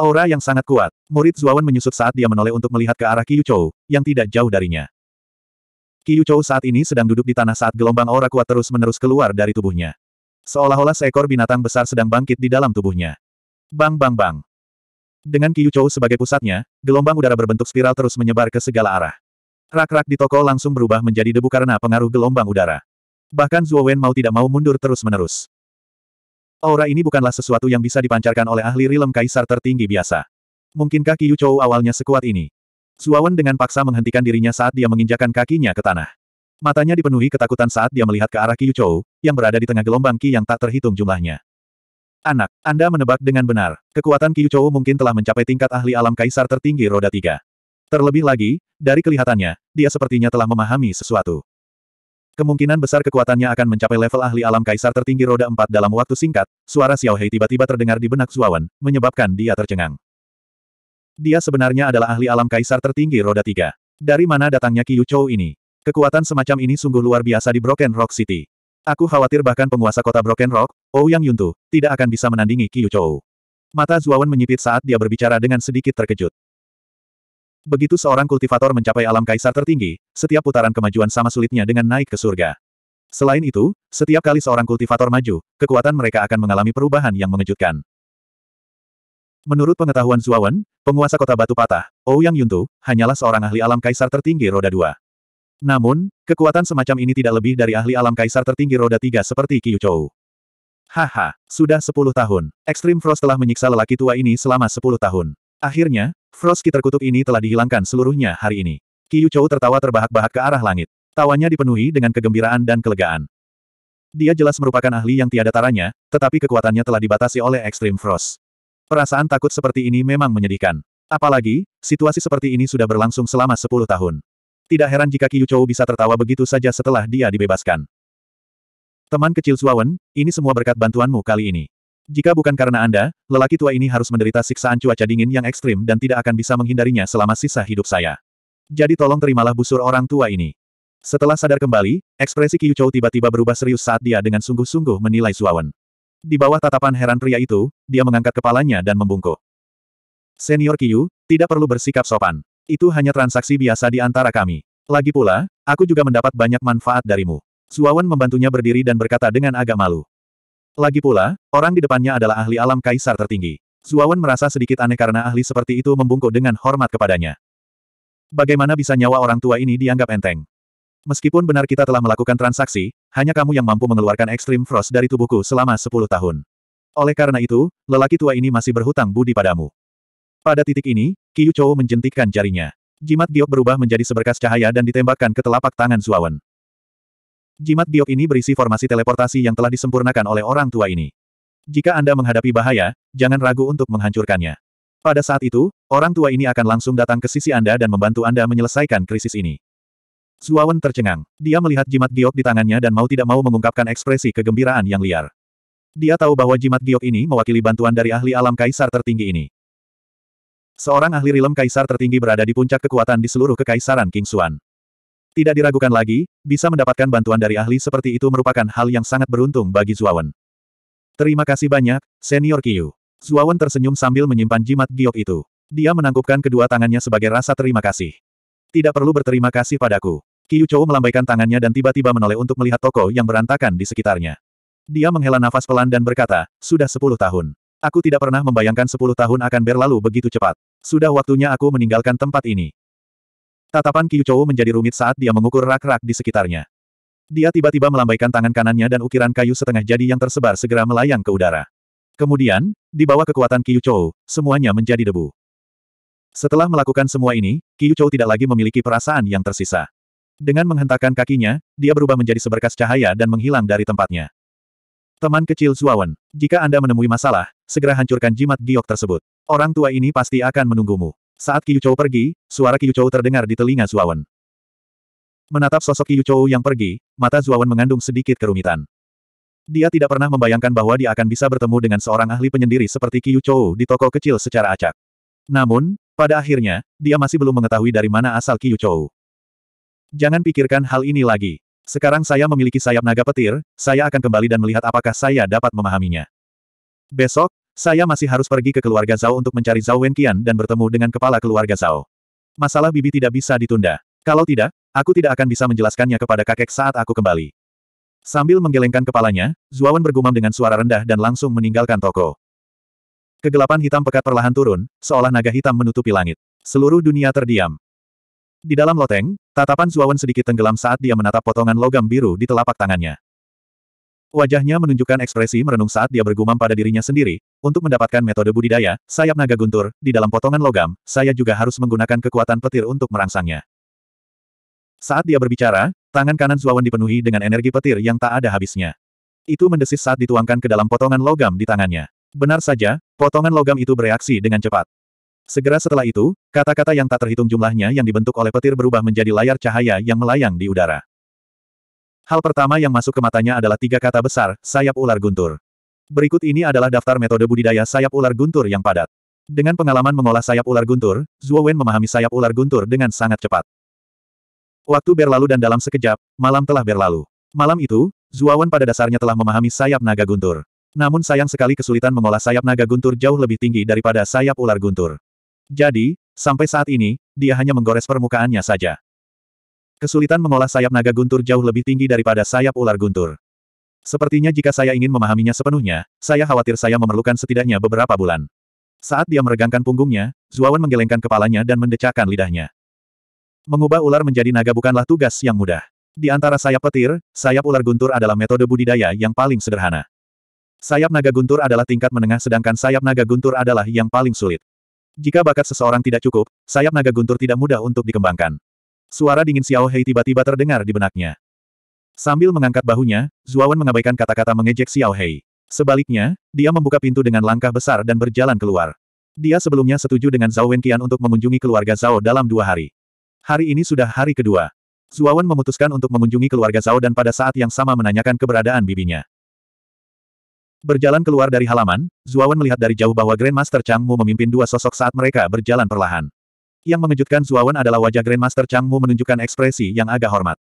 Aura yang sangat kuat. Murid Zuawan menyusut saat dia menoleh untuk melihat ke arah Kiyu Chou, yang tidak jauh darinya. Kiyu Chou saat ini sedang duduk di tanah saat gelombang aura kuat terus-menerus keluar dari tubuhnya. Seolah-olah seekor binatang besar sedang bangkit di dalam tubuhnya. Bang bang bang. Dengan Kiyu Chou sebagai pusatnya, gelombang udara berbentuk spiral terus menyebar ke segala arah. Rak-rak di toko langsung berubah menjadi debu karena pengaruh gelombang udara. Bahkan Zuo Wen mau tidak mau mundur terus-menerus. Aura ini bukanlah sesuatu yang bisa dipancarkan oleh ahli rilem kaisar tertinggi biasa. Mungkinkah Qiyu Chou awalnya sekuat ini? Suawan dengan paksa menghentikan dirinya saat dia menginjakan kakinya ke tanah. Matanya dipenuhi ketakutan saat dia melihat ke arah Qiyu Chou, yang berada di tengah gelombang Qi yang tak terhitung jumlahnya. Anak, Anda menebak dengan benar, kekuatan Qiyu Chou mungkin telah mencapai tingkat ahli alam kaisar tertinggi roda tiga. Terlebih lagi, dari kelihatannya, dia sepertinya telah memahami sesuatu. Kemungkinan besar kekuatannya akan mencapai level ahli alam kaisar tertinggi roda empat dalam waktu singkat, suara Xiao Hei tiba-tiba terdengar di benak Zuawan, menyebabkan dia tercengang. Dia sebenarnya adalah ahli alam kaisar tertinggi roda tiga. Dari mana datangnya Qiyu Chou ini? Kekuatan semacam ini sungguh luar biasa di Broken Rock City. Aku khawatir bahkan penguasa kota Broken Rock, Ouyang Yuntu, tidak akan bisa menandingi Qiyu Chou. Mata Zuawan menyipit saat dia berbicara dengan sedikit terkejut. Begitu seorang kultivator mencapai alam kaisar tertinggi, setiap putaran kemajuan sama sulitnya dengan naik ke surga. Selain itu, setiap kali seorang kultivator maju, kekuatan mereka akan mengalami perubahan yang mengejutkan. Menurut pengetahuan Zuawan, penguasa kota batu patah, Ouyang Yuntu, hanyalah seorang ahli alam kaisar tertinggi roda dua. Namun, kekuatan semacam ini tidak lebih dari ahli alam kaisar tertinggi roda tiga seperti Qiu Chou. Haha, sudah sepuluh tahun. Extreme Frost telah menyiksa lelaki tua ini selama sepuluh tahun. Akhirnya, Frosty terkutuk ini telah dihilangkan seluruhnya hari ini. Kiyu Chou tertawa terbahak-bahak ke arah langit. Tawanya dipenuhi dengan kegembiraan dan kelegaan. Dia jelas merupakan ahli yang tiada taranya, tetapi kekuatannya telah dibatasi oleh Extreme Frost. Perasaan takut seperti ini memang menyedihkan. Apalagi, situasi seperti ini sudah berlangsung selama 10 tahun. Tidak heran jika Kiyu Chou bisa tertawa begitu saja setelah dia dibebaskan. Teman kecil Suawen, ini semua berkat bantuanmu kali ini. Jika bukan karena Anda, lelaki tua ini harus menderita siksaan cuaca dingin yang ekstrim dan tidak akan bisa menghindarinya selama sisa hidup saya. Jadi tolong terimalah busur orang tua ini. Setelah sadar kembali, ekspresi Qiu Chou tiba-tiba berubah serius saat dia dengan sungguh-sungguh menilai Suawan. Di bawah tatapan heran pria itu, dia mengangkat kepalanya dan membungkuk. Senior Qiu, tidak perlu bersikap sopan. Itu hanya transaksi biasa di antara kami. Lagi pula, aku juga mendapat banyak manfaat darimu. Suawan membantunya berdiri dan berkata dengan agak malu. Lagi pula, orang di depannya adalah ahli alam kaisar tertinggi. Zuawan merasa sedikit aneh karena ahli seperti itu membungkuk dengan hormat kepadanya. Bagaimana bisa nyawa orang tua ini dianggap enteng? Meskipun benar kita telah melakukan transaksi, hanya kamu yang mampu mengeluarkan ekstrim Frost dari tubuhku selama 10 tahun. Oleh karena itu, lelaki tua ini masih berhutang budi padamu. Pada titik ini, Kiyu Chou menjentikkan jarinya. Jimat giok berubah menjadi seberkas cahaya dan ditembakkan ke telapak tangan Zuawan. Jimat giok ini berisi formasi teleportasi yang telah disempurnakan oleh orang tua ini. Jika Anda menghadapi bahaya, jangan ragu untuk menghancurkannya. Pada saat itu, orang tua ini akan langsung datang ke sisi Anda dan membantu Anda menyelesaikan krisis ini. Zuawan tercengang. Dia melihat jimat giok di tangannya dan mau tidak mau mengungkapkan ekspresi kegembiraan yang liar. Dia tahu bahwa jimat giok ini mewakili bantuan dari ahli alam kaisar tertinggi ini. Seorang ahli rilem kaisar tertinggi berada di puncak kekuatan di seluruh kekaisaran King Suan. Tidak diragukan lagi, bisa mendapatkan bantuan dari ahli seperti itu merupakan hal yang sangat beruntung bagi Zuawan. Terima kasih banyak, Senior Qiu. Zuawan tersenyum sambil menyimpan jimat giok itu. Dia menangkupkan kedua tangannya sebagai rasa terima kasih. Tidak perlu berterima kasih padaku. Qiu Chou melambaikan tangannya dan tiba-tiba menoleh untuk melihat toko yang berantakan di sekitarnya. Dia menghela nafas pelan dan berkata, sudah sepuluh tahun. Aku tidak pernah membayangkan sepuluh tahun akan berlalu begitu cepat. Sudah waktunya aku meninggalkan tempat ini. Tatapan Kyuchou menjadi rumit saat dia mengukur rak-rak di sekitarnya. Dia tiba-tiba melambaikan tangan kanannya dan ukiran kayu setengah jadi yang tersebar segera melayang ke udara. Kemudian, di bawah kekuatan Kyuchou, semuanya menjadi debu. Setelah melakukan semua ini, Kyuchou tidak lagi memiliki perasaan yang tersisa. Dengan menghentakkan kakinya, dia berubah menjadi seberkas cahaya dan menghilang dari tempatnya. Teman kecil Zuawan, jika Anda menemui masalah, segera hancurkan jimat giok tersebut. Orang tua ini pasti akan menunggumu. Saat Qiu Chou pergi, suara Qiu Chou terdengar di telinga Zuawan. Menatap sosok Qiu Chou yang pergi, mata Zuawan mengandung sedikit kerumitan. Dia tidak pernah membayangkan bahwa dia akan bisa bertemu dengan seorang ahli penyendiri seperti Qiu Chou di toko kecil secara acak. Namun, pada akhirnya, dia masih belum mengetahui dari mana asal Qiu Chou. Jangan pikirkan hal ini lagi. Sekarang saya memiliki sayap naga petir, saya akan kembali dan melihat apakah saya dapat memahaminya. Besok, saya masih harus pergi ke keluarga Zhao untuk mencari Zhao Wenqian dan bertemu dengan kepala keluarga Zhao. Masalah bibi tidak bisa ditunda. Kalau tidak, aku tidak akan bisa menjelaskannya kepada kakek saat aku kembali. Sambil menggelengkan kepalanya, Zuawan bergumam dengan suara rendah dan langsung meninggalkan toko. Kegelapan hitam pekat perlahan turun, seolah naga hitam menutupi langit. Seluruh dunia terdiam. Di dalam loteng, tatapan Zuawan sedikit tenggelam saat dia menatap potongan logam biru di telapak tangannya. Wajahnya menunjukkan ekspresi merenung saat dia bergumam pada dirinya sendiri, untuk mendapatkan metode budidaya, sayap naga guntur, di dalam potongan logam, saya juga harus menggunakan kekuatan petir untuk merangsangnya. Saat dia berbicara, tangan kanan Zuawan dipenuhi dengan energi petir yang tak ada habisnya. Itu mendesis saat dituangkan ke dalam potongan logam di tangannya. Benar saja, potongan logam itu bereaksi dengan cepat. Segera setelah itu, kata-kata yang tak terhitung jumlahnya yang dibentuk oleh petir berubah menjadi layar cahaya yang melayang di udara. Hal pertama yang masuk ke matanya adalah tiga kata besar, sayap ular guntur. Berikut ini adalah daftar metode budidaya sayap ular guntur yang padat. Dengan pengalaman mengolah sayap ular guntur, Zuo Wen memahami sayap ular guntur dengan sangat cepat. Waktu berlalu dan dalam sekejap, malam telah berlalu. Malam itu, Wen pada dasarnya telah memahami sayap naga guntur. Namun sayang sekali kesulitan mengolah sayap naga guntur jauh lebih tinggi daripada sayap ular guntur. Jadi, sampai saat ini, dia hanya menggores permukaannya saja. Kesulitan mengolah sayap naga guntur jauh lebih tinggi daripada sayap ular guntur. Sepertinya jika saya ingin memahaminya sepenuhnya, saya khawatir saya memerlukan setidaknya beberapa bulan. Saat dia meregangkan punggungnya, Zuawan menggelengkan kepalanya dan mendecakkan lidahnya. Mengubah ular menjadi naga bukanlah tugas yang mudah. Di antara sayap petir, sayap ular guntur adalah metode budidaya yang paling sederhana. Sayap naga guntur adalah tingkat menengah sedangkan sayap naga guntur adalah yang paling sulit. Jika bakat seseorang tidak cukup, sayap naga guntur tidak mudah untuk dikembangkan. Suara dingin Xiao Hei tiba-tiba terdengar di benaknya. Sambil mengangkat bahunya, Zuawan mengabaikan kata-kata mengejek Xiao Hei. Sebaliknya, dia membuka pintu dengan langkah besar dan berjalan keluar. Dia sebelumnya setuju dengan Zhao Wenqian untuk mengunjungi keluarga Zhao dalam dua hari. Hari ini sudah hari kedua. Zuawan memutuskan untuk mengunjungi keluarga Zhao dan pada saat yang sama menanyakan keberadaan bibinya. Berjalan keluar dari halaman, Zuawan melihat dari jauh bahwa Grandmaster Chang Mu memimpin dua sosok saat mereka berjalan perlahan. Yang mengejutkan Zuawan adalah wajah Grandmaster Changmu menunjukkan ekspresi yang agak hormat.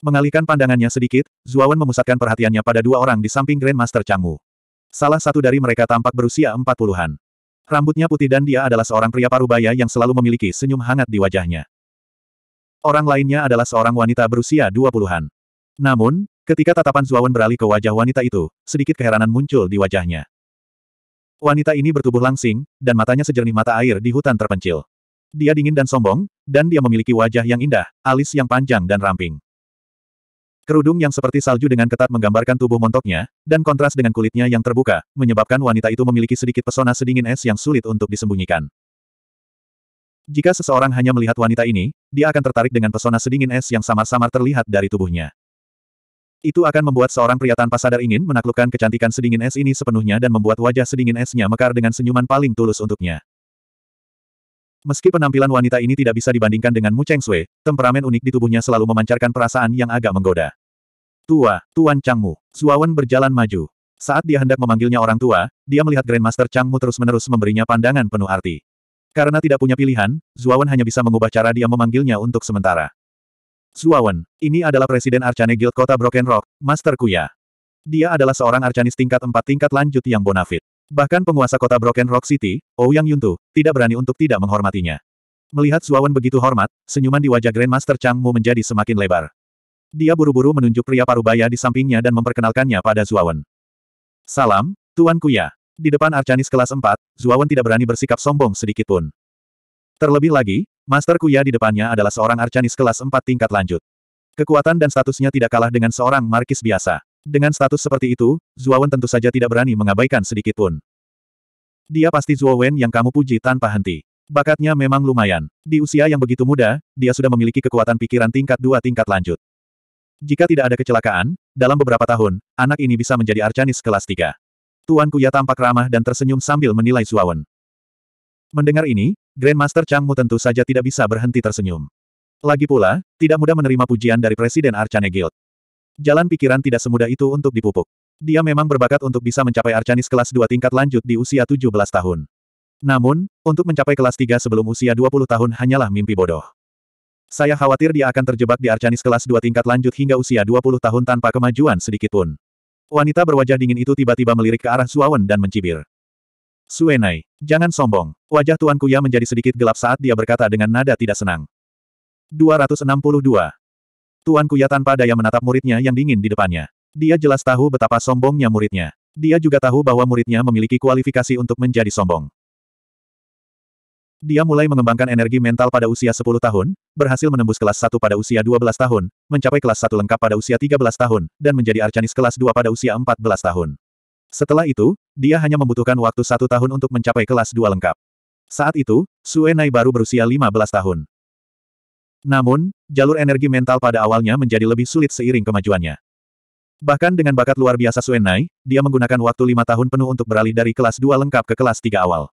Mengalihkan pandangannya sedikit, Zuawan memusatkan perhatiannya pada dua orang di samping Grandmaster Changmu. Salah satu dari mereka tampak berusia empat puluhan. Rambutnya putih dan dia adalah seorang pria parubaya yang selalu memiliki senyum hangat di wajahnya. Orang lainnya adalah seorang wanita berusia dua puluhan. Namun, ketika tatapan Zuawan beralih ke wajah wanita itu, sedikit keheranan muncul di wajahnya. Wanita ini bertubuh langsing, dan matanya sejernih mata air di hutan terpencil. Dia dingin dan sombong, dan dia memiliki wajah yang indah, alis yang panjang dan ramping. Kerudung yang seperti salju dengan ketat menggambarkan tubuh montoknya, dan kontras dengan kulitnya yang terbuka, menyebabkan wanita itu memiliki sedikit pesona sedingin es yang sulit untuk disembunyikan. Jika seseorang hanya melihat wanita ini, dia akan tertarik dengan pesona sedingin es yang samar-samar terlihat dari tubuhnya. Itu akan membuat seorang pria tanpa sadar ingin menaklukkan kecantikan sedingin es ini sepenuhnya dan membuat wajah sedingin esnya mekar dengan senyuman paling tulus untuknya. Meski penampilan wanita ini tidak bisa dibandingkan dengan Mu Cheng Sui, temperamen unik di tubuhnya selalu memancarkan perasaan yang agak menggoda. Tua, Tuan Changmu. Suawan berjalan maju. Saat dia hendak memanggilnya orang tua, dia melihat Grandmaster Changmu terus-menerus memberinya pandangan penuh arti. Karena tidak punya pilihan, Zuawan hanya bisa mengubah cara dia memanggilnya untuk sementara. Zuawan, ini adalah Presiden Arcane Guild Kota Broken Rock, Master Kuya. Dia adalah seorang arcanis tingkat 4 tingkat lanjut yang bonafit. Bahkan penguasa kota Broken Rock City, Ouyang Yuntu, tidak berani untuk tidak menghormatinya. Melihat Zuawan begitu hormat, senyuman di wajah Grandmaster Chang Mu menjadi semakin lebar. Dia buru-buru menunjuk pria parubaya di sampingnya dan memperkenalkannya pada Zuawan. Salam, Tuan Kuya. Di depan Arcanis kelas 4, Zuawan tidak berani bersikap sombong sedikitpun. Terlebih lagi, Master Kuya di depannya adalah seorang arcanis kelas 4 tingkat lanjut. Kekuatan dan statusnya tidak kalah dengan seorang markis biasa. Dengan status seperti itu, Zuowen tentu saja tidak berani mengabaikan sedikit pun. Dia pasti Zuowen yang kamu puji tanpa henti. Bakatnya memang lumayan. Di usia yang begitu muda, dia sudah memiliki kekuatan pikiran tingkat dua tingkat lanjut. Jika tidak ada kecelakaan, dalam beberapa tahun, anak ini bisa menjadi arcanis kelas tiga. Tuan Kuya tampak ramah dan tersenyum sambil menilai Zuawan. Mendengar ini, Grandmaster Changmu tentu saja tidak bisa berhenti tersenyum. Lagi pula, tidak mudah menerima pujian dari Presiden Arcane Guild. Jalan pikiran tidak semudah itu untuk dipupuk. Dia memang berbakat untuk bisa mencapai Arcanis kelas 2 tingkat lanjut di usia 17 tahun. Namun, untuk mencapai kelas 3 sebelum usia 20 tahun hanyalah mimpi bodoh. Saya khawatir dia akan terjebak di Arcanis kelas 2 tingkat lanjut hingga usia 20 tahun tanpa kemajuan sedikitpun. Wanita berwajah dingin itu tiba-tiba melirik ke arah Suawen dan mencibir. Suenai, jangan sombong. Wajah Tuan Kuya menjadi sedikit gelap saat dia berkata dengan nada tidak senang. 262. Tuan Kuya tanpa daya menatap muridnya yang dingin di depannya. Dia jelas tahu betapa sombongnya muridnya. Dia juga tahu bahwa muridnya memiliki kualifikasi untuk menjadi sombong. Dia mulai mengembangkan energi mental pada usia 10 tahun, berhasil menembus kelas 1 pada usia 12 tahun, mencapai kelas 1 lengkap pada usia 13 tahun, dan menjadi arcanis kelas 2 pada usia 14 tahun. Setelah itu, dia hanya membutuhkan waktu satu tahun untuk mencapai kelas dua lengkap. Saat itu, Suenai baru berusia 15 tahun. Namun, jalur energi mental pada awalnya menjadi lebih sulit seiring kemajuannya. Bahkan dengan bakat luar biasa Suenai, dia menggunakan waktu lima tahun penuh untuk beralih dari kelas dua lengkap ke kelas tiga awal.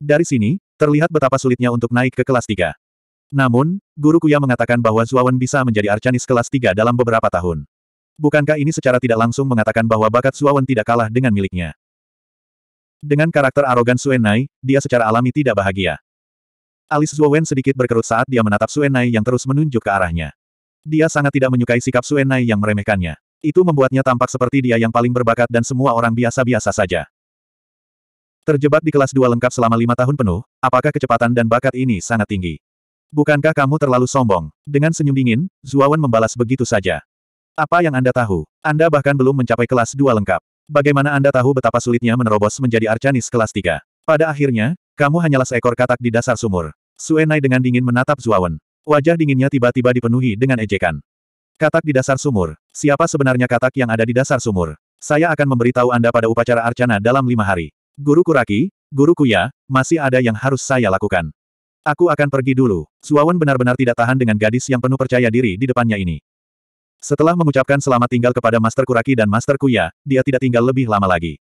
Dari sini, terlihat betapa sulitnya untuk naik ke kelas tiga. Namun, Guru Kuya mengatakan bahwa Zuawan bisa menjadi Arcanis kelas tiga dalam beberapa tahun bukankah ini secara tidak langsung mengatakan bahwa bakat Suawen tidak kalah dengan miliknya? Dengan karakter arogan Suenai, dia secara alami tidak bahagia. Alis Zuowen sedikit berkerut saat dia menatap Suenai yang terus menunjuk ke arahnya. Dia sangat tidak menyukai sikap Suenai yang meremehkannya. Itu membuatnya tampak seperti dia yang paling berbakat dan semua orang biasa-biasa saja. Terjebak di kelas dua lengkap selama lima tahun penuh, apakah kecepatan dan bakat ini sangat tinggi? Bukankah kamu terlalu sombong? Dengan senyum dingin, Zuawan membalas begitu saja. Apa yang Anda tahu? Anda bahkan belum mencapai kelas 2 lengkap. Bagaimana Anda tahu betapa sulitnya menerobos menjadi Arcanis kelas 3? Pada akhirnya, kamu hanyalah seekor katak di dasar sumur. Suenai dengan dingin menatap Zuawan. Wajah dinginnya tiba-tiba dipenuhi dengan ejekan. Katak di dasar sumur. Siapa sebenarnya katak yang ada di dasar sumur? Saya akan memberitahu Anda pada upacara Arcana dalam lima hari. Guru Kuraki, Guru Kuya, masih ada yang harus saya lakukan. Aku akan pergi dulu. Zuawan benar-benar tidak tahan dengan gadis yang penuh percaya diri di depannya ini. Setelah mengucapkan selamat tinggal kepada Master Kuraki dan Master Kuya, dia tidak tinggal lebih lama lagi.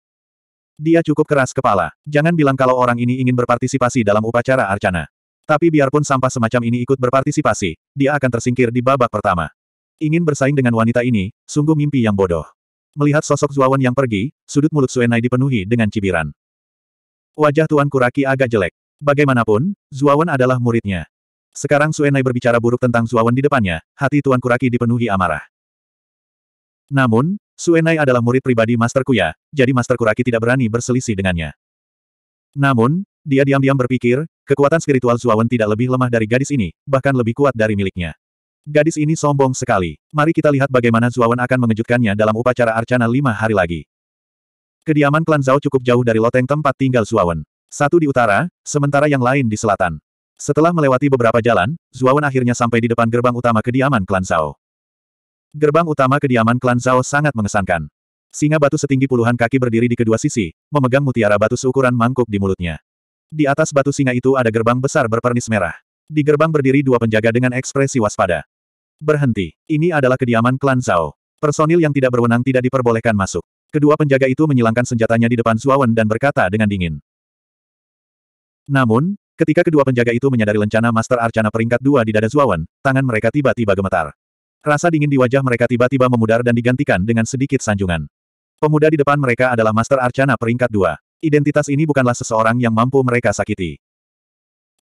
Dia cukup keras kepala. Jangan bilang kalau orang ini ingin berpartisipasi dalam upacara arcana. Tapi biarpun sampah semacam ini ikut berpartisipasi, dia akan tersingkir di babak pertama. Ingin bersaing dengan wanita ini, sungguh mimpi yang bodoh. Melihat sosok Zuawan yang pergi, sudut mulut Suenai dipenuhi dengan cibiran. Wajah Tuan Kuraki agak jelek. Bagaimanapun, Zuawan adalah muridnya. Sekarang Suenai berbicara buruk tentang Zuawan di depannya, hati Tuan Kuraki dipenuhi amarah. Namun, Suenai adalah murid pribadi Master Kuya, jadi Master Kuraki tidak berani berselisih dengannya. Namun, dia diam-diam berpikir, kekuatan spiritual Zuawan tidak lebih lemah dari gadis ini, bahkan lebih kuat dari miliknya. Gadis ini sombong sekali. Mari kita lihat bagaimana Zuawan akan mengejutkannya dalam upacara Arcana lima hari lagi. Kediaman klan Zhao cukup jauh dari loteng tempat tinggal Zuawan. Satu di utara, sementara yang lain di selatan. Setelah melewati beberapa jalan, Zuawan akhirnya sampai di depan gerbang utama kediaman klan Zhao. Gerbang utama kediaman klan Zhao sangat mengesankan. Singa batu setinggi puluhan kaki berdiri di kedua sisi, memegang mutiara batu seukuran mangkuk di mulutnya. Di atas batu singa itu ada gerbang besar berpernis merah. Di gerbang berdiri dua penjaga dengan ekspresi waspada. Berhenti, ini adalah kediaman klan Zhao. Personil yang tidak berwenang tidak diperbolehkan masuk. Kedua penjaga itu menyilangkan senjatanya di depan Zuawan dan berkata dengan dingin. Namun, Ketika kedua penjaga itu menyadari lencana Master Arcana peringkat dua di dada Zuawan, tangan mereka tiba-tiba gemetar. Rasa dingin di wajah mereka tiba-tiba memudar dan digantikan dengan sedikit sanjungan. Pemuda di depan mereka adalah Master Arcana peringkat dua. Identitas ini bukanlah seseorang yang mampu mereka sakiti.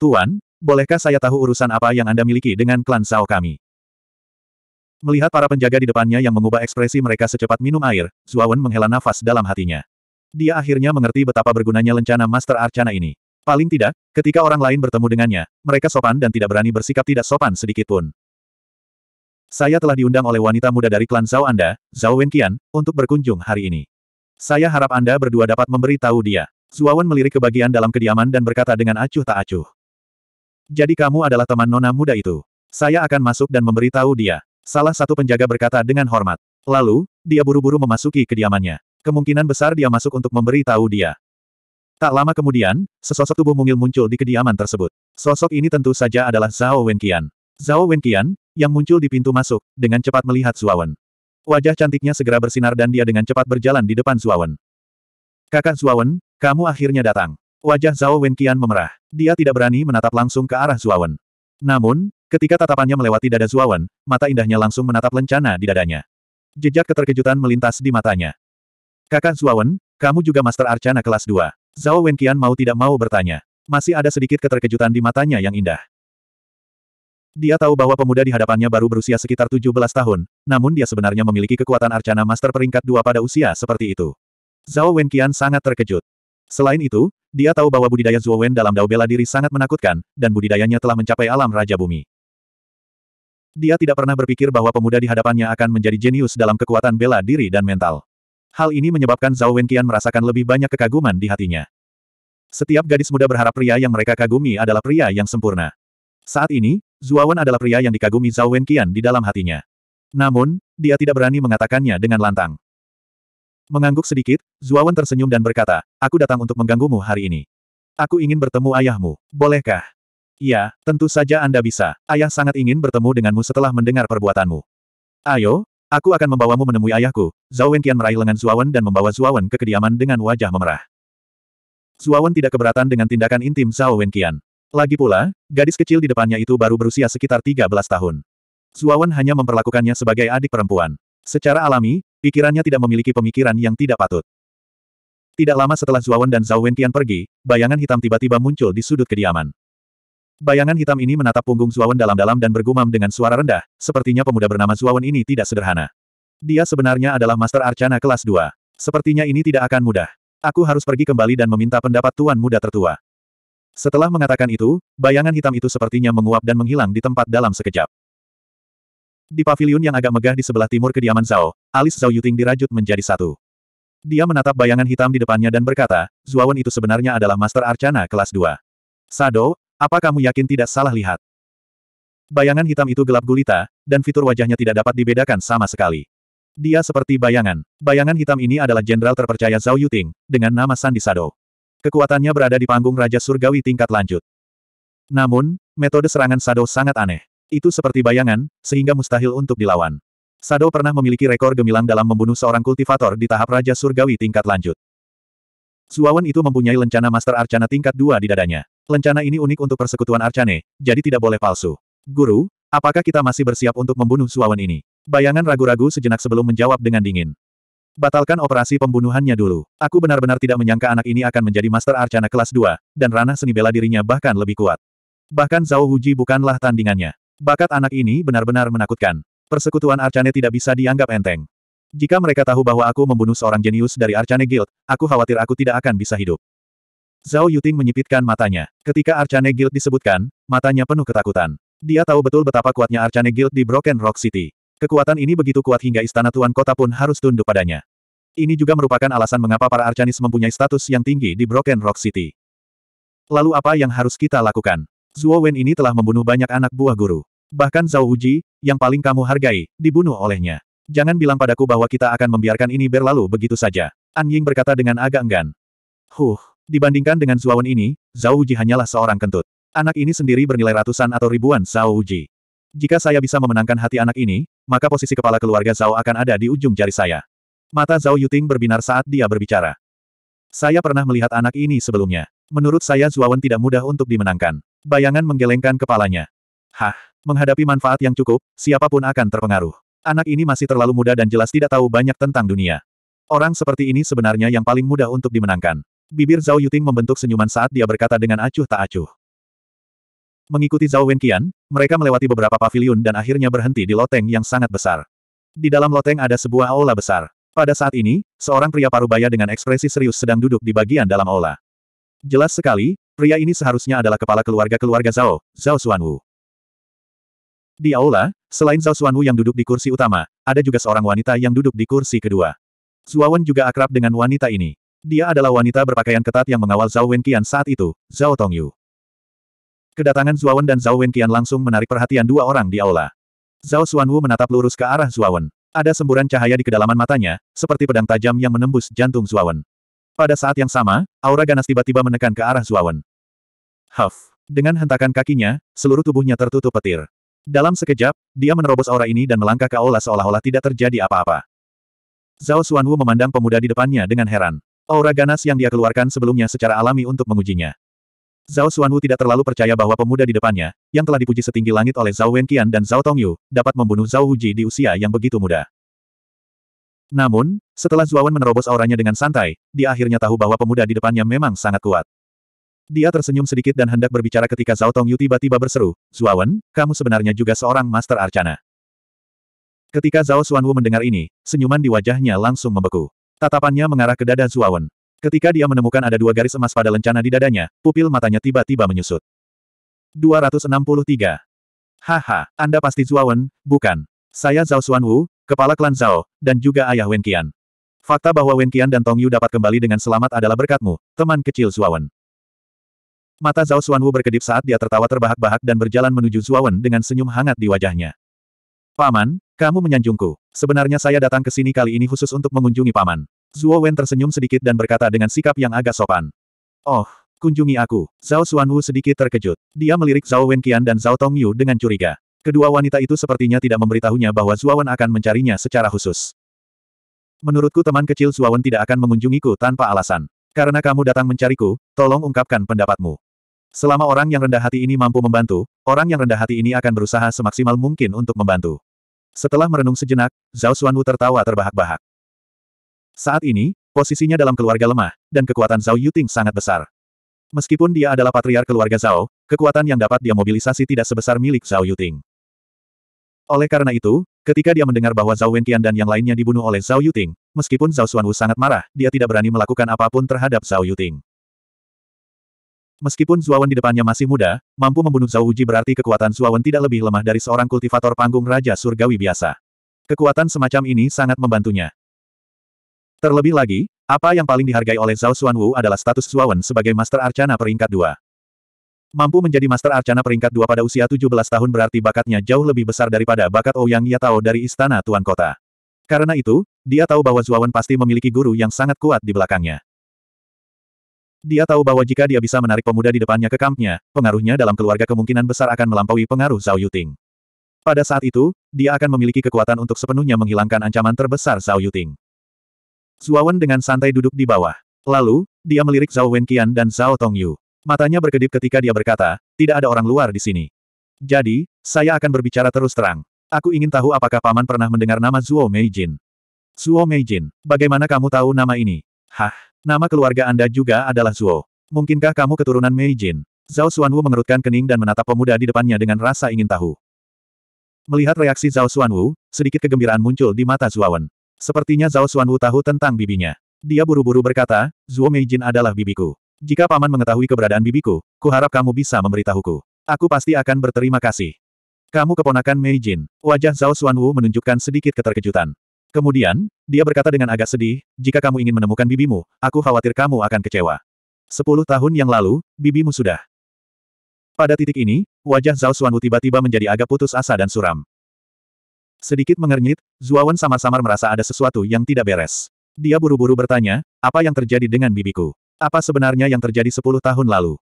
Tuan, bolehkah saya tahu urusan apa yang Anda miliki dengan klan Sao kami? Melihat para penjaga di depannya yang mengubah ekspresi mereka secepat minum air, Zuawan menghela nafas dalam hatinya. Dia akhirnya mengerti betapa bergunanya lencana Master Arcana ini. Paling tidak, ketika orang lain bertemu dengannya, mereka sopan dan tidak berani bersikap tidak sopan sedikitpun. Saya telah diundang oleh wanita muda dari klan Zhao Anda, Zhao Wenqian, untuk berkunjung hari ini. Saya harap Anda berdua dapat memberi tahu dia. Zuawan melirik ke bagian dalam kediaman dan berkata dengan acuh tak acuh. Jadi kamu adalah teman nona muda itu. Saya akan masuk dan memberi tahu dia. Salah satu penjaga berkata dengan hormat. Lalu, dia buru-buru memasuki kediamannya. Kemungkinan besar dia masuk untuk memberi tahu dia. Tak lama kemudian, sesosok tubuh mungil muncul di kediaman tersebut. Sosok ini tentu saja adalah Zhao Wenqian. Zhao Wenqian, yang muncul di pintu masuk, dengan cepat melihat Zuawan. Wajah cantiknya segera bersinar dan dia dengan cepat berjalan di depan Zuawan. Kakak Zuawan, kamu akhirnya datang. Wajah Zhao Wenqian memerah. Dia tidak berani menatap langsung ke arah Zuawan. Namun, ketika tatapannya melewati dada Zuawan, mata indahnya langsung menatap lencana di dadanya. Jejak keterkejutan melintas di matanya. Kakak Zuawan, kamu juga Master Arcana kelas 2. Zhao Wenqian mau tidak mau bertanya. Masih ada sedikit keterkejutan di matanya yang indah. Dia tahu bahwa pemuda di hadapannya baru berusia sekitar 17 tahun, namun dia sebenarnya memiliki kekuatan arcana master peringkat dua pada usia seperti itu. Zhao Wenqian sangat terkejut. Selain itu, dia tahu bahwa budidaya Wen dalam dao bela diri sangat menakutkan, dan budidayanya telah mencapai alam Raja Bumi. Dia tidak pernah berpikir bahwa pemuda di hadapannya akan menjadi jenius dalam kekuatan bela diri dan mental. Hal ini menyebabkan Zhao Wenqian merasakan lebih banyak kekaguman di hatinya. Setiap gadis muda berharap pria yang mereka kagumi adalah pria yang sempurna. Saat ini, Zuawan adalah pria yang dikagumi Zhao Wenqian di dalam hatinya. Namun, dia tidak berani mengatakannya dengan lantang. Mengangguk sedikit, Zuawan tersenyum dan berkata, Aku datang untuk mengganggumu hari ini. Aku ingin bertemu ayahmu, bolehkah? Ya, tentu saja Anda bisa. Ayah sangat ingin bertemu denganmu setelah mendengar perbuatanmu. Ayo, Aku akan membawamu menemui ayahku. Zhao Wenqian meraih lengan Zuawan dan membawa Zuawan ke kediaman dengan wajah memerah. Zuawan tidak keberatan dengan tindakan intim Zhao Wenqian. Lagi pula, gadis kecil di depannya itu baru berusia sekitar 13 tahun. Zuawan hanya memperlakukannya sebagai adik perempuan. Secara alami, pikirannya tidak memiliki pemikiran yang tidak patut. Tidak lama setelah Zuawan dan Zhao Wenqian pergi, bayangan hitam tiba-tiba muncul di sudut kediaman. Bayangan hitam ini menatap punggung Zuawan dalam-dalam dan bergumam dengan suara rendah, sepertinya pemuda bernama Zuawan ini tidak sederhana. Dia sebenarnya adalah Master Arcana kelas 2. Sepertinya ini tidak akan mudah. Aku harus pergi kembali dan meminta pendapat Tuan Muda Tertua. Setelah mengatakan itu, bayangan hitam itu sepertinya menguap dan menghilang di tempat dalam sekejap. Di pavilion yang agak megah di sebelah timur kediaman Zhao, alis Zhao Yuting dirajut menjadi satu. Dia menatap bayangan hitam di depannya dan berkata, Zuawan itu sebenarnya adalah Master Arcana kelas 2. Sado, apa kamu yakin tidak salah lihat? Bayangan hitam itu gelap gulita, dan fitur wajahnya tidak dapat dibedakan sama sekali. Dia seperti bayangan. Bayangan hitam ini adalah jenderal terpercaya Zhao Yuting, dengan nama Sandi Sado. Kekuatannya berada di panggung Raja Surgawi tingkat lanjut. Namun, metode serangan Sado sangat aneh. Itu seperti bayangan, sehingga mustahil untuk dilawan. Sado pernah memiliki rekor gemilang dalam membunuh seorang kultivator di tahap Raja Surgawi tingkat lanjut. Suawan itu mempunyai lencana Master Arcana tingkat 2 di dadanya. Lencana ini unik untuk persekutuan Arcane, jadi tidak boleh palsu. Guru, apakah kita masih bersiap untuk membunuh Suawan ini? Bayangan ragu-ragu sejenak sebelum menjawab dengan dingin. Batalkan operasi pembunuhannya dulu. Aku benar-benar tidak menyangka anak ini akan menjadi Master Arcana kelas 2, dan ranah seni bela dirinya bahkan lebih kuat. Bahkan Zhao Huji bukanlah tandingannya. Bakat anak ini benar-benar menakutkan. Persekutuan Arcane tidak bisa dianggap enteng. Jika mereka tahu bahwa aku membunuh seorang jenius dari Arcane Guild, aku khawatir aku tidak akan bisa hidup. Zhao Yuting menyipitkan matanya. Ketika Arcane Guild disebutkan, matanya penuh ketakutan. Dia tahu betul betapa kuatnya Arcane Guild di Broken Rock City. Kekuatan ini begitu kuat hingga istana tuan kota pun harus tunduk padanya. Ini juga merupakan alasan mengapa para Arcanis mempunyai status yang tinggi di Broken Rock City. Lalu apa yang harus kita lakukan? Zuo Wen ini telah membunuh banyak anak buah guru. Bahkan Zhao Uji, yang paling kamu hargai, dibunuh olehnya. Jangan bilang padaku bahwa kita akan membiarkan ini berlalu begitu saja. An Ying berkata dengan agak enggan. Huh, dibandingkan dengan Zuawan ini, Zhao Uji hanyalah seorang kentut. Anak ini sendiri bernilai ratusan atau ribuan Zhao Uji. Jika saya bisa memenangkan hati anak ini, maka posisi kepala keluarga Zhao akan ada di ujung jari saya. Mata Zhao Yuting berbinar saat dia berbicara. Saya pernah melihat anak ini sebelumnya. Menurut saya Zuawan tidak mudah untuk dimenangkan. Bayangan menggelengkan kepalanya. Hah, menghadapi manfaat yang cukup, siapapun akan terpengaruh. Anak ini masih terlalu muda dan jelas tidak tahu banyak tentang dunia. Orang seperti ini sebenarnya yang paling mudah untuk dimenangkan. Bibir Zhao Yuting membentuk senyuman saat dia berkata dengan acuh tak acuh. Mengikuti Zhao Wenqian, mereka melewati beberapa paviliun dan akhirnya berhenti di loteng yang sangat besar. Di dalam loteng ada sebuah aula besar. Pada saat ini, seorang pria parubaya dengan ekspresi serius sedang duduk di bagian dalam aula. Jelas sekali, pria ini seharusnya adalah kepala keluarga keluarga Zhao, Zhao Xuanwu. Di aula, selain Zhao Xuanwu yang duduk di kursi utama, ada juga seorang wanita yang duduk di kursi kedua. Zuawan juga akrab dengan wanita ini. Dia adalah wanita berpakaian ketat yang mengawal Zhao Wenqian saat itu, Zhao Tongyu. Kedatangan Zuawan dan Zhao Wenqian langsung menarik perhatian dua orang di aula. Zhao Xuanwu menatap lurus ke arah Zuawan. Ada semburan cahaya di kedalaman matanya, seperti pedang tajam yang menembus jantung Zuawan. Pada saat yang sama, aura ganas tiba-tiba menekan ke arah Zuawan. Huff! Dengan hentakan kakinya, seluruh tubuhnya tertutup petir. Dalam sekejap, dia menerobos aura ini dan melangkah ke aula seolah-olah tidak terjadi apa-apa. Zhao Xuanwu memandang pemuda di depannya dengan heran. Aura ganas yang dia keluarkan sebelumnya secara alami untuk mengujinya. Zhao Xuanwu tidak terlalu percaya bahwa pemuda di depannya, yang telah dipuji setinggi langit oleh Zhao Wenqian dan Zhao Tongyu, dapat membunuh Zhao Huji di usia yang begitu muda. Namun, setelah Zuawan menerobos auranya dengan santai, dia akhirnya tahu bahwa pemuda di depannya memang sangat kuat. Dia tersenyum sedikit dan hendak berbicara ketika Zhao Tongyu tiba-tiba berseru, Zuawan, kamu sebenarnya juga seorang Master Arcana. Ketika Zhao Xuanwu mendengar ini, senyuman di wajahnya langsung membeku. Tatapannya mengarah ke dada Zuawan. Ketika dia menemukan ada dua garis emas pada lencana di dadanya, pupil matanya tiba-tiba menyusut. 263. Haha, Anda pasti Zuawan, bukan? Saya Zhao Xuanwu, kepala klan Zhao, dan juga ayah Wen Qian. Fakta bahwa Wen Qian dan Tongyu dapat kembali dengan selamat adalah berkatmu, teman kecil Zuawan. Mata Zhao Xuanwu berkedip saat dia tertawa terbahak-bahak dan berjalan menuju Zuawan dengan senyum hangat di wajahnya. Paman, kamu menyanjungku. Sebenarnya saya datang ke sini kali ini khusus untuk mengunjungi Paman. Zuo Wen tersenyum sedikit dan berkata dengan sikap yang agak sopan. Oh, kunjungi aku. Zhao Xuanwu sedikit terkejut. Dia melirik Zhao Wenqian dan Zhao Tongyu dengan curiga. Kedua wanita itu sepertinya tidak memberitahunya bahwa Zuawan akan mencarinya secara khusus. Menurutku teman kecil Zuawan tidak akan mengunjungiku tanpa alasan. Karena kamu datang mencariku, tolong ungkapkan pendapatmu. Selama orang yang rendah hati ini mampu membantu, orang yang rendah hati ini akan berusaha semaksimal mungkin untuk membantu. Setelah merenung sejenak, Zhao Xuanwu tertawa terbahak-bahak. Saat ini, posisinya dalam keluarga lemah, dan kekuatan Zhao Yuting sangat besar. Meskipun dia adalah patriar keluarga Zhao, kekuatan yang dapat dia mobilisasi tidak sebesar milik Zhao Yuting. Oleh karena itu, ketika dia mendengar bahwa Zhao Wenqian dan yang lainnya dibunuh oleh Zhao Yuting, meskipun Zhao Xuanwu sangat marah, dia tidak berani melakukan apapun terhadap Zhao Yuting. Meskipun Zuawan di depannya masih muda, mampu membunuh Zhao Wuji berarti kekuatan Zuawan tidak lebih lemah dari seorang kultivator panggung Raja Surgawi biasa. Kekuatan semacam ini sangat membantunya. Terlebih lagi, apa yang paling dihargai oleh Zhao Xuanwu adalah status Zuawan sebagai Master Arcana peringkat 2. Mampu menjadi Master Arcana peringkat 2 pada usia 17 tahun berarti bakatnya jauh lebih besar daripada bakat Ouyang oh Yatao dari Istana Tuan Kota. Karena itu, dia tahu bahwa Zuawan pasti memiliki guru yang sangat kuat di belakangnya. Dia tahu bahwa jika dia bisa menarik pemuda di depannya ke kampnya, pengaruhnya dalam keluarga kemungkinan besar akan melampaui pengaruh Zhao Yuting. Pada saat itu, dia akan memiliki kekuatan untuk sepenuhnya menghilangkan ancaman terbesar Zhao Yuting. Zuawan dengan santai duduk di bawah. Lalu, dia melirik Zhao Wenqian dan Zhao Tongyu. Matanya berkedip ketika dia berkata, tidak ada orang luar di sini. Jadi, saya akan berbicara terus terang. Aku ingin tahu apakah Paman pernah mendengar nama Zuo Meijin. Zuo Meijin, bagaimana kamu tahu nama ini? Hah? Nama keluarga Anda juga adalah Zuo. Mungkinkah kamu keturunan Mei Jin? Zhao Xuanwu mengerutkan kening dan menatap pemuda di depannya dengan rasa ingin tahu. Melihat reaksi Zhao Xuanwu, sedikit kegembiraan muncul di mata Wen. Sepertinya Zhao Xuanwu tahu tentang bibinya. Dia buru-buru berkata, Zuo Jin adalah bibiku. Jika paman mengetahui keberadaan bibiku, kuharap kamu bisa memberitahuku. Aku pasti akan berterima kasih. Kamu keponakan Mei Jin. Wajah Zhao Xuanwu menunjukkan sedikit keterkejutan. Kemudian, dia berkata dengan agak sedih, jika kamu ingin menemukan bibimu, aku khawatir kamu akan kecewa. Sepuluh tahun yang lalu, bibimu sudah. Pada titik ini, wajah Zhao Xuanwu tiba-tiba menjadi agak putus asa dan suram. Sedikit mengernyit, Zuawan samar-samar merasa ada sesuatu yang tidak beres. Dia buru-buru bertanya, apa yang terjadi dengan bibiku? Apa sebenarnya yang terjadi sepuluh tahun lalu?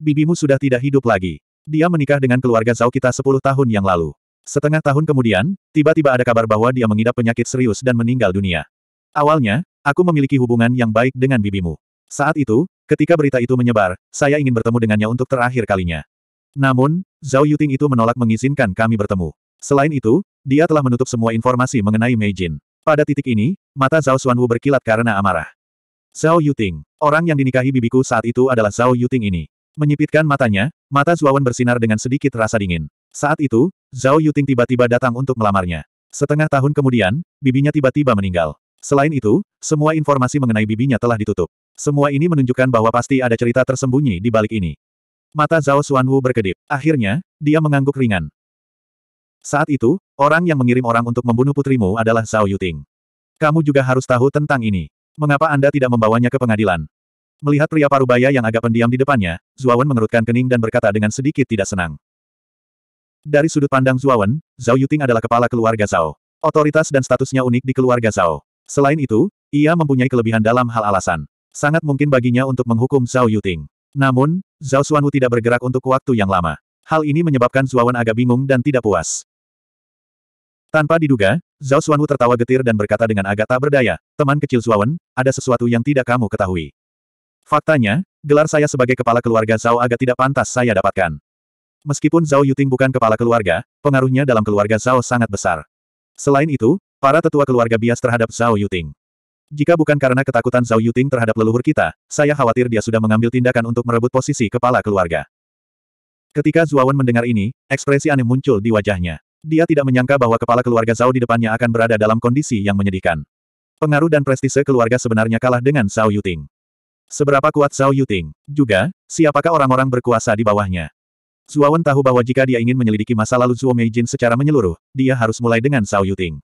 Bibimu sudah tidak hidup lagi. Dia menikah dengan keluarga Zhao kita sepuluh tahun yang lalu. Setengah tahun kemudian, tiba-tiba ada kabar bahwa dia mengidap penyakit serius dan meninggal dunia. Awalnya, aku memiliki hubungan yang baik dengan bibimu. Saat itu, ketika berita itu menyebar, saya ingin bertemu dengannya untuk terakhir kalinya. Namun, Zhao Yuting itu menolak mengizinkan kami bertemu. Selain itu, dia telah menutup semua informasi mengenai Mei Jin. Pada titik ini, mata Zhao Xuanwu berkilat karena amarah. Zhao Yuting, orang yang dinikahi bibiku saat itu adalah Zhao Yuting ini. Menyipitkan matanya, mata Zuawan bersinar dengan sedikit rasa dingin. Saat itu, Zhao Yuting tiba-tiba datang untuk melamarnya. Setengah tahun kemudian, bibinya tiba-tiba meninggal. Selain itu, semua informasi mengenai bibinya telah ditutup. Semua ini menunjukkan bahwa pasti ada cerita tersembunyi di balik ini. Mata Zhao Xuanwu berkedip. Akhirnya, dia mengangguk ringan. Saat itu, orang yang mengirim orang untuk membunuh putrimu adalah Zhao Yuting. Kamu juga harus tahu tentang ini. Mengapa Anda tidak membawanya ke pengadilan? Melihat pria parubaya yang agak pendiam di depannya, Zuawan mengerutkan kening dan berkata dengan sedikit tidak senang. Dari sudut pandang Zuawan, Zhao Yuting adalah kepala keluarga Zhao. Otoritas dan statusnya unik di keluarga Zhao. Selain itu, ia mempunyai kelebihan dalam hal alasan. Sangat mungkin baginya untuk menghukum Zhao Yuting. Namun, Zhao Xuanwu tidak bergerak untuk waktu yang lama. Hal ini menyebabkan Zuawan agak bingung dan tidak puas. Tanpa diduga, Zhao Xuanwu tertawa getir dan berkata dengan agak tak berdaya, teman kecil Zuawan, ada sesuatu yang tidak kamu ketahui. Faktanya, gelar saya sebagai kepala keluarga Zhao agak tidak pantas saya dapatkan. Meskipun Zhao Yuting bukan kepala keluarga, pengaruhnya dalam keluarga Zhao sangat besar. Selain itu, para tetua keluarga bias terhadap Zhao Yuting. Jika bukan karena ketakutan Zhao Yuting terhadap leluhur kita, saya khawatir dia sudah mengambil tindakan untuk merebut posisi kepala keluarga. Ketika Zuawan mendengar ini, ekspresi aneh muncul di wajahnya. Dia tidak menyangka bahwa kepala keluarga Zhao di depannya akan berada dalam kondisi yang menyedihkan. Pengaruh dan prestise keluarga sebenarnya kalah dengan Zhao Yuting. Seberapa kuat Zhao Yuting? Juga, siapakah orang-orang berkuasa di bawahnya? Wen tahu bahwa jika dia ingin menyelidiki masa lalu Zhuo Meijin secara menyeluruh, dia harus mulai dengan Zhao Yuting.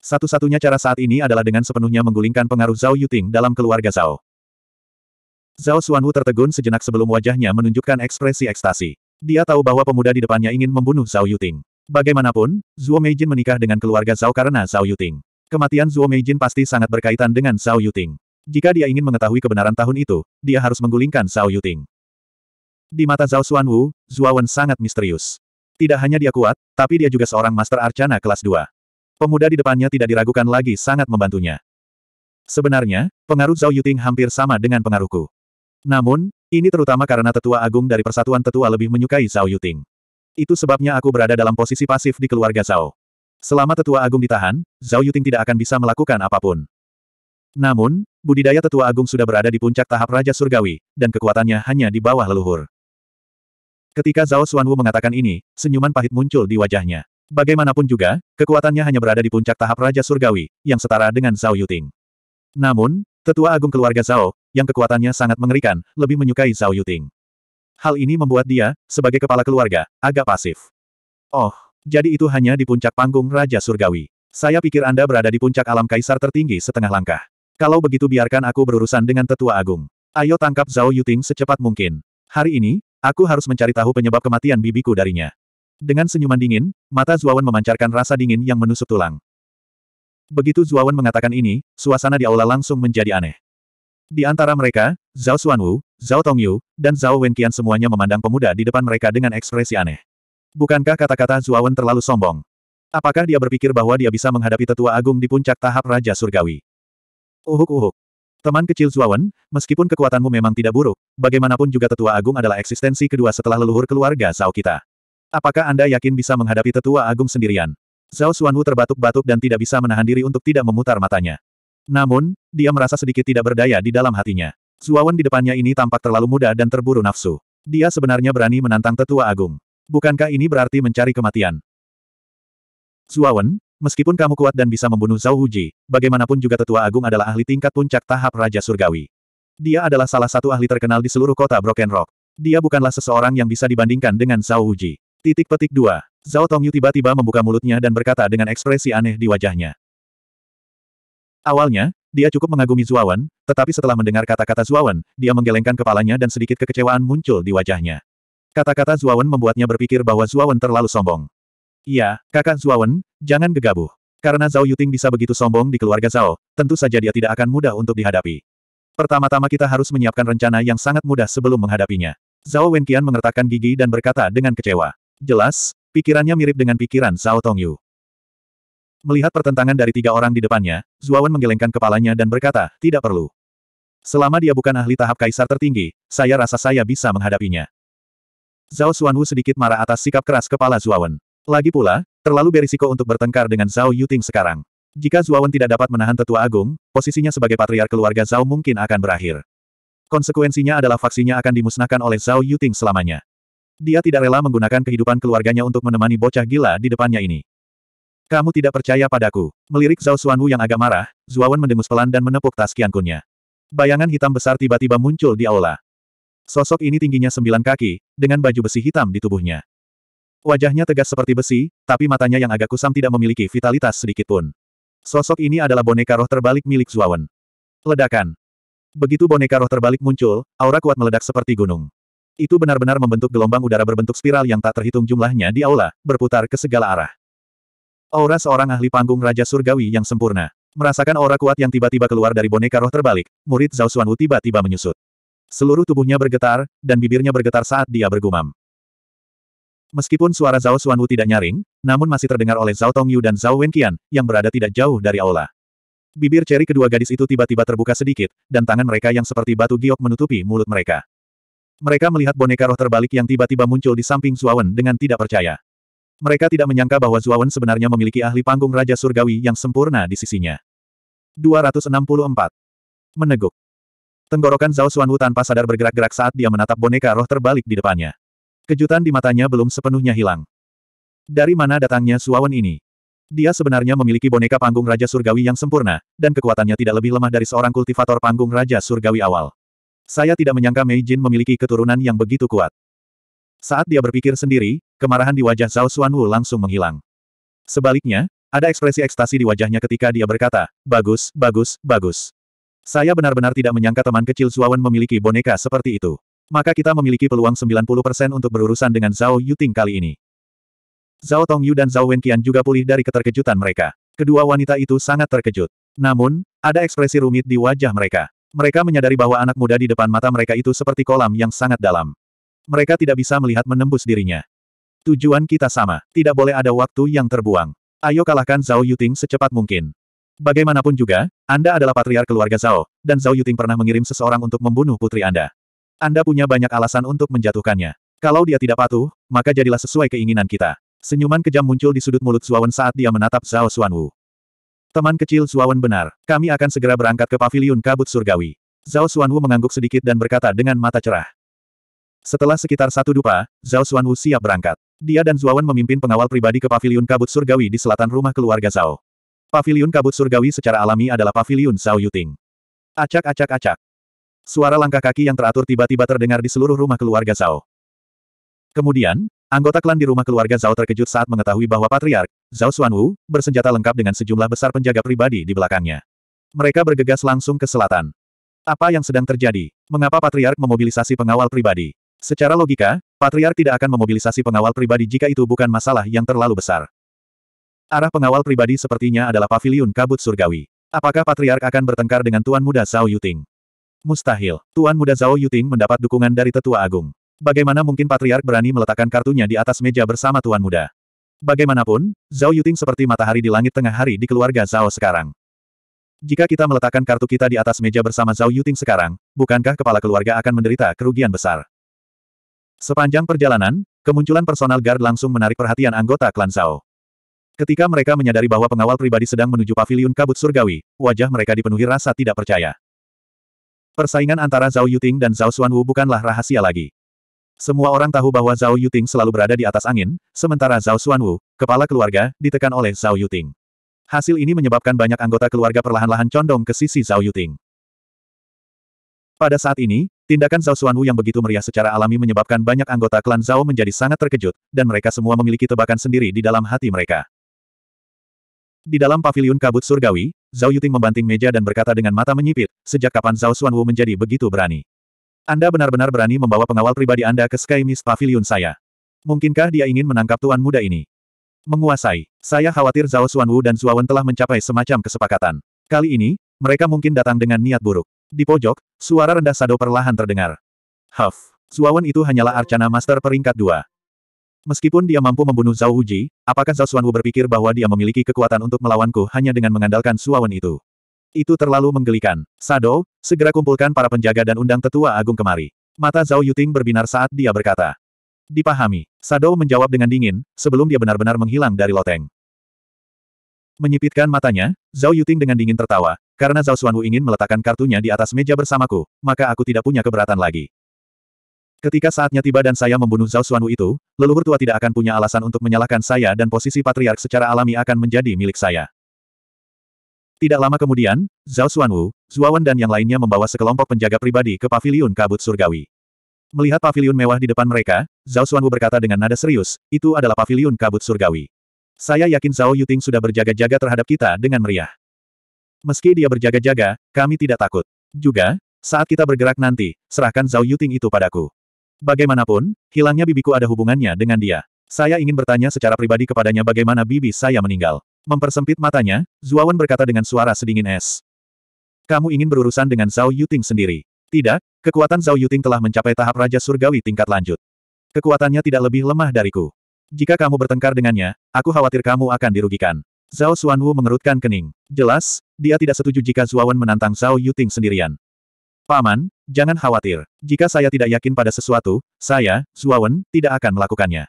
Satu-satunya cara saat ini adalah dengan sepenuhnya menggulingkan pengaruh Zhao Yuting dalam keluarga Zhao. Zhao Xuanwu tertegun sejenak sebelum wajahnya menunjukkan ekspresi ekstasi. Dia tahu bahwa pemuda di depannya ingin membunuh Zhao Yuting. Bagaimanapun, Zhuo Meijin menikah dengan keluarga Zhao karena Zhao Yuting. Kematian Zhuo Meijin pasti sangat berkaitan dengan Zhao Yuting. Jika dia ingin mengetahui kebenaran tahun itu, dia harus menggulingkan Zhao Yuting. Di mata Zhao Xuanwu, Wen sangat misterius. Tidak hanya dia kuat, tapi dia juga seorang Master Arcana kelas 2. Pemuda di depannya tidak diragukan lagi sangat membantunya. Sebenarnya, pengaruh Zhao Yuting hampir sama dengan pengaruhku. Namun, ini terutama karena tetua agung dari persatuan tetua lebih menyukai Zhao Yuting. Itu sebabnya aku berada dalam posisi pasif di keluarga Zhao. Selama tetua agung ditahan, Zhao Yuting tidak akan bisa melakukan apapun. Namun, budidaya tetua agung sudah berada di puncak tahap Raja Surgawi, dan kekuatannya hanya di bawah leluhur. Ketika Zhao Xuanwu mengatakan ini, senyuman pahit muncul di wajahnya. Bagaimanapun juga, kekuatannya hanya berada di puncak tahap Raja Surgawi, yang setara dengan Zhao Yuting. Namun, tetua agung keluarga Zhao, yang kekuatannya sangat mengerikan, lebih menyukai Zhao Yuting. Hal ini membuat dia, sebagai kepala keluarga, agak pasif. Oh, jadi itu hanya di puncak panggung Raja Surgawi. Saya pikir Anda berada di puncak alam kaisar tertinggi setengah langkah. Kalau begitu biarkan aku berurusan dengan tetua agung. Ayo tangkap Zhao Yuting secepat mungkin. Hari ini, aku harus mencari tahu penyebab kematian bibiku darinya. Dengan senyuman dingin, mata Zuawan memancarkan rasa dingin yang menusuk tulang. Begitu Zuawan mengatakan ini, suasana di aula langsung menjadi aneh. Di antara mereka, Zhao Xuanwu, Zhao Tongyu, dan Zhao Wenqian semuanya memandang pemuda di depan mereka dengan ekspresi aneh. Bukankah kata-kata Zuawan terlalu sombong? Apakah dia berpikir bahwa dia bisa menghadapi tetua agung di puncak tahap Raja Surgawi? Uhuk-uhuk. Oh, oh, oh. Teman kecil Zuawan, meskipun kekuatanmu memang tidak buruk, bagaimanapun juga tetua agung adalah eksistensi kedua setelah leluhur keluarga Zhao kita. Apakah Anda yakin bisa menghadapi tetua agung sendirian? Zhao Xuanwu terbatuk-batuk dan tidak bisa menahan diri untuk tidak memutar matanya. Namun, dia merasa sedikit tidak berdaya di dalam hatinya. Zuawan di depannya ini tampak terlalu muda dan terburu nafsu. Dia sebenarnya berani menantang tetua agung. Bukankah ini berarti mencari kematian? Zuawan, Meskipun kamu kuat dan bisa membunuh Zhao Huji, bagaimanapun juga tetua agung adalah ahli tingkat puncak tahap Raja Surgawi. Dia adalah salah satu ahli terkenal di seluruh kota Broken Rock. Dia bukanlah seseorang yang bisa dibandingkan dengan Zhao Huji. Titik petik 2. Zhao Tongyu tiba-tiba membuka mulutnya dan berkata dengan ekspresi aneh di wajahnya. Awalnya, dia cukup mengagumi Zuawan, tetapi setelah mendengar kata-kata Zuawan, dia menggelengkan kepalanya dan sedikit kekecewaan muncul di wajahnya. Kata-kata Zuawan membuatnya berpikir bahwa Zuawan terlalu sombong. Iya, kakak Zuawan, jangan gegabuh. Karena Zhao Yuting bisa begitu sombong di keluarga Zhao, tentu saja dia tidak akan mudah untuk dihadapi. Pertama-tama kita harus menyiapkan rencana yang sangat mudah sebelum menghadapinya. Zhao Wenqian mengertakkan gigi dan berkata dengan kecewa. Jelas, pikirannya mirip dengan pikiran Zhao Tongyu. Melihat pertentangan dari tiga orang di depannya, Zuawan menggelengkan kepalanya dan berkata, tidak perlu. Selama dia bukan ahli tahap kaisar tertinggi, saya rasa saya bisa menghadapinya. Zhao Xuanwu sedikit marah atas sikap keras kepala Zuawan. Lagi pula, terlalu berisiko untuk bertengkar dengan Zhao Yuting sekarang. Jika Zuawan tidak dapat menahan tetua agung, posisinya sebagai patriark keluarga Zhao mungkin akan berakhir. Konsekuensinya adalah faksinya akan dimusnahkan oleh Zhao Yuting selamanya. Dia tidak rela menggunakan kehidupan keluarganya untuk menemani bocah gila di depannya ini. Kamu tidak percaya padaku. Melirik Zhao Xuanwu yang agak marah, Zuawan mendengus pelan dan menepuk tas Kiankunnya. Bayangan hitam besar tiba-tiba muncul di aula. Sosok ini tingginya sembilan kaki, dengan baju besi hitam di tubuhnya. Wajahnya tegas seperti besi, tapi matanya yang agak kusam tidak memiliki vitalitas sedikitpun. Sosok ini adalah boneka roh terbalik milik Zuawan. Ledakan. Begitu boneka roh terbalik muncul, aura kuat meledak seperti gunung. Itu benar-benar membentuk gelombang udara berbentuk spiral yang tak terhitung jumlahnya di aula, berputar ke segala arah. Aura seorang ahli panggung Raja Surgawi yang sempurna. Merasakan aura kuat yang tiba-tiba keluar dari boneka roh terbalik, murid Zhao Xuanwu tiba-tiba menyusut. Seluruh tubuhnya bergetar, dan bibirnya bergetar saat dia bergumam. Meskipun suara Zhao Xuanwu tidak nyaring, namun masih terdengar oleh Zhao Tongyu dan Zhao Wenqian, yang berada tidak jauh dari aula. Bibir ceri kedua gadis itu tiba-tiba terbuka sedikit, dan tangan mereka yang seperti batu giok menutupi mulut mereka. Mereka melihat boneka roh terbalik yang tiba-tiba muncul di samping Zuawan dengan tidak percaya. Mereka tidak menyangka bahwa Zuawan sebenarnya memiliki ahli panggung Raja Surgawi yang sempurna di sisinya. 264. Meneguk. Tenggorokan Zhao Xuanwu tanpa sadar bergerak-gerak saat dia menatap boneka roh terbalik di depannya. Kejutan di matanya belum sepenuhnya hilang. Dari mana datangnya Suawan ini? Dia sebenarnya memiliki boneka panggung Raja Surgawi yang sempurna, dan kekuatannya tidak lebih lemah dari seorang kultivator panggung Raja Surgawi awal. Saya tidak menyangka Mei Jin memiliki keturunan yang begitu kuat. Saat dia berpikir sendiri, kemarahan di wajah Zhao Wu langsung menghilang. Sebaliknya, ada ekspresi ekstasi di wajahnya ketika dia berkata, bagus, bagus, bagus. Saya benar-benar tidak menyangka teman kecil Suawan memiliki boneka seperti itu. Maka kita memiliki peluang 90% untuk berurusan dengan Zhao Yuting kali ini. Zhao Tongyu dan Zhao Wenqian juga pulih dari keterkejutan mereka. Kedua wanita itu sangat terkejut. Namun, ada ekspresi rumit di wajah mereka. Mereka menyadari bahwa anak muda di depan mata mereka itu seperti kolam yang sangat dalam. Mereka tidak bisa melihat menembus dirinya. Tujuan kita sama, tidak boleh ada waktu yang terbuang. Ayo kalahkan Zhao Yuting secepat mungkin. Bagaimanapun juga, Anda adalah patriar keluarga Zhao, dan Zhao Yuting pernah mengirim seseorang untuk membunuh putri Anda. Anda punya banyak alasan untuk menjatuhkannya. Kalau dia tidak patuh, maka jadilah sesuai keinginan kita. Senyuman kejam muncul di sudut mulut Zuawan saat dia menatap Zhao Xuanwu. Teman kecil Zuawan benar, kami akan segera berangkat ke paviliun kabut surgawi. Zhao Xuanwu mengangguk sedikit dan berkata dengan mata cerah. Setelah sekitar satu dupa, Zhao Xuanwu siap berangkat. Dia dan Zuawan memimpin pengawal pribadi ke paviliun kabut surgawi di selatan rumah keluarga Zhao. Paviliun kabut surgawi secara alami adalah paviliun Zhao Yuting. Acak-acak-acak, Suara langkah kaki yang teratur tiba-tiba terdengar di seluruh rumah keluarga Zhao. Kemudian, anggota klan di rumah keluarga Zhao terkejut saat mengetahui bahwa Patriark, Zhao Xuanwu, bersenjata lengkap dengan sejumlah besar penjaga pribadi di belakangnya. Mereka bergegas langsung ke selatan. Apa yang sedang terjadi? Mengapa Patriark memobilisasi pengawal pribadi? Secara logika, Patriark tidak akan memobilisasi pengawal pribadi jika itu bukan masalah yang terlalu besar. Arah pengawal pribadi sepertinya adalah paviliun kabut surgawi. Apakah Patriark akan bertengkar dengan Tuan Muda Zhao Yuting? Mustahil. Tuan muda Zhao Yuting mendapat dukungan dari tetua agung. Bagaimana mungkin Patriark berani meletakkan kartunya di atas meja bersama tuan muda? Bagaimanapun, Zhao Yuting seperti matahari di langit tengah hari di keluarga Zhao sekarang. Jika kita meletakkan kartu kita di atas meja bersama Zhao Yuting sekarang, bukankah kepala keluarga akan menderita kerugian besar? Sepanjang perjalanan, kemunculan personal guard langsung menarik perhatian anggota klan Zhao. Ketika mereka menyadari bahwa pengawal pribadi sedang menuju paviliun kabut surgawi, wajah mereka dipenuhi rasa tidak percaya. Persaingan antara Zhao Yuting dan Zhao Xuanwu bukanlah rahasia lagi. Semua orang tahu bahwa Zhao Yuting selalu berada di atas angin, sementara Zhao Xuanwu, kepala keluarga, ditekan oleh Zhao Yuting. Hasil ini menyebabkan banyak anggota keluarga perlahan-lahan condong ke sisi Zhao Yuting. Pada saat ini, tindakan Zhao Xuanwu yang begitu meriah secara alami menyebabkan banyak anggota klan Zhao menjadi sangat terkejut, dan mereka semua memiliki tebakan sendiri di dalam hati mereka. Di dalam paviliun kabut surgawi, Zhao Yuting membanting meja dan berkata dengan mata menyipit, sejak kapan Zhao Xuanwu menjadi begitu berani? Anda benar-benar berani membawa pengawal pribadi Anda ke Sky Mist Pavilion saya. Mungkinkah dia ingin menangkap tuan muda ini? Menguasai. Saya khawatir Zhao Xuanwu dan Zuawan telah mencapai semacam kesepakatan. Kali ini, mereka mungkin datang dengan niat buruk. Di pojok, suara rendah Sado perlahan terdengar. Huff. Zuawan itu hanyalah Arcana Master peringkat dua. Meskipun dia mampu membunuh Zhao Uji, apakah Zhao Xuanwu berpikir bahwa dia memiliki kekuatan untuk melawanku hanya dengan mengandalkan Suawan itu? Itu terlalu menggelikan. Sado, segera kumpulkan para penjaga dan undang tetua agung kemari. Mata Zhao Yuting berbinar saat dia berkata. Dipahami. Sado menjawab dengan dingin, sebelum dia benar-benar menghilang dari loteng. Menyipitkan matanya, Zhao Yuting dengan dingin tertawa, karena Zhao Xuanwu ingin meletakkan kartunya di atas meja bersamaku, maka aku tidak punya keberatan lagi. Ketika saatnya tiba dan saya membunuh Zhao Xuanwu itu, leluhur tua tidak akan punya alasan untuk menyalahkan saya dan posisi patriark secara alami akan menjadi milik saya. Tidak lama kemudian, Zhao Xuanwu, Zuawan dan yang lainnya membawa sekelompok penjaga pribadi ke paviliun kabut surgawi. Melihat paviliun mewah di depan mereka, Zhao Xuanwu berkata dengan nada serius, itu adalah paviliun kabut surgawi. Saya yakin Zhao Yuting sudah berjaga-jaga terhadap kita dengan meriah. Meski dia berjaga-jaga, kami tidak takut. Juga, saat kita bergerak nanti, serahkan Zhao Yuting itu padaku. Bagaimanapun, hilangnya bibiku ada hubungannya dengan dia. Saya ingin bertanya secara pribadi kepadanya bagaimana bibi saya meninggal. Mempersempit matanya, Zuawan berkata dengan suara sedingin es. Kamu ingin berurusan dengan Zhao Yuting sendiri. Tidak, kekuatan Zhao Yuting telah mencapai tahap Raja Surgawi tingkat lanjut. Kekuatannya tidak lebih lemah dariku. Jika kamu bertengkar dengannya, aku khawatir kamu akan dirugikan. Zhao Xuanwu mengerutkan kening. Jelas, dia tidak setuju jika Zuawan menantang Zhao Yuting sendirian. Paman, jangan khawatir. Jika saya tidak yakin pada sesuatu, saya, Zuawan, tidak akan melakukannya.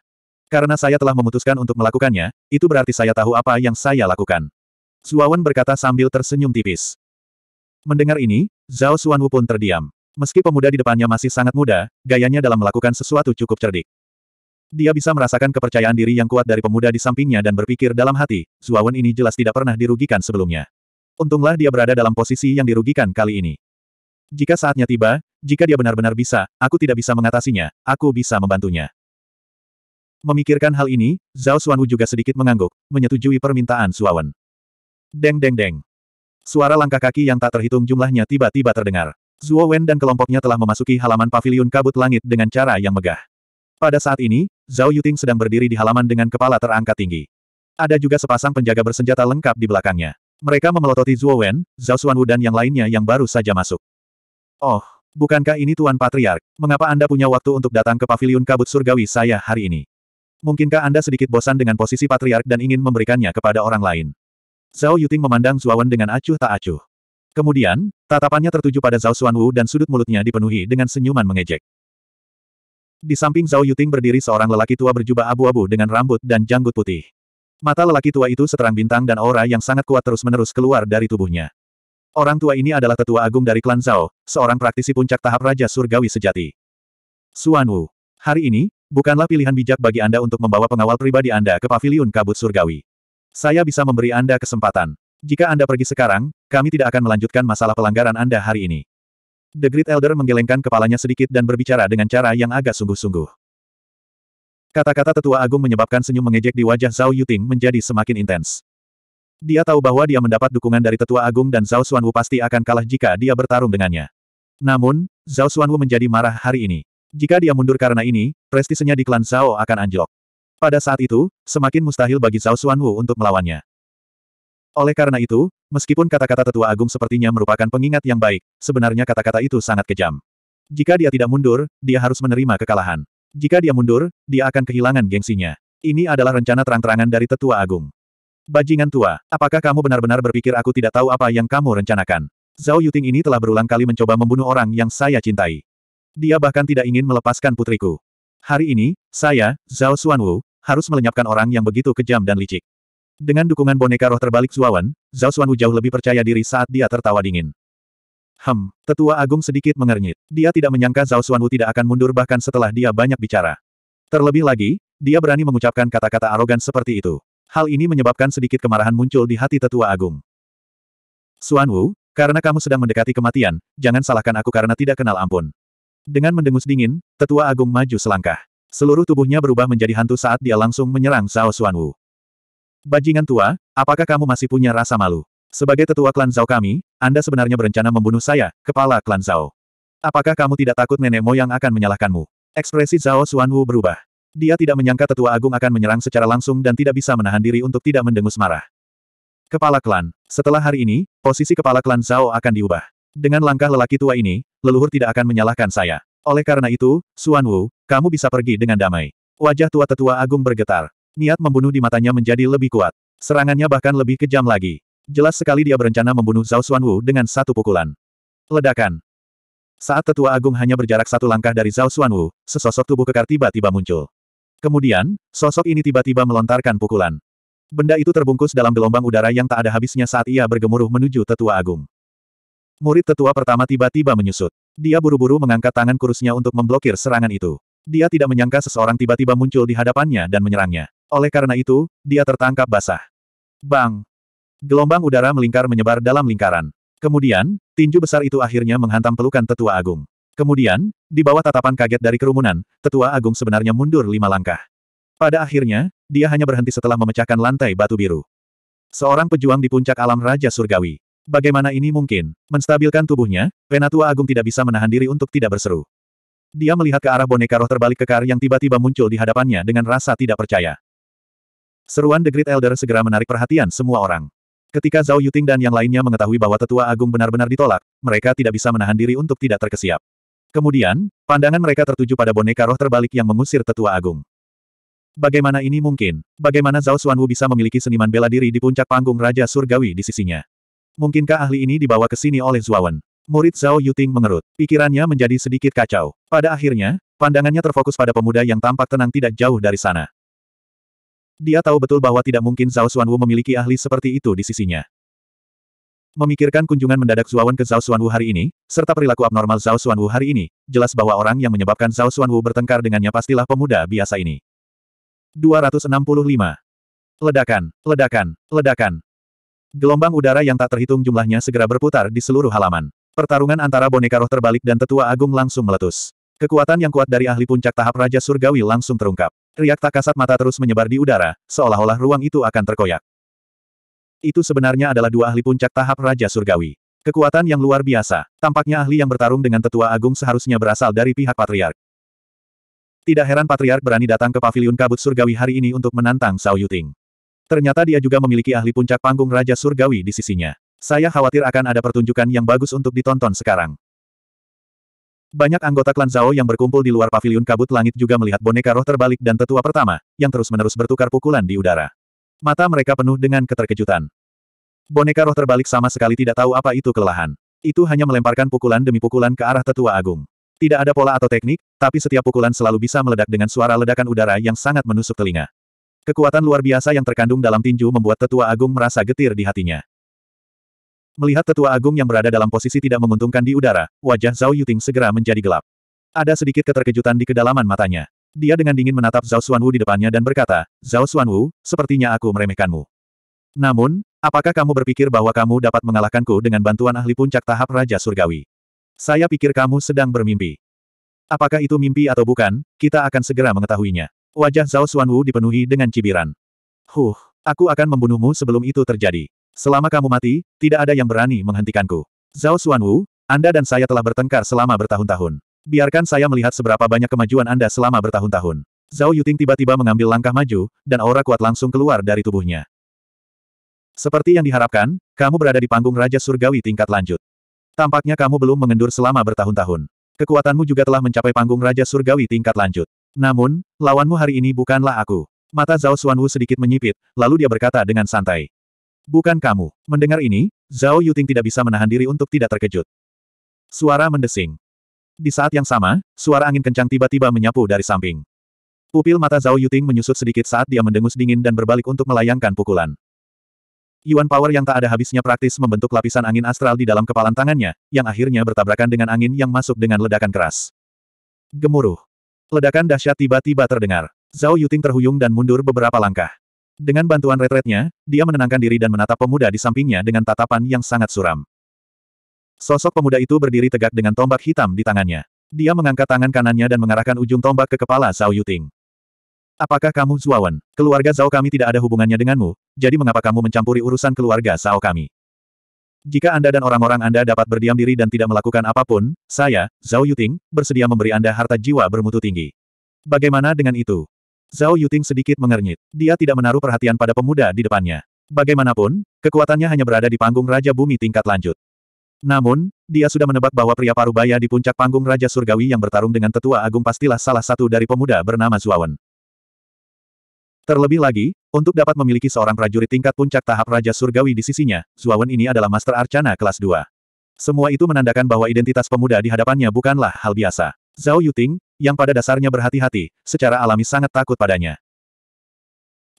Karena saya telah memutuskan untuk melakukannya, itu berarti saya tahu apa yang saya lakukan. Suawan berkata sambil tersenyum tipis. Mendengar ini, Zhao Xuanwu pun terdiam. Meski pemuda di depannya masih sangat muda, gayanya dalam melakukan sesuatu cukup cerdik. Dia bisa merasakan kepercayaan diri yang kuat dari pemuda di sampingnya dan berpikir dalam hati, Zuawan ini jelas tidak pernah dirugikan sebelumnya. Untunglah dia berada dalam posisi yang dirugikan kali ini. Jika saatnya tiba, jika dia benar-benar bisa, aku tidak bisa mengatasinya, aku bisa membantunya. Memikirkan hal ini, Zhao Xuanwu juga sedikit mengangguk, menyetujui permintaan Suawan. Deng deng deng. Suara langkah kaki yang tak terhitung jumlahnya tiba-tiba terdengar. Zuo Wen dan kelompoknya telah memasuki halaman paviliun kabut langit dengan cara yang megah. Pada saat ini, Zhao Yuting sedang berdiri di halaman dengan kepala terangkat tinggi. Ada juga sepasang penjaga bersenjata lengkap di belakangnya. Mereka memelototi Zuo Wen, Zhao Xuanwu dan yang lainnya yang baru saja masuk. Oh, bukankah ini Tuan Patriark? Mengapa Anda punya waktu untuk datang ke paviliun kabut surgawi saya hari ini? Mungkinkah Anda sedikit bosan dengan posisi patriark dan ingin memberikannya kepada orang lain? Zhao Yuting memandang Zuawan dengan acuh tak acuh. Kemudian, tatapannya tertuju pada Zhao Xuanwu dan sudut mulutnya dipenuhi dengan senyuman mengejek. Di samping Zhao Yuting berdiri seorang lelaki tua berjubah abu-abu dengan rambut dan janggut putih. Mata lelaki tua itu seterang bintang dan aura yang sangat kuat terus-menerus keluar dari tubuhnya. Orang tua ini adalah tetua agung dari klan Zhao, seorang praktisi puncak tahap Raja Surgawi sejati. Xuanwu. Hari ini, Bukanlah pilihan bijak bagi Anda untuk membawa pengawal pribadi Anda ke paviliun kabut surgawi. Saya bisa memberi Anda kesempatan. Jika Anda pergi sekarang, kami tidak akan melanjutkan masalah pelanggaran Anda hari ini. The Great Elder menggelengkan kepalanya sedikit dan berbicara dengan cara yang agak sungguh-sungguh. Kata-kata tetua agung menyebabkan senyum mengejek di wajah Zhao Yuting menjadi semakin intens. Dia tahu bahwa dia mendapat dukungan dari tetua agung dan Zhao Xuanwu pasti akan kalah jika dia bertarung dengannya. Namun, Zhao Xuanwu menjadi marah hari ini. Jika dia mundur karena ini, prestisenya di klan Zhao akan anjlok. Pada saat itu, semakin mustahil bagi Zhao Xuanwu untuk melawannya. Oleh karena itu, meskipun kata-kata tetua agung sepertinya merupakan pengingat yang baik, sebenarnya kata-kata itu sangat kejam. Jika dia tidak mundur, dia harus menerima kekalahan. Jika dia mundur, dia akan kehilangan gengsinya. Ini adalah rencana terang-terangan dari tetua agung. Bajingan tua, apakah kamu benar-benar berpikir aku tidak tahu apa yang kamu rencanakan? Zhao Yuting ini telah berulang kali mencoba membunuh orang yang saya cintai. Dia bahkan tidak ingin melepaskan putriku. Hari ini, saya, Zhao Xuanwu, harus melenyapkan orang yang begitu kejam dan licik. Dengan dukungan boneka roh terbalik Zuawan, Zhao Xuanwu jauh lebih percaya diri saat dia tertawa dingin. Hem, tetua agung sedikit mengernyit. Dia tidak menyangka Zhao Xuanwu tidak akan mundur bahkan setelah dia banyak bicara. Terlebih lagi, dia berani mengucapkan kata-kata arogan seperti itu. Hal ini menyebabkan sedikit kemarahan muncul di hati tetua agung. Xuanwu, karena kamu sedang mendekati kematian, jangan salahkan aku karena tidak kenal ampun. Dengan mendengus dingin, tetua agung maju selangkah. Seluruh tubuhnya berubah menjadi hantu saat dia langsung menyerang Zhao Xuanwu. Bajingan tua, apakah kamu masih punya rasa malu? Sebagai tetua klan Zhao kami, Anda sebenarnya berencana membunuh saya, kepala klan Zhao. Apakah kamu tidak takut nenek moyang akan menyalahkanmu? Ekspresi Zhao Xuanwu berubah. Dia tidak menyangka tetua agung akan menyerang secara langsung dan tidak bisa menahan diri untuk tidak mendengus marah. Kepala klan. Setelah hari ini, posisi kepala klan Zhao akan diubah. Dengan langkah lelaki tua ini, leluhur tidak akan menyalahkan saya. Oleh karena itu, Suan Wu, kamu bisa pergi dengan damai. Wajah tua tetua agung bergetar. Niat membunuh di matanya menjadi lebih kuat. Serangannya bahkan lebih kejam lagi. Jelas sekali dia berencana membunuh Zhao Suan Wu dengan satu pukulan. Ledakan. Saat tetua agung hanya berjarak satu langkah dari Zhao Suan Wu, sesosok tubuh kekar tiba-tiba muncul. Kemudian, sosok ini tiba-tiba melontarkan pukulan. Benda itu terbungkus dalam gelombang udara yang tak ada habisnya saat ia bergemuruh menuju tetua agung. Murid tetua pertama tiba-tiba menyusut. Dia buru-buru mengangkat tangan kurusnya untuk memblokir serangan itu. Dia tidak menyangka seseorang tiba-tiba muncul di hadapannya dan menyerangnya. Oleh karena itu, dia tertangkap basah. Bang! Gelombang udara melingkar menyebar dalam lingkaran. Kemudian, tinju besar itu akhirnya menghantam pelukan tetua agung. Kemudian, di bawah tatapan kaget dari kerumunan, tetua agung sebenarnya mundur lima langkah. Pada akhirnya, dia hanya berhenti setelah memecahkan lantai batu biru. Seorang pejuang di puncak alam Raja Surgawi. Bagaimana ini mungkin? Menstabilkan tubuhnya, Penatua Agung tidak bisa menahan diri untuk tidak berseru. Dia melihat ke arah boneka roh terbalik kekar yang tiba-tiba muncul di hadapannya dengan rasa tidak percaya. Seruan The Great Elder segera menarik perhatian semua orang. Ketika Zhao Yuting dan yang lainnya mengetahui bahwa tetua agung benar-benar ditolak, mereka tidak bisa menahan diri untuk tidak terkesiap. Kemudian, pandangan mereka tertuju pada boneka roh terbalik yang mengusir tetua agung. Bagaimana ini mungkin? Bagaimana Zhao Xuanwu bisa memiliki seniman bela diri di puncak panggung Raja Surgawi di sisinya? Mungkinkah ahli ini dibawa ke sini oleh Zuawan? Murid Zhao Yuting mengerut. Pikirannya menjadi sedikit kacau. Pada akhirnya, pandangannya terfokus pada pemuda yang tampak tenang tidak jauh dari sana. Dia tahu betul bahwa tidak mungkin Zhao Xuanwu memiliki ahli seperti itu di sisinya. Memikirkan kunjungan mendadak Zuawan ke Zhao Xuanwu hari ini, serta perilaku abnormal Zhao Xuanwu hari ini, jelas bahwa orang yang menyebabkan Zhao Xuanwu bertengkar dengannya pastilah pemuda biasa ini. 265. Ledakan, ledakan, ledakan. Gelombang udara yang tak terhitung jumlahnya segera berputar di seluruh halaman. Pertarungan antara boneka roh terbalik dan tetua agung langsung meletus. Kekuatan yang kuat dari ahli puncak tahap Raja Surgawi langsung terungkap. Riak tak kasat mata terus menyebar di udara, seolah-olah ruang itu akan terkoyak. Itu sebenarnya adalah dua ahli puncak tahap Raja Surgawi. Kekuatan yang luar biasa, tampaknya ahli yang bertarung dengan tetua agung seharusnya berasal dari pihak Patriark. Tidak heran Patriark berani datang ke Paviliun Kabut Surgawi hari ini untuk menantang Sao Yuting. Ternyata dia juga memiliki ahli puncak panggung Raja Surgawi di sisinya. Saya khawatir akan ada pertunjukan yang bagus untuk ditonton sekarang. Banyak anggota klan Zhao yang berkumpul di luar paviliun kabut langit juga melihat boneka roh terbalik dan tetua pertama, yang terus-menerus bertukar pukulan di udara. Mata mereka penuh dengan keterkejutan. Boneka roh terbalik sama sekali tidak tahu apa itu kelelahan. Itu hanya melemparkan pukulan demi pukulan ke arah tetua agung. Tidak ada pola atau teknik, tapi setiap pukulan selalu bisa meledak dengan suara ledakan udara yang sangat menusuk telinga. Kekuatan luar biasa yang terkandung dalam tinju membuat tetua agung merasa getir di hatinya. Melihat tetua agung yang berada dalam posisi tidak menguntungkan di udara, wajah Zhao Yuting segera menjadi gelap. Ada sedikit keterkejutan di kedalaman matanya. Dia dengan dingin menatap Zhao Xuanwu di depannya dan berkata, Zhao Xuanwu, sepertinya aku meremehkanmu. Namun, apakah kamu berpikir bahwa kamu dapat mengalahkanku dengan bantuan ahli puncak tahap Raja Surgawi? Saya pikir kamu sedang bermimpi. Apakah itu mimpi atau bukan, kita akan segera mengetahuinya. Wajah Zhao Xuanwu dipenuhi dengan cibiran. Huh, aku akan membunuhmu sebelum itu terjadi. Selama kamu mati, tidak ada yang berani menghentikanku. Zhao Xuanwu, Anda dan saya telah bertengkar selama bertahun-tahun. Biarkan saya melihat seberapa banyak kemajuan Anda selama bertahun-tahun. Zhao Yuting tiba-tiba mengambil langkah maju, dan aura kuat langsung keluar dari tubuhnya. Seperti yang diharapkan, kamu berada di panggung Raja Surgawi tingkat lanjut. Tampaknya kamu belum mengendur selama bertahun-tahun. Kekuatanmu juga telah mencapai panggung Raja Surgawi tingkat lanjut. Namun, lawanmu hari ini bukanlah aku. Mata Zhao Xuanwu sedikit menyipit, lalu dia berkata dengan santai. Bukan kamu. Mendengar ini, Zhao Yuting tidak bisa menahan diri untuk tidak terkejut. Suara mendesing. Di saat yang sama, suara angin kencang tiba-tiba menyapu dari samping. Pupil mata Zhao Yuting menyusut sedikit saat dia mendengus dingin dan berbalik untuk melayangkan pukulan. Yuan power yang tak ada habisnya praktis membentuk lapisan angin astral di dalam kepalan tangannya, yang akhirnya bertabrakan dengan angin yang masuk dengan ledakan keras. Gemuruh. Ledakan dahsyat tiba-tiba terdengar. Zhao Yuting terhuyung dan mundur beberapa langkah. Dengan bantuan retretnya, dia menenangkan diri dan menatap pemuda di sampingnya dengan tatapan yang sangat suram. Sosok pemuda itu berdiri tegak dengan tombak hitam di tangannya. Dia mengangkat tangan kanannya dan mengarahkan ujung tombak ke kepala Zhao Yuting. Apakah kamu Zuawan? Keluarga Zhao kami tidak ada hubungannya denganmu, jadi mengapa kamu mencampuri urusan keluarga Zhao kami? Jika Anda dan orang-orang Anda dapat berdiam diri dan tidak melakukan apapun, saya, Zhao Yuting, bersedia memberi Anda harta jiwa bermutu tinggi. Bagaimana dengan itu? Zhao Yuting sedikit mengernyit. Dia tidak menaruh perhatian pada pemuda di depannya. Bagaimanapun, kekuatannya hanya berada di panggung Raja Bumi tingkat lanjut. Namun, dia sudah menebak bahwa pria parubaya di puncak panggung Raja Surgawi yang bertarung dengan tetua agung pastilah salah satu dari pemuda bernama Zuawan. Terlebih lagi, untuk dapat memiliki seorang prajurit tingkat puncak tahap Raja Surgawi di sisinya, Zuawan ini adalah Master Arcana kelas 2. Semua itu menandakan bahwa identitas pemuda di hadapannya bukanlah hal biasa. Zhao Yuting, yang pada dasarnya berhati-hati, secara alami sangat takut padanya.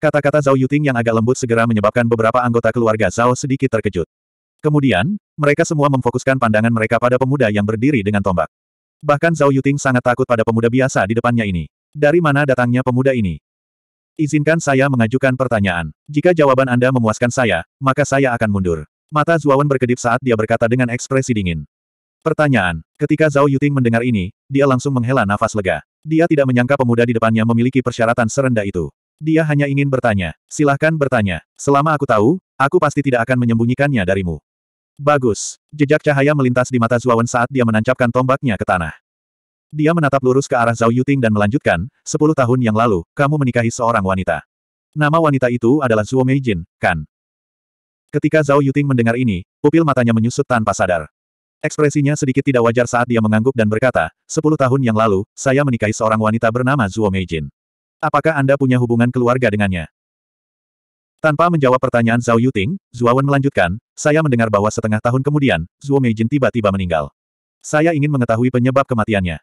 Kata-kata Zhao Yuting yang agak lembut segera menyebabkan beberapa anggota keluarga Zhao sedikit terkejut. Kemudian, mereka semua memfokuskan pandangan mereka pada pemuda yang berdiri dengan tombak. Bahkan Zhao Yuting sangat takut pada pemuda biasa di depannya ini. Dari mana datangnya pemuda ini? Izinkan saya mengajukan pertanyaan. Jika jawaban Anda memuaskan saya, maka saya akan mundur. Mata Zuawan berkedip saat dia berkata dengan ekspresi dingin. Pertanyaan. Ketika Zhao Yuting mendengar ini, dia langsung menghela nafas lega. Dia tidak menyangka pemuda di depannya memiliki persyaratan serendah itu. Dia hanya ingin bertanya. Silahkan bertanya. Selama aku tahu, aku pasti tidak akan menyembunyikannya darimu. Bagus. Jejak cahaya melintas di mata Zuawan saat dia menancapkan tombaknya ke tanah. Dia menatap lurus ke arah Zhao Yuting dan melanjutkan, sepuluh tahun yang lalu, kamu menikahi seorang wanita. Nama wanita itu adalah Zhuo Meijin, kan? Ketika Zhao Yuting mendengar ini, pupil matanya menyusut tanpa sadar. Ekspresinya sedikit tidak wajar saat dia mengangguk dan berkata, sepuluh tahun yang lalu, saya menikahi seorang wanita bernama Zhuo Meijin. Apakah Anda punya hubungan keluarga dengannya? Tanpa menjawab pertanyaan Zhao Yuting, Wen melanjutkan, saya mendengar bahwa setengah tahun kemudian, Zhuo Meijin tiba-tiba meninggal. Saya ingin mengetahui penyebab kematiannya.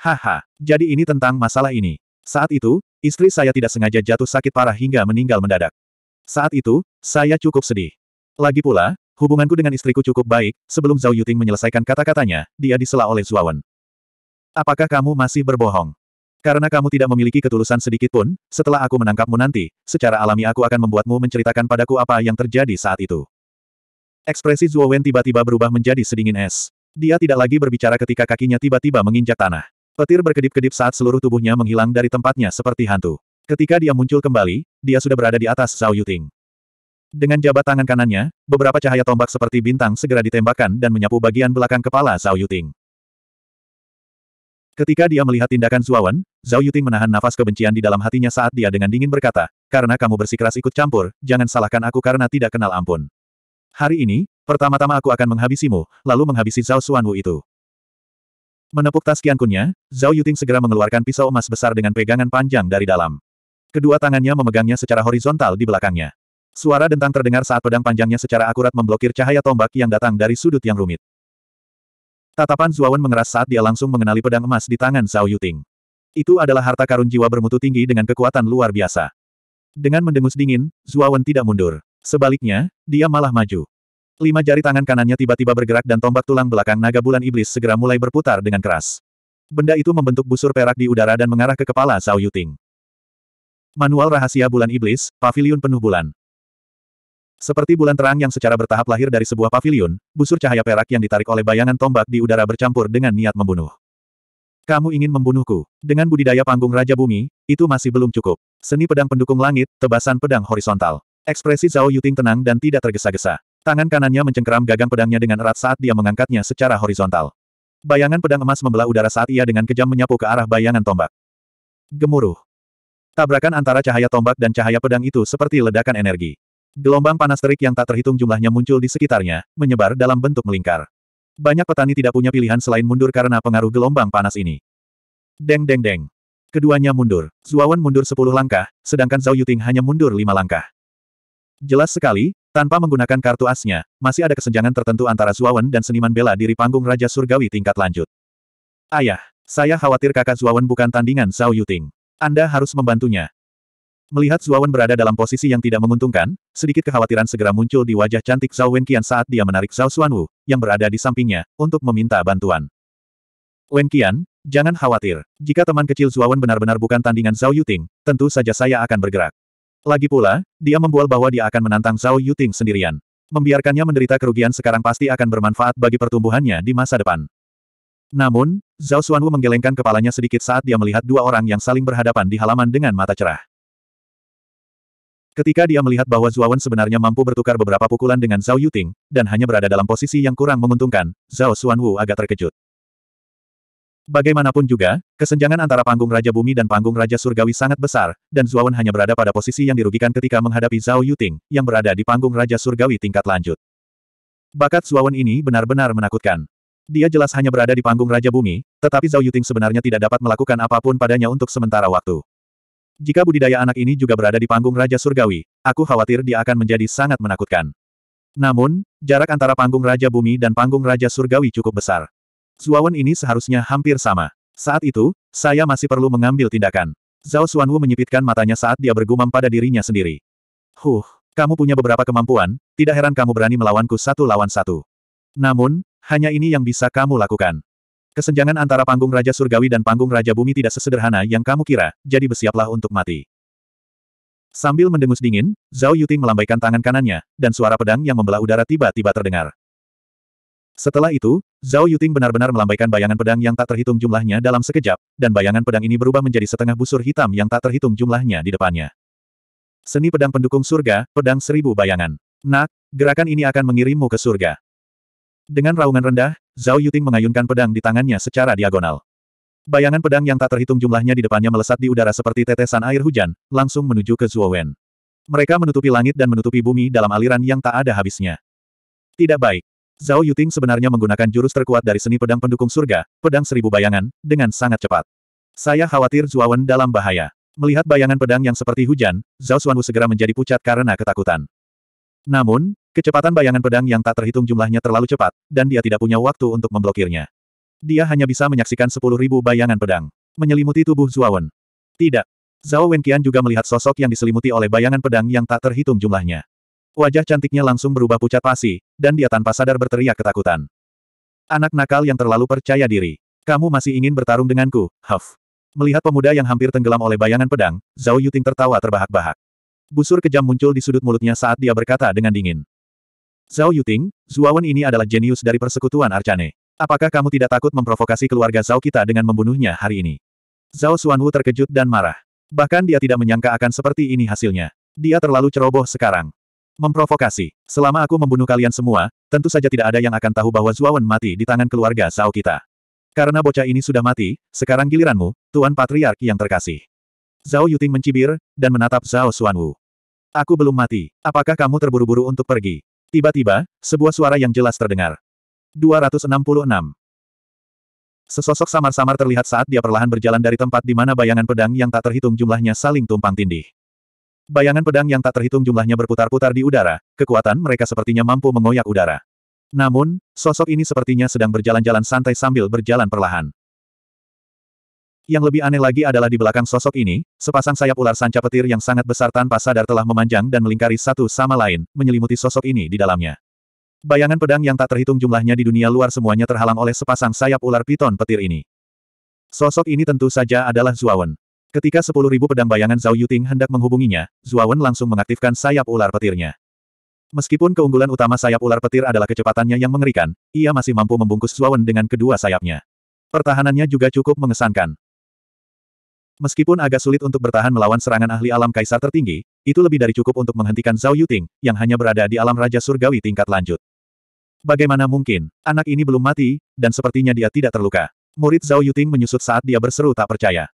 Haha, jadi ini tentang masalah ini. Saat itu, istri saya tidak sengaja jatuh sakit parah hingga meninggal mendadak. Saat itu, saya cukup sedih. Lagi pula, hubunganku dengan istriku cukup baik, sebelum Zhao Yuting menyelesaikan kata-katanya, dia disela oleh Zuawan. Apakah kamu masih berbohong? Karena kamu tidak memiliki ketulusan sedikit pun, setelah aku menangkapmu nanti, secara alami aku akan membuatmu menceritakan padaku apa yang terjadi saat itu. Ekspresi Zuowen tiba-tiba berubah menjadi sedingin es. Dia tidak lagi berbicara ketika kakinya tiba-tiba menginjak tanah. Petir berkedip-kedip saat seluruh tubuhnya menghilang dari tempatnya seperti hantu. Ketika dia muncul kembali, dia sudah berada di atas Zhao Yuting. Dengan jabat tangan kanannya, beberapa cahaya tombak seperti bintang segera ditembakkan dan menyapu bagian belakang kepala Zhao Yuting. Ketika dia melihat tindakan Zuawan, Zhao Yuting menahan nafas kebencian di dalam hatinya saat dia dengan dingin berkata, karena kamu bersikeras ikut campur, jangan salahkan aku karena tidak kenal ampun. Hari ini, pertama-tama aku akan menghabisimu, lalu menghabisi Zhao Xuanwu itu. Menepuk tas kiankunnya, Zhao Yuting segera mengeluarkan pisau emas besar dengan pegangan panjang dari dalam. Kedua tangannya memegangnya secara horizontal di belakangnya. Suara dentang terdengar saat pedang panjangnya secara akurat memblokir cahaya tombak yang datang dari sudut yang rumit. Tatapan Zuawan mengeras saat dia langsung mengenali pedang emas di tangan Zhao Yuting. Itu adalah harta karun jiwa bermutu tinggi dengan kekuatan luar biasa. Dengan mendengus dingin, Zuawan tidak mundur. Sebaliknya, dia malah maju. Lima jari tangan kanannya tiba-tiba bergerak dan tombak tulang belakang naga bulan iblis segera mulai berputar dengan keras. Benda itu membentuk busur perak di udara dan mengarah ke kepala Zhao Yuting. Manual Rahasia Bulan Iblis, pavilion Penuh Bulan. Seperti bulan terang yang secara bertahap lahir dari sebuah pavilion, busur cahaya perak yang ditarik oleh bayangan tombak di udara bercampur dengan niat membunuh. Kamu ingin membunuhku. Dengan budidaya panggung Raja Bumi, itu masih belum cukup. Seni pedang pendukung langit, tebasan pedang horizontal. Ekspresi Zhao Yuting tenang dan tidak tergesa-gesa. Tangan kanannya mencengkeram gagang pedangnya dengan erat saat dia mengangkatnya secara horizontal. Bayangan pedang emas membelah udara saat ia dengan kejam menyapu ke arah bayangan tombak. Gemuruh. Tabrakan antara cahaya tombak dan cahaya pedang itu seperti ledakan energi. Gelombang panas terik yang tak terhitung jumlahnya muncul di sekitarnya, menyebar dalam bentuk melingkar. Banyak petani tidak punya pilihan selain mundur karena pengaruh gelombang panas ini. Deng deng deng. Keduanya mundur. Zuawan mundur sepuluh langkah, sedangkan Zhao Yuting hanya mundur lima langkah. Jelas sekali, tanpa menggunakan kartu asnya, masih ada kesenjangan tertentu antara Zuawan dan seniman bela diri panggung Raja Surgawi tingkat lanjut. Ayah, saya khawatir kakak Zuawan bukan tandingan Zhao Yuting. Anda harus membantunya. Melihat Zuawan berada dalam posisi yang tidak menguntungkan, sedikit kekhawatiran segera muncul di wajah cantik Zhao Wenqian saat dia menarik Zhao Xuanwu, yang berada di sampingnya, untuk meminta bantuan. Wenqian, jangan khawatir. Jika teman kecil Zuawan benar-benar bukan tandingan Zhao Yuting, tentu saja saya akan bergerak. Lagi pula, dia membual bahwa dia akan menantang Zhao Yuting sendirian. Membiarkannya menderita kerugian sekarang pasti akan bermanfaat bagi pertumbuhannya di masa depan. Namun, Zhao Xuanwu menggelengkan kepalanya sedikit saat dia melihat dua orang yang saling berhadapan di halaman dengan mata cerah. Ketika dia melihat bahwa Zuawan sebenarnya mampu bertukar beberapa pukulan dengan Zhao Yuting, dan hanya berada dalam posisi yang kurang menguntungkan, Zhao Xuanwu agak terkejut. Bagaimanapun juga, kesenjangan antara panggung Raja Bumi dan panggung Raja Surgawi sangat besar, dan Zuawan hanya berada pada posisi yang dirugikan ketika menghadapi Zhao Yuting, yang berada di panggung Raja Surgawi tingkat lanjut. Bakat Zuawan ini benar-benar menakutkan. Dia jelas hanya berada di panggung Raja Bumi, tetapi Zhao Yuting sebenarnya tidak dapat melakukan apapun padanya untuk sementara waktu. Jika budidaya anak ini juga berada di panggung Raja Surgawi, aku khawatir dia akan menjadi sangat menakutkan. Namun, jarak antara panggung Raja Bumi dan panggung Raja Surgawi cukup besar. Zuawan ini seharusnya hampir sama. Saat itu, saya masih perlu mengambil tindakan. Zhao Xuanwu menyipitkan matanya saat dia bergumam pada dirinya sendiri. Huh, kamu punya beberapa kemampuan, tidak heran kamu berani melawanku satu lawan satu. Namun, hanya ini yang bisa kamu lakukan. Kesenjangan antara panggung Raja Surgawi dan panggung Raja Bumi tidak sesederhana yang kamu kira, jadi bersiaplah untuk mati. Sambil mendengus dingin, Zhao Yuting melambaikan tangan kanannya, dan suara pedang yang membelah udara tiba-tiba terdengar. Setelah itu, Zhao Yuting benar-benar melambaikan bayangan pedang yang tak terhitung jumlahnya dalam sekejap, dan bayangan pedang ini berubah menjadi setengah busur hitam yang tak terhitung jumlahnya di depannya. Seni pedang pendukung surga, pedang seribu bayangan. Nak, gerakan ini akan mengirimmu ke surga. Dengan raungan rendah, Zhao Yuting mengayunkan pedang di tangannya secara diagonal. Bayangan pedang yang tak terhitung jumlahnya di depannya melesat di udara seperti tetesan air hujan, langsung menuju ke Wen. Mereka menutupi langit dan menutupi bumi dalam aliran yang tak ada habisnya. Tidak baik. Zhao Yuting sebenarnya menggunakan jurus terkuat dari seni pedang pendukung surga, pedang seribu bayangan, dengan sangat cepat. Saya khawatir Zuawan dalam bahaya. Melihat bayangan pedang yang seperti hujan, Zhao Xuanwu segera menjadi pucat karena ketakutan. Namun, kecepatan bayangan pedang yang tak terhitung jumlahnya terlalu cepat, dan dia tidak punya waktu untuk memblokirnya. Dia hanya bisa menyaksikan sepuluh ribu bayangan pedang. Menyelimuti tubuh Zuawan. Tidak. Zhao Wenqian juga melihat sosok yang diselimuti oleh bayangan pedang yang tak terhitung jumlahnya. Wajah cantiknya langsung berubah pucat pasi, dan dia tanpa sadar berteriak ketakutan. Anak nakal yang terlalu percaya diri. Kamu masih ingin bertarung denganku, Huff. Melihat pemuda yang hampir tenggelam oleh bayangan pedang, Zhao Yuting tertawa terbahak-bahak. Busur kejam muncul di sudut mulutnya saat dia berkata dengan dingin. Zhao Yuting, Zuawan ini adalah jenius dari persekutuan Arcane. Apakah kamu tidak takut memprovokasi keluarga Zhao kita dengan membunuhnya hari ini? Zhao Xuanwu terkejut dan marah. Bahkan dia tidak menyangka akan seperti ini hasilnya. Dia terlalu ceroboh sekarang. Memprovokasi. Selama aku membunuh kalian semua, tentu saja tidak ada yang akan tahu bahwa Zuawan mati di tangan keluarga Sao kita. Karena bocah ini sudah mati, sekarang giliranmu, Tuan Patriark yang terkasih. Zhao Yuting mencibir, dan menatap Zhao Xuanwu. Aku belum mati. Apakah kamu terburu-buru untuk pergi? Tiba-tiba, sebuah suara yang jelas terdengar. 266. Sesosok samar-samar terlihat saat dia perlahan berjalan dari tempat di mana bayangan pedang yang tak terhitung jumlahnya saling tumpang tindih. Bayangan pedang yang tak terhitung jumlahnya berputar-putar di udara, kekuatan mereka sepertinya mampu mengoyak udara. Namun, sosok ini sepertinya sedang berjalan-jalan santai sambil berjalan perlahan. Yang lebih aneh lagi adalah di belakang sosok ini, sepasang sayap ular sanca petir yang sangat besar tanpa sadar telah memanjang dan melingkari satu sama lain, menyelimuti sosok ini di dalamnya. Bayangan pedang yang tak terhitung jumlahnya di dunia luar semuanya terhalang oleh sepasang sayap ular piton petir ini. Sosok ini tentu saja adalah Zuawan. Ketika sepuluh ribu pedang bayangan Zhao Yuting hendak menghubunginya, Zuawan langsung mengaktifkan sayap ular petirnya. Meskipun keunggulan utama sayap ular petir adalah kecepatannya yang mengerikan, ia masih mampu membungkus Zuawan dengan kedua sayapnya. Pertahanannya juga cukup mengesankan. Meskipun agak sulit untuk bertahan melawan serangan ahli alam kaisar tertinggi, itu lebih dari cukup untuk menghentikan Zhao Yuting, yang hanya berada di alam Raja Surgawi tingkat lanjut. Bagaimana mungkin, anak ini belum mati, dan sepertinya dia tidak terluka. Murid Zhao Yuting menyusut saat dia berseru tak percaya.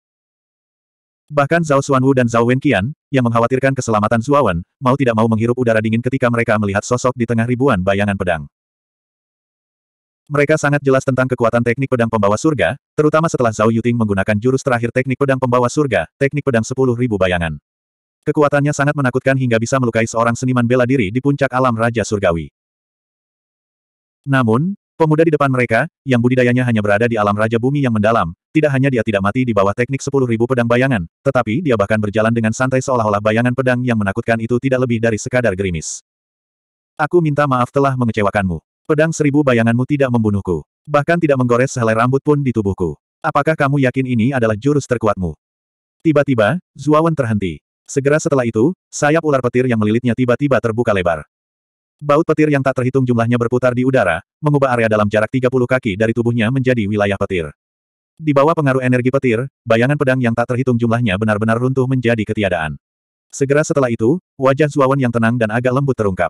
Bahkan Zhao Xuanwu dan Zhao Wenqian, yang mengkhawatirkan keselamatan Zuawan, mau tidak mau menghirup udara dingin ketika mereka melihat sosok di tengah ribuan bayangan pedang. Mereka sangat jelas tentang kekuatan teknik pedang pembawa surga, terutama setelah Zhao Yuting menggunakan jurus terakhir teknik pedang pembawa surga, teknik pedang sepuluh ribu bayangan. Kekuatannya sangat menakutkan hingga bisa melukai seorang seniman bela diri di puncak alam Raja Surgawi. Namun, Pemuda di depan mereka, yang budidayanya hanya berada di alam Raja Bumi yang mendalam, tidak hanya dia tidak mati di bawah teknik sepuluh ribu pedang bayangan, tetapi dia bahkan berjalan dengan santai seolah-olah bayangan pedang yang menakutkan itu tidak lebih dari sekadar gerimis. Aku minta maaf telah mengecewakanmu. Pedang seribu bayanganmu tidak membunuhku. Bahkan tidak menggores sehelai rambut pun di tubuhku. Apakah kamu yakin ini adalah jurus terkuatmu? Tiba-tiba, Zuawan terhenti. Segera setelah itu, sayap ular petir yang melilitnya tiba-tiba terbuka lebar. Baut petir yang tak terhitung jumlahnya berputar di udara, mengubah area dalam jarak 30 kaki dari tubuhnya menjadi wilayah petir. Di bawah pengaruh energi petir, bayangan pedang yang tak terhitung jumlahnya benar-benar runtuh menjadi ketiadaan. Segera setelah itu, wajah Zuawan yang tenang dan agak lembut terungkap.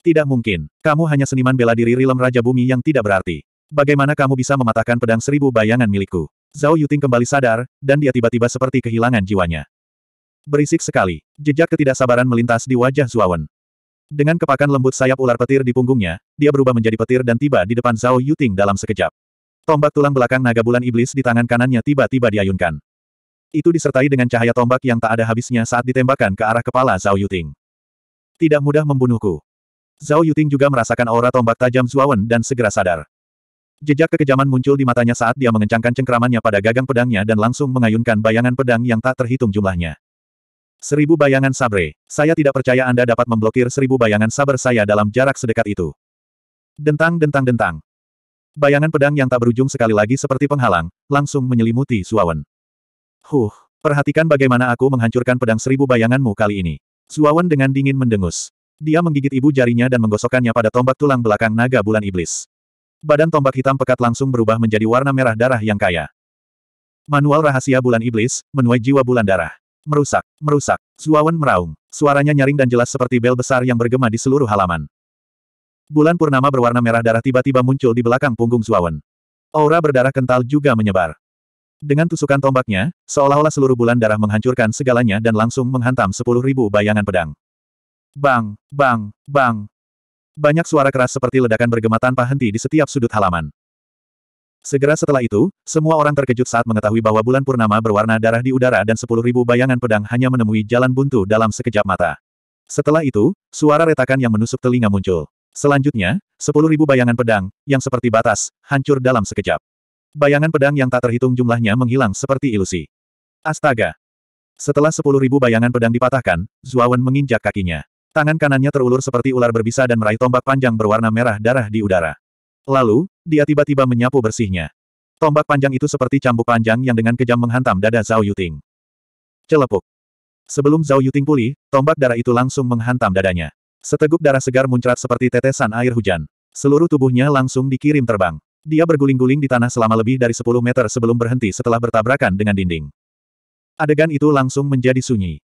Tidak mungkin, kamu hanya seniman bela diri Rilem Raja Bumi yang tidak berarti. Bagaimana kamu bisa mematahkan pedang seribu bayangan milikku? Zhao Yuting kembali sadar, dan dia tiba-tiba seperti kehilangan jiwanya. Berisik sekali, jejak ketidaksabaran melintas di wajah Zuawan. Dengan kepakan lembut sayap ular petir di punggungnya, dia berubah menjadi petir dan tiba di depan Zhao Yuting dalam sekejap. Tombak tulang belakang naga bulan iblis di tangan kanannya tiba-tiba diayunkan. Itu disertai dengan cahaya tombak yang tak ada habisnya saat ditembakkan ke arah kepala Zhao Yuting. Tidak mudah membunuhku. Zhao Yuting juga merasakan aura tombak tajam Zuawan dan segera sadar. Jejak kekejaman muncul di matanya saat dia mengencangkan cengkeramannya pada gagang pedangnya dan langsung mengayunkan bayangan pedang yang tak terhitung jumlahnya. Seribu bayangan sabre. Saya tidak percaya Anda dapat memblokir seribu bayangan saber saya dalam jarak sedekat itu. Dentang dentang dentang. Bayangan pedang yang tak berujung sekali lagi seperti penghalang, langsung menyelimuti Suawan. Huh, perhatikan bagaimana aku menghancurkan pedang seribu bayanganmu kali ini. Suawan dengan dingin mendengus. Dia menggigit ibu jarinya dan menggosokkannya pada tombak tulang belakang naga bulan iblis. Badan tombak hitam pekat langsung berubah menjadi warna merah darah yang kaya. Manual Rahasia Bulan Iblis, Menuai Jiwa Bulan Darah. Merusak, merusak, Zuawan meraung. Suaranya nyaring dan jelas seperti bel besar yang bergema di seluruh halaman. Bulan purnama berwarna merah darah tiba-tiba muncul di belakang punggung Zuawan. Aura berdarah kental juga menyebar. Dengan tusukan tombaknya, seolah-olah seluruh bulan darah menghancurkan segalanya dan langsung menghantam sepuluh ribu bayangan pedang. Bang, bang, bang. Banyak suara keras seperti ledakan bergema tanpa henti di setiap sudut halaman. Segera setelah itu, semua orang terkejut saat mengetahui bahwa bulan purnama berwarna darah di udara dan sepuluh ribu bayangan pedang hanya menemui jalan buntu dalam sekejap mata. Setelah itu, suara retakan yang menusuk telinga muncul. Selanjutnya, sepuluh ribu bayangan pedang, yang seperti batas, hancur dalam sekejap. Bayangan pedang yang tak terhitung jumlahnya menghilang seperti ilusi. Astaga! Setelah sepuluh ribu bayangan pedang dipatahkan, Zuawan menginjak kakinya. Tangan kanannya terulur seperti ular berbisa dan meraih tombak panjang berwarna merah darah di udara. Lalu, dia tiba-tiba menyapu bersihnya. Tombak panjang itu seperti cambuk panjang yang dengan kejam menghantam dada Zhao Yuting. Celepuk. Sebelum Zhao Yuting pulih, tombak darah itu langsung menghantam dadanya. Seteguk darah segar muncrat seperti tetesan air hujan. Seluruh tubuhnya langsung dikirim terbang. Dia berguling-guling di tanah selama lebih dari 10 meter sebelum berhenti setelah bertabrakan dengan dinding. Adegan itu langsung menjadi sunyi.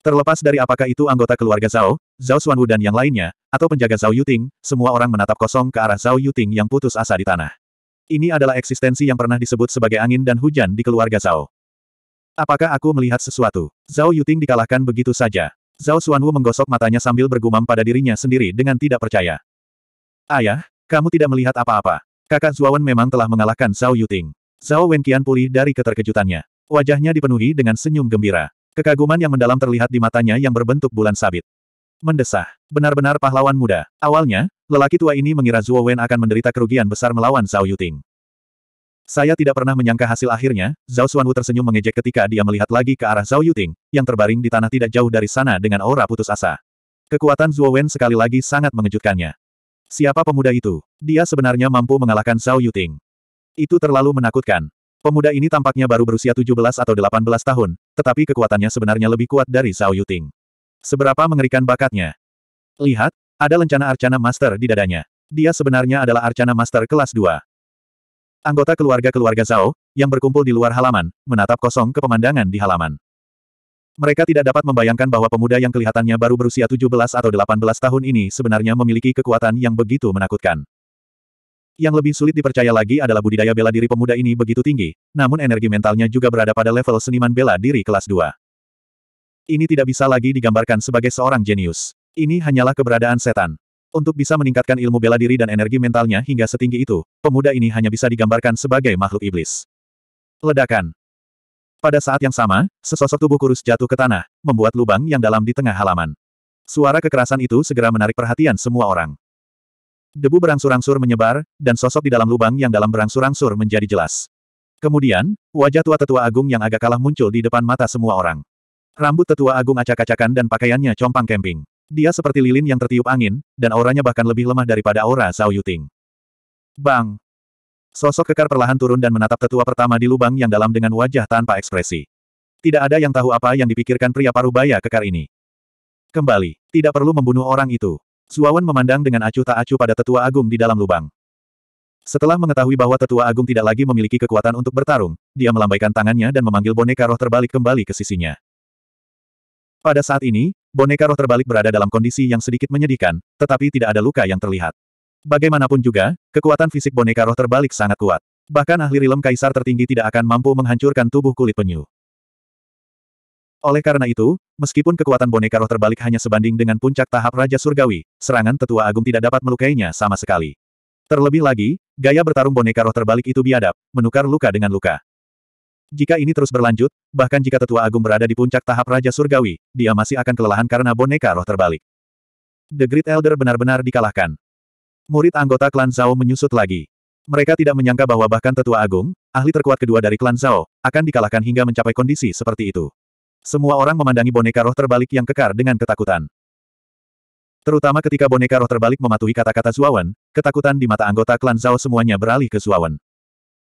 Terlepas dari apakah itu anggota keluarga Zhao, Zhao Xuanwu dan yang lainnya, atau penjaga Zhao Yuting, semua orang menatap kosong ke arah Zhao Yuting yang putus asa di tanah. Ini adalah eksistensi yang pernah disebut sebagai angin dan hujan di keluarga Zhao. Apakah aku melihat sesuatu? Zhao Yuting dikalahkan begitu saja. Zhao Xuanwu menggosok matanya sambil bergumam pada dirinya sendiri dengan tidak percaya. Ayah, kamu tidak melihat apa-apa. Kakak Zuawan memang telah mengalahkan Zhao Yuting. Zhao Wenqian pulih dari keterkejutannya. Wajahnya dipenuhi dengan senyum gembira. Kekaguman yang mendalam terlihat di matanya yang berbentuk bulan sabit. Mendesah. Benar-benar pahlawan muda. Awalnya, lelaki tua ini mengira Zuo Wen akan menderita kerugian besar melawan Zhao Yuting. Saya tidak pernah menyangka hasil akhirnya, Zhao Xuanwu tersenyum mengejek ketika dia melihat lagi ke arah Zhao Yuting, yang terbaring di tanah tidak jauh dari sana dengan aura putus asa. Kekuatan Zuo Wen sekali lagi sangat mengejutkannya. Siapa pemuda itu? Dia sebenarnya mampu mengalahkan Zhao Yuting. Itu terlalu menakutkan. Pemuda ini tampaknya baru berusia 17 atau 18 tahun, tetapi kekuatannya sebenarnya lebih kuat dari Zhao Yuting. Seberapa mengerikan bakatnya. Lihat, ada lencana Arcana Master di dadanya. Dia sebenarnya adalah Arcana Master kelas 2. Anggota keluarga-keluarga Zhao, yang berkumpul di luar halaman, menatap kosong ke pemandangan di halaman. Mereka tidak dapat membayangkan bahwa pemuda yang kelihatannya baru berusia 17 atau 18 tahun ini sebenarnya memiliki kekuatan yang begitu menakutkan. Yang lebih sulit dipercaya lagi adalah budidaya bela diri pemuda ini begitu tinggi, namun energi mentalnya juga berada pada level seniman bela diri kelas 2. Ini tidak bisa lagi digambarkan sebagai seorang jenius. Ini hanyalah keberadaan setan. Untuk bisa meningkatkan ilmu bela diri dan energi mentalnya hingga setinggi itu, pemuda ini hanya bisa digambarkan sebagai makhluk iblis. Ledakan. Pada saat yang sama, sesosok tubuh kurus jatuh ke tanah, membuat lubang yang dalam di tengah halaman. Suara kekerasan itu segera menarik perhatian semua orang. Debu berangsur-angsur menyebar, dan sosok di dalam lubang yang dalam berangsur-angsur menjadi jelas. Kemudian, wajah tua tetua agung yang agak kalah muncul di depan mata semua orang. Rambut tetua agung acak-acakan dan pakaiannya compang kemping. Dia seperti lilin yang tertiup angin, dan auranya bahkan lebih lemah daripada aura Zhao Yuting. Bang! Sosok kekar perlahan turun dan menatap tetua pertama di lubang yang dalam dengan wajah tanpa ekspresi. Tidak ada yang tahu apa yang dipikirkan pria parubaya kekar ini. Kembali, tidak perlu membunuh orang itu. Suawan memandang dengan acuh tak acuh pada tetua agung di dalam lubang. Setelah mengetahui bahwa tetua agung tidak lagi memiliki kekuatan untuk bertarung, dia melambaikan tangannya dan memanggil boneka roh terbalik kembali ke sisinya. Pada saat ini, boneka roh terbalik berada dalam kondisi yang sedikit menyedihkan, tetapi tidak ada luka yang terlihat. Bagaimanapun juga, kekuatan fisik boneka roh terbalik sangat kuat. Bahkan ahli rilem kaisar tertinggi tidak akan mampu menghancurkan tubuh kulit penyu. Oleh karena itu, meskipun kekuatan boneka roh terbalik hanya sebanding dengan puncak tahap Raja Surgawi, serangan tetua agung tidak dapat melukainya sama sekali. Terlebih lagi, gaya bertarung boneka roh terbalik itu biadab, menukar luka dengan luka. Jika ini terus berlanjut, bahkan jika tetua agung berada di puncak tahap Raja Surgawi, dia masih akan kelelahan karena boneka roh terbalik. The Great Elder benar-benar dikalahkan. Murid anggota klan Zhao menyusut lagi. Mereka tidak menyangka bahwa bahkan tetua agung, ahli terkuat kedua dari klan Zhao, akan dikalahkan hingga mencapai kondisi seperti itu. Semua orang memandangi boneka roh terbalik yang kekar dengan ketakutan. Terutama ketika boneka roh terbalik mematuhi kata-kata Zuawan, ketakutan di mata anggota klan Zhao semuanya beralih ke Zuawan.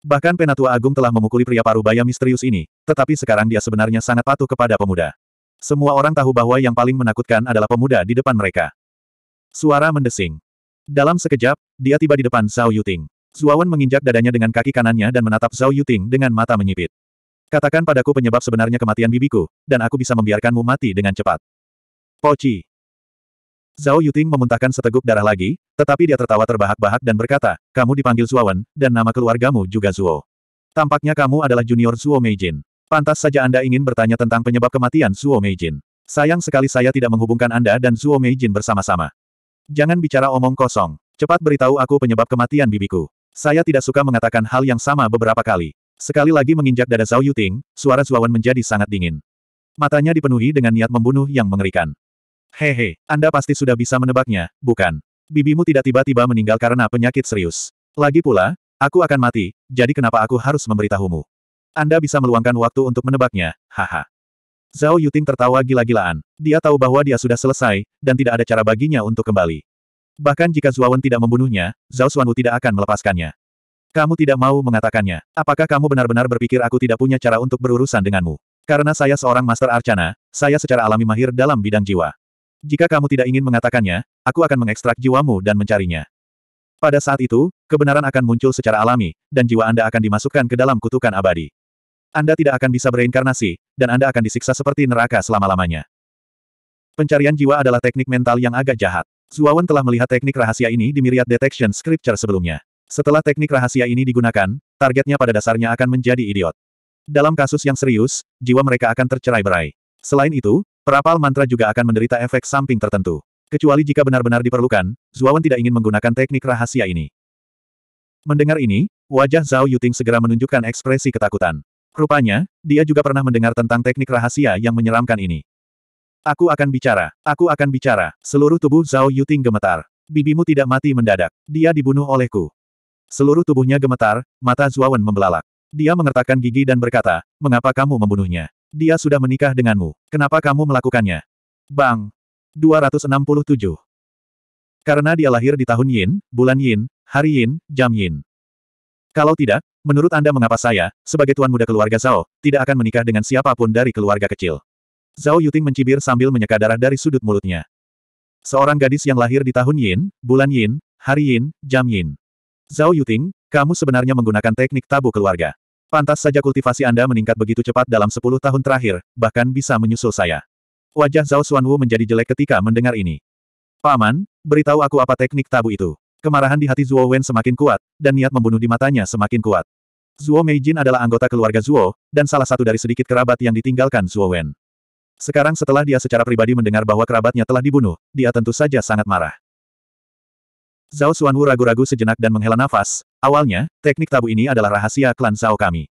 Bahkan Penatua Agung telah memukuli pria parubaya misterius ini, tetapi sekarang dia sebenarnya sangat patuh kepada pemuda. Semua orang tahu bahwa yang paling menakutkan adalah pemuda di depan mereka. Suara mendesing. Dalam sekejap, dia tiba di depan Zhao Yuting. Zuawan menginjak dadanya dengan kaki kanannya dan menatap Zhao Yuting dengan mata menyipit. Katakan padaku penyebab sebenarnya kematian bibiku, dan aku bisa membiarkanmu mati dengan cepat. Poci. Zhao Yuting memuntahkan seteguk darah lagi, tetapi dia tertawa terbahak-bahak dan berkata, kamu dipanggil Zuowen, dan nama keluargamu juga Zuo. Tampaknya kamu adalah junior Zuo Meijin. Pantas saja Anda ingin bertanya tentang penyebab kematian Zuo Meijin. Sayang sekali saya tidak menghubungkan Anda dan Zuo Meijin bersama-sama. Jangan bicara omong kosong. Cepat beritahu aku penyebab kematian bibiku. Saya tidak suka mengatakan hal yang sama beberapa kali. Sekali lagi menginjak dada Zhao Yuting, suara Zuawan menjadi sangat dingin. Matanya dipenuhi dengan niat membunuh yang mengerikan. Hehe, Anda pasti sudah bisa menebaknya, bukan? Bibimu tidak tiba-tiba meninggal karena penyakit serius. Lagi pula, aku akan mati, jadi kenapa aku harus memberitahumu? Anda bisa meluangkan waktu untuk menebaknya, haha. Zhao Yuting tertawa gila-gilaan. Dia tahu bahwa dia sudah selesai, dan tidak ada cara baginya untuk kembali. Bahkan jika Zuawan tidak membunuhnya, Zhao Xuanwu tidak akan melepaskannya. Kamu tidak mau mengatakannya. Apakah kamu benar-benar berpikir aku tidak punya cara untuk berurusan denganmu? Karena saya seorang master arcana, saya secara alami mahir dalam bidang jiwa. Jika kamu tidak ingin mengatakannya, aku akan mengekstrak jiwamu dan mencarinya. Pada saat itu, kebenaran akan muncul secara alami, dan jiwa Anda akan dimasukkan ke dalam kutukan abadi. Anda tidak akan bisa bereinkarnasi, dan Anda akan disiksa seperti neraka selama-lamanya. Pencarian jiwa adalah teknik mental yang agak jahat. Zuawan telah melihat teknik rahasia ini di Myriad Detection Scripture sebelumnya. Setelah teknik rahasia ini digunakan, targetnya pada dasarnya akan menjadi idiot. Dalam kasus yang serius, jiwa mereka akan tercerai-berai. Selain itu, perapal mantra juga akan menderita efek samping tertentu. Kecuali jika benar-benar diperlukan, Zuawan tidak ingin menggunakan teknik rahasia ini. Mendengar ini, wajah Zhao Yuting segera menunjukkan ekspresi ketakutan. Rupanya, dia juga pernah mendengar tentang teknik rahasia yang menyeramkan ini. Aku akan bicara, aku akan bicara. Seluruh tubuh Zhao Yuting gemetar. Bibimu tidak mati mendadak. Dia dibunuh olehku. Seluruh tubuhnya gemetar, mata Zuawan membelalak. Dia mengertakkan gigi dan berkata, mengapa kamu membunuhnya? Dia sudah menikah denganmu. Kenapa kamu melakukannya? Bang! 267 Karena dia lahir di tahun Yin, bulan Yin, hari Yin, jam Yin. Kalau tidak, menurut Anda mengapa saya, sebagai tuan muda keluarga Zhao, tidak akan menikah dengan siapapun dari keluarga kecil? Zhao Yuting mencibir sambil menyeka darah dari sudut mulutnya. Seorang gadis yang lahir di tahun Yin, bulan Yin, hari Yin, jam Yin. Zhao Yuting, kamu sebenarnya menggunakan teknik tabu keluarga. Pantas saja kultivasi Anda meningkat begitu cepat dalam 10 tahun terakhir, bahkan bisa menyusul saya. Wajah Zhao Xuanwu menjadi jelek ketika mendengar ini. Paman, beritahu aku apa teknik tabu itu. Kemarahan di hati Zuo Wen semakin kuat, dan niat membunuh di matanya semakin kuat. Zuo Meijin adalah anggota keluarga Zuo, dan salah satu dari sedikit kerabat yang ditinggalkan Zuo Wen. Sekarang setelah dia secara pribadi mendengar bahwa kerabatnya telah dibunuh, dia tentu saja sangat marah. Zhao Xuanwu ragu-ragu sejenak dan menghela nafas. Awalnya, teknik tabu ini adalah rahasia klan Zhao kami.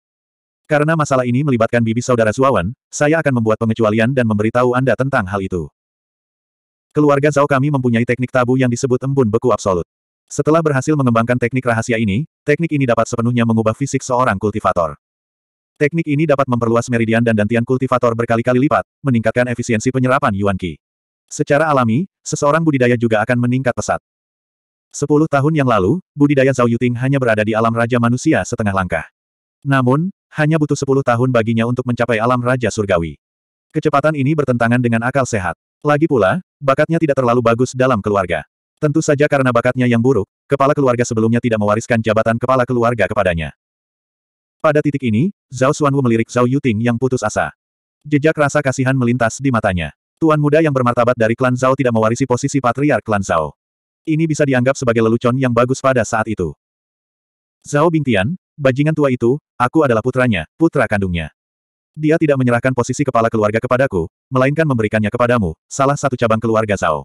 Karena masalah ini melibatkan bibi saudara Zuawan, saya akan membuat pengecualian dan memberitahu Anda tentang hal itu. Keluarga Zhao kami mempunyai teknik tabu yang disebut embun beku absolut. Setelah berhasil mengembangkan teknik rahasia ini, teknik ini dapat sepenuhnya mengubah fisik seorang kultivator. Teknik ini dapat memperluas meridian dan dantian kultivator berkali-kali lipat, meningkatkan efisiensi penyerapan Yuan Qi. Secara alami, seseorang budidaya juga akan meningkat pesat. Sepuluh tahun yang lalu, budidaya Zhao Yuting hanya berada di alam raja manusia setengah langkah. Namun, hanya butuh sepuluh tahun baginya untuk mencapai alam raja surgawi. Kecepatan ini bertentangan dengan akal sehat. Lagi pula, bakatnya tidak terlalu bagus dalam keluarga. Tentu saja karena bakatnya yang buruk, kepala keluarga sebelumnya tidak mewariskan jabatan kepala keluarga kepadanya. Pada titik ini, Zhao Xuanwu melirik Zhao Yuting yang putus asa. Jejak rasa kasihan melintas di matanya. Tuan muda yang bermartabat dari klan Zhao tidak mewarisi posisi patriark klan Zhao. Ini bisa dianggap sebagai lelucon yang bagus pada saat itu. Zhao Bingtian, bajingan tua itu, aku adalah putranya, putra kandungnya. Dia tidak menyerahkan posisi kepala keluarga kepadaku, melainkan memberikannya kepadamu, salah satu cabang keluarga Zhao.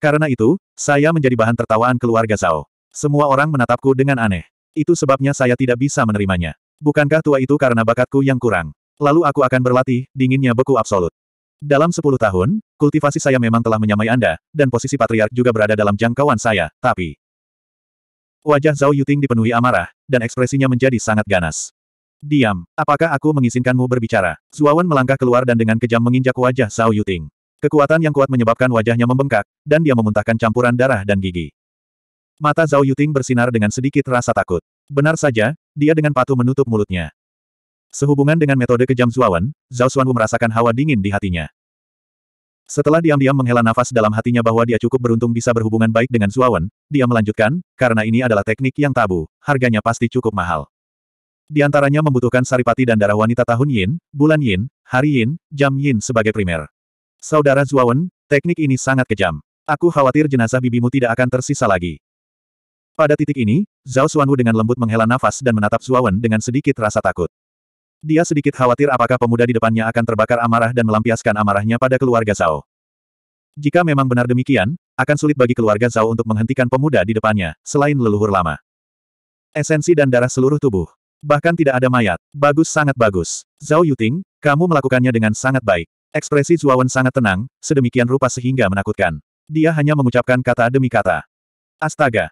Karena itu, saya menjadi bahan tertawaan keluarga Zhao. Semua orang menatapku dengan aneh. Itu sebabnya saya tidak bisa menerimanya. Bukankah tua itu karena bakatku yang kurang? Lalu aku akan berlatih, dinginnya beku absolut. Dalam sepuluh tahun, kultivasi saya memang telah menyamai Anda, dan posisi patriark juga berada dalam jangkauan saya, tapi... Wajah Zhao Yuting dipenuhi amarah, dan ekspresinya menjadi sangat ganas. Diam, apakah aku mengizinkanmu berbicara? Zuawan melangkah keluar dan dengan kejam menginjak wajah Zhao Yuting. Kekuatan yang kuat menyebabkan wajahnya membengkak, dan dia memuntahkan campuran darah dan gigi. Mata Zhao Yuting bersinar dengan sedikit rasa takut. Benar saja, dia dengan patuh menutup mulutnya. Sehubungan dengan metode kejam Zuawan, Zhao Xuanwu merasakan hawa dingin di hatinya. Setelah diam-diam menghela nafas dalam hatinya bahwa dia cukup beruntung bisa berhubungan baik dengan Zuawan, dia melanjutkan, karena ini adalah teknik yang tabu, harganya pasti cukup mahal. Di antaranya membutuhkan saripati dan darah wanita tahun Yin, bulan Yin, hari Yin, jam Yin sebagai primer. Saudara Zuawan, teknik ini sangat kejam. Aku khawatir jenazah bibimu tidak akan tersisa lagi. Pada titik ini, Zhao Xuanwu dengan lembut menghela nafas dan menatap Zuawan dengan sedikit rasa takut. Dia sedikit khawatir apakah pemuda di depannya akan terbakar amarah dan melampiaskan amarahnya pada keluarga Zhao. Jika memang benar demikian, akan sulit bagi keluarga Zhao untuk menghentikan pemuda di depannya, selain leluhur lama. Esensi dan darah seluruh tubuh. Bahkan tidak ada mayat. Bagus sangat bagus. Zhao Yuting, kamu melakukannya dengan sangat baik. Ekspresi Zuawan sangat tenang, sedemikian rupa sehingga menakutkan. Dia hanya mengucapkan kata demi kata. Astaga,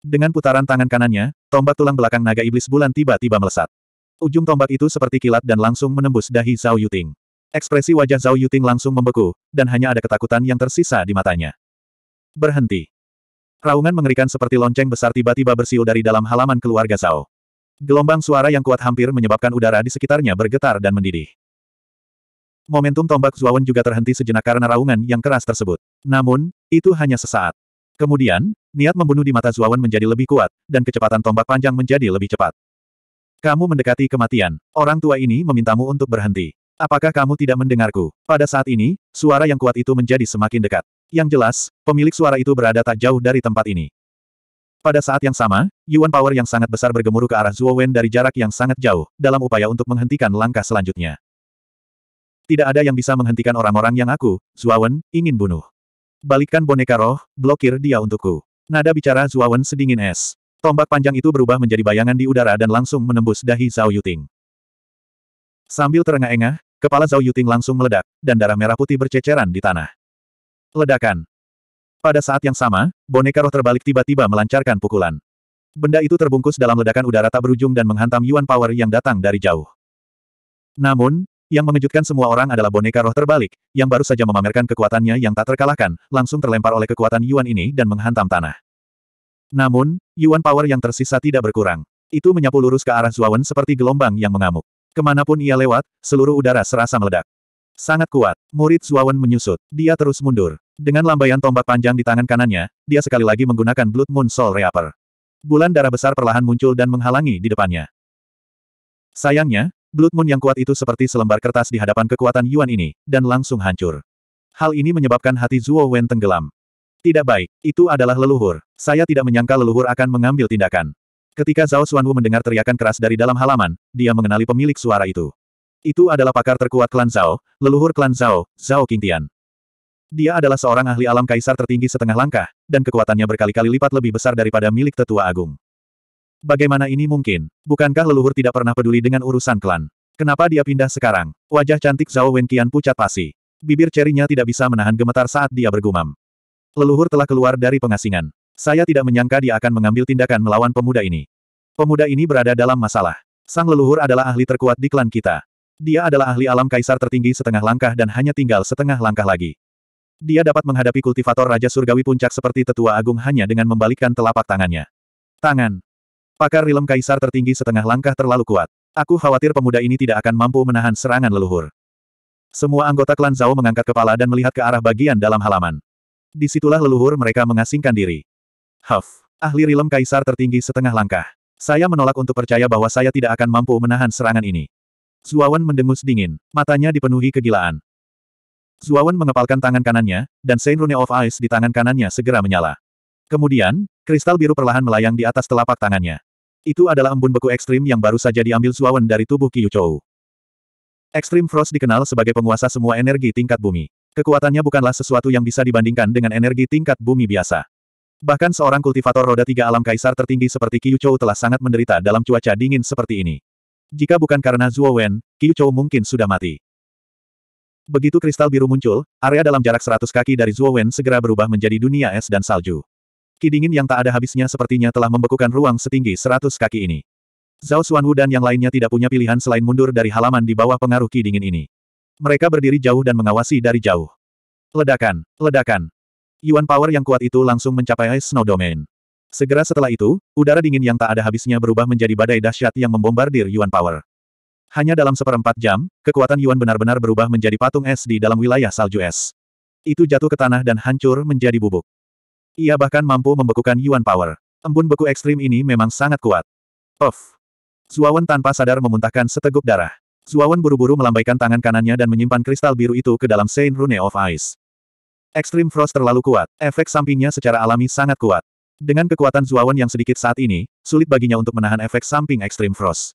dengan putaran tangan kanannya, tombak tulang belakang naga iblis bulan tiba-tiba melesat. Ujung tombak itu seperti kilat dan langsung menembus dahi Zhao Yuting. Ekspresi wajah Zhao Yuting langsung membeku, dan hanya ada ketakutan yang tersisa di matanya. Berhenti. Raungan mengerikan seperti lonceng besar tiba-tiba bersiul dari dalam halaman keluarga Zhao. Gelombang suara yang kuat hampir menyebabkan udara di sekitarnya bergetar dan mendidih. Momentum tombak Zuawan juga terhenti sejenak karena raungan yang keras tersebut. Namun, itu hanya sesaat. Kemudian, niat membunuh di mata Zuawan menjadi lebih kuat, dan kecepatan tombak panjang menjadi lebih cepat. Kamu mendekati kematian. Orang tua ini memintamu untuk berhenti. Apakah kamu tidak mendengarku? Pada saat ini, suara yang kuat itu menjadi semakin dekat. Yang jelas, pemilik suara itu berada tak jauh dari tempat ini. Pada saat yang sama, Yuan Power yang sangat besar bergemuruh ke arah Zuo dari jarak yang sangat jauh, dalam upaya untuk menghentikan langkah selanjutnya. Tidak ada yang bisa menghentikan orang-orang yang aku, Zuo ingin bunuh. Balikkan boneka roh, blokir dia untukku. Nada bicara Zuo sedingin es. Tombak panjang itu berubah menjadi bayangan di udara dan langsung menembus dahi Zhao Yuting. Sambil terengah-engah, kepala Zhao Yuting langsung meledak, dan darah merah putih berceceran di tanah. Ledakan. Pada saat yang sama, boneka roh terbalik tiba-tiba melancarkan pukulan. Benda itu terbungkus dalam ledakan udara tak berujung dan menghantam Yuan Power yang datang dari jauh. Namun, yang mengejutkan semua orang adalah boneka roh terbalik, yang baru saja memamerkan kekuatannya yang tak terkalahkan, langsung terlempar oleh kekuatan Yuan ini dan menghantam tanah. Namun, Yuan Power yang tersisa tidak berkurang. Itu menyapu lurus ke arah Zuawan seperti gelombang yang mengamuk. Kemanapun ia lewat, seluruh udara serasa meledak. Sangat kuat, murid Zuawan menyusut. Dia terus mundur. Dengan lambaian tombak panjang di tangan kanannya, dia sekali lagi menggunakan Blood Moon Soul Reaper. Bulan darah besar perlahan muncul dan menghalangi di depannya. Sayangnya, Blood Moon yang kuat itu seperti selembar kertas di hadapan kekuatan Yuan ini, dan langsung hancur. Hal ini menyebabkan hati Zuo Wen tenggelam. Tidak baik, itu adalah leluhur. Saya tidak menyangka leluhur akan mengambil tindakan. Ketika Zhao Xuanwu mendengar teriakan keras dari dalam halaman, dia mengenali pemilik suara itu. Itu adalah pakar terkuat klan Zhao, leluhur klan Zhao, Zhao Qingtian. Dia adalah seorang ahli alam kaisar tertinggi setengah langkah, dan kekuatannya berkali-kali lipat lebih besar daripada milik tetua agung. Bagaimana ini mungkin? Bukankah leluhur tidak pernah peduli dengan urusan klan? Kenapa dia pindah sekarang? Wajah cantik Zhao Wenqian pucat pasi. Bibir cerinya tidak bisa menahan gemetar saat dia bergumam. Leluhur telah keluar dari pengasingan. Saya tidak menyangka dia akan mengambil tindakan melawan pemuda ini. Pemuda ini berada dalam masalah. Sang leluhur adalah ahli terkuat di klan kita. Dia adalah ahli alam kaisar tertinggi setengah langkah dan hanya tinggal setengah langkah lagi. Dia dapat menghadapi kultivator Raja Surgawi Puncak seperti tetua agung hanya dengan membalikkan telapak tangannya. Tangan. Pakar rilem kaisar tertinggi setengah langkah terlalu kuat. Aku khawatir pemuda ini tidak akan mampu menahan serangan leluhur. Semua anggota klan Zhao mengangkat kepala dan melihat ke arah bagian dalam halaman. Disitulah leluhur mereka mengasingkan diri. Huff. Ahli rilem kaisar tertinggi setengah langkah. Saya menolak untuk percaya bahwa saya tidak akan mampu menahan serangan ini. Zuawan mendengus dingin, matanya dipenuhi kegilaan. Zuawan mengepalkan tangan kanannya, dan Saint Rune of Ice di tangan kanannya segera menyala. Kemudian, kristal biru perlahan melayang di atas telapak tangannya. Itu adalah embun beku ekstrim yang baru saja diambil Zuawan dari tubuh Kiyuchou. Ekstrim Frost dikenal sebagai penguasa semua energi tingkat bumi. Kekuatannya bukanlah sesuatu yang bisa dibandingkan dengan energi tingkat bumi biasa. Bahkan seorang kultivator roda tiga alam kaisar tertinggi seperti Qiu Chou telah sangat menderita dalam cuaca dingin seperti ini. Jika bukan karena Zhuo Wen, Qiu Chou mungkin sudah mati. Begitu kristal biru muncul, area dalam jarak 100 kaki dari Zhuo Wen segera berubah menjadi dunia es dan salju. Ki dingin yang tak ada habisnya sepertinya telah membekukan ruang setinggi 100 kaki ini. Zhao Xuanwu dan yang lainnya tidak punya pilihan selain mundur dari halaman di bawah pengaruh ki dingin ini. Mereka berdiri jauh dan mengawasi dari jauh. Ledakan, ledakan. Yuan power yang kuat itu langsung mencapai Ice Snow Domain. Segera setelah itu, udara dingin yang tak ada habisnya berubah menjadi badai dahsyat yang membombardir Yuan Power. Hanya dalam seperempat jam, kekuatan Yuan benar-benar berubah menjadi patung es di dalam wilayah salju es. Itu jatuh ke tanah dan hancur menjadi bubuk. Ia bahkan mampu membekukan Yuan Power. Embun beku ekstrim ini memang sangat kuat. Of! Zuawan tanpa sadar memuntahkan seteguk darah. Zuawan buru-buru melambaikan tangan kanannya dan menyimpan kristal biru itu ke dalam Saint Rune of Ice. Extreme Frost terlalu kuat, efek sampingnya secara alami sangat kuat. Dengan kekuatan Zuawan yang sedikit saat ini, sulit baginya untuk menahan efek samping Extreme Frost.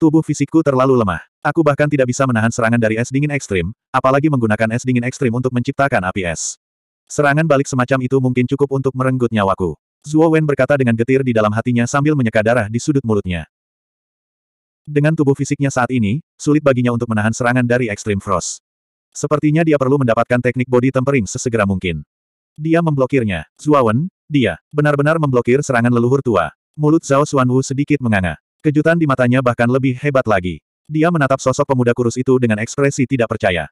Tubuh fisikku terlalu lemah. Aku bahkan tidak bisa menahan serangan dari es dingin ekstrim, apalagi menggunakan es dingin ekstrim untuk menciptakan api es. Serangan balik semacam itu mungkin cukup untuk merenggut nyawaku. Zuo Wen berkata dengan getir di dalam hatinya sambil menyeka darah di sudut mulutnya. Dengan tubuh fisiknya saat ini, sulit baginya untuk menahan serangan dari Extreme Frost. Sepertinya dia perlu mendapatkan teknik body tempering sesegera mungkin. Dia memblokirnya. Zuawan, dia benar-benar memblokir serangan leluhur tua. Mulut Zhao Xuanwu sedikit menganga. Kejutan di matanya bahkan lebih hebat lagi. Dia menatap sosok pemuda kurus itu dengan ekspresi tidak percaya.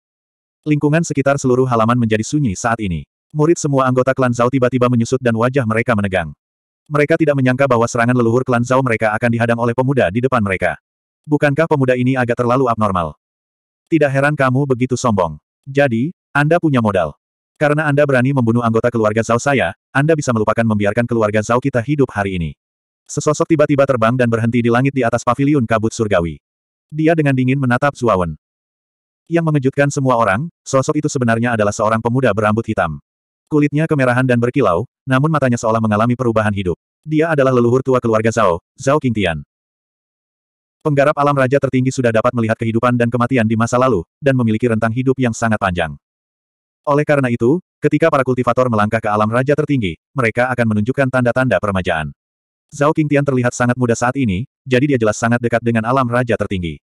Lingkungan sekitar seluruh halaman menjadi sunyi saat ini. Murid semua anggota klan Zhao tiba-tiba menyusut dan wajah mereka menegang. Mereka tidak menyangka bahwa serangan leluhur klan Zhao mereka akan dihadang oleh pemuda di depan mereka. Bukankah pemuda ini agak terlalu abnormal? Tidak heran kamu begitu sombong. Jadi, Anda punya modal. Karena Anda berani membunuh anggota keluarga Zhao saya, Anda bisa melupakan membiarkan keluarga Zhao kita hidup hari ini. Sesosok tiba-tiba terbang dan berhenti di langit di atas paviliun kabut surgawi. Dia dengan dingin menatap Zuawan. Yang mengejutkan semua orang, sosok itu sebenarnya adalah seorang pemuda berambut hitam. Kulitnya kemerahan dan berkilau, namun matanya seolah mengalami perubahan hidup. Dia adalah leluhur tua keluarga Zhao, Zhao Qingtian. Penggarap alam raja tertinggi sudah dapat melihat kehidupan dan kematian di masa lalu, dan memiliki rentang hidup yang sangat panjang. Oleh karena itu, ketika para kultivator melangkah ke alam raja tertinggi, mereka akan menunjukkan tanda-tanda peremajaan. Zhao Qingtian terlihat sangat muda saat ini, jadi dia jelas sangat dekat dengan alam raja tertinggi.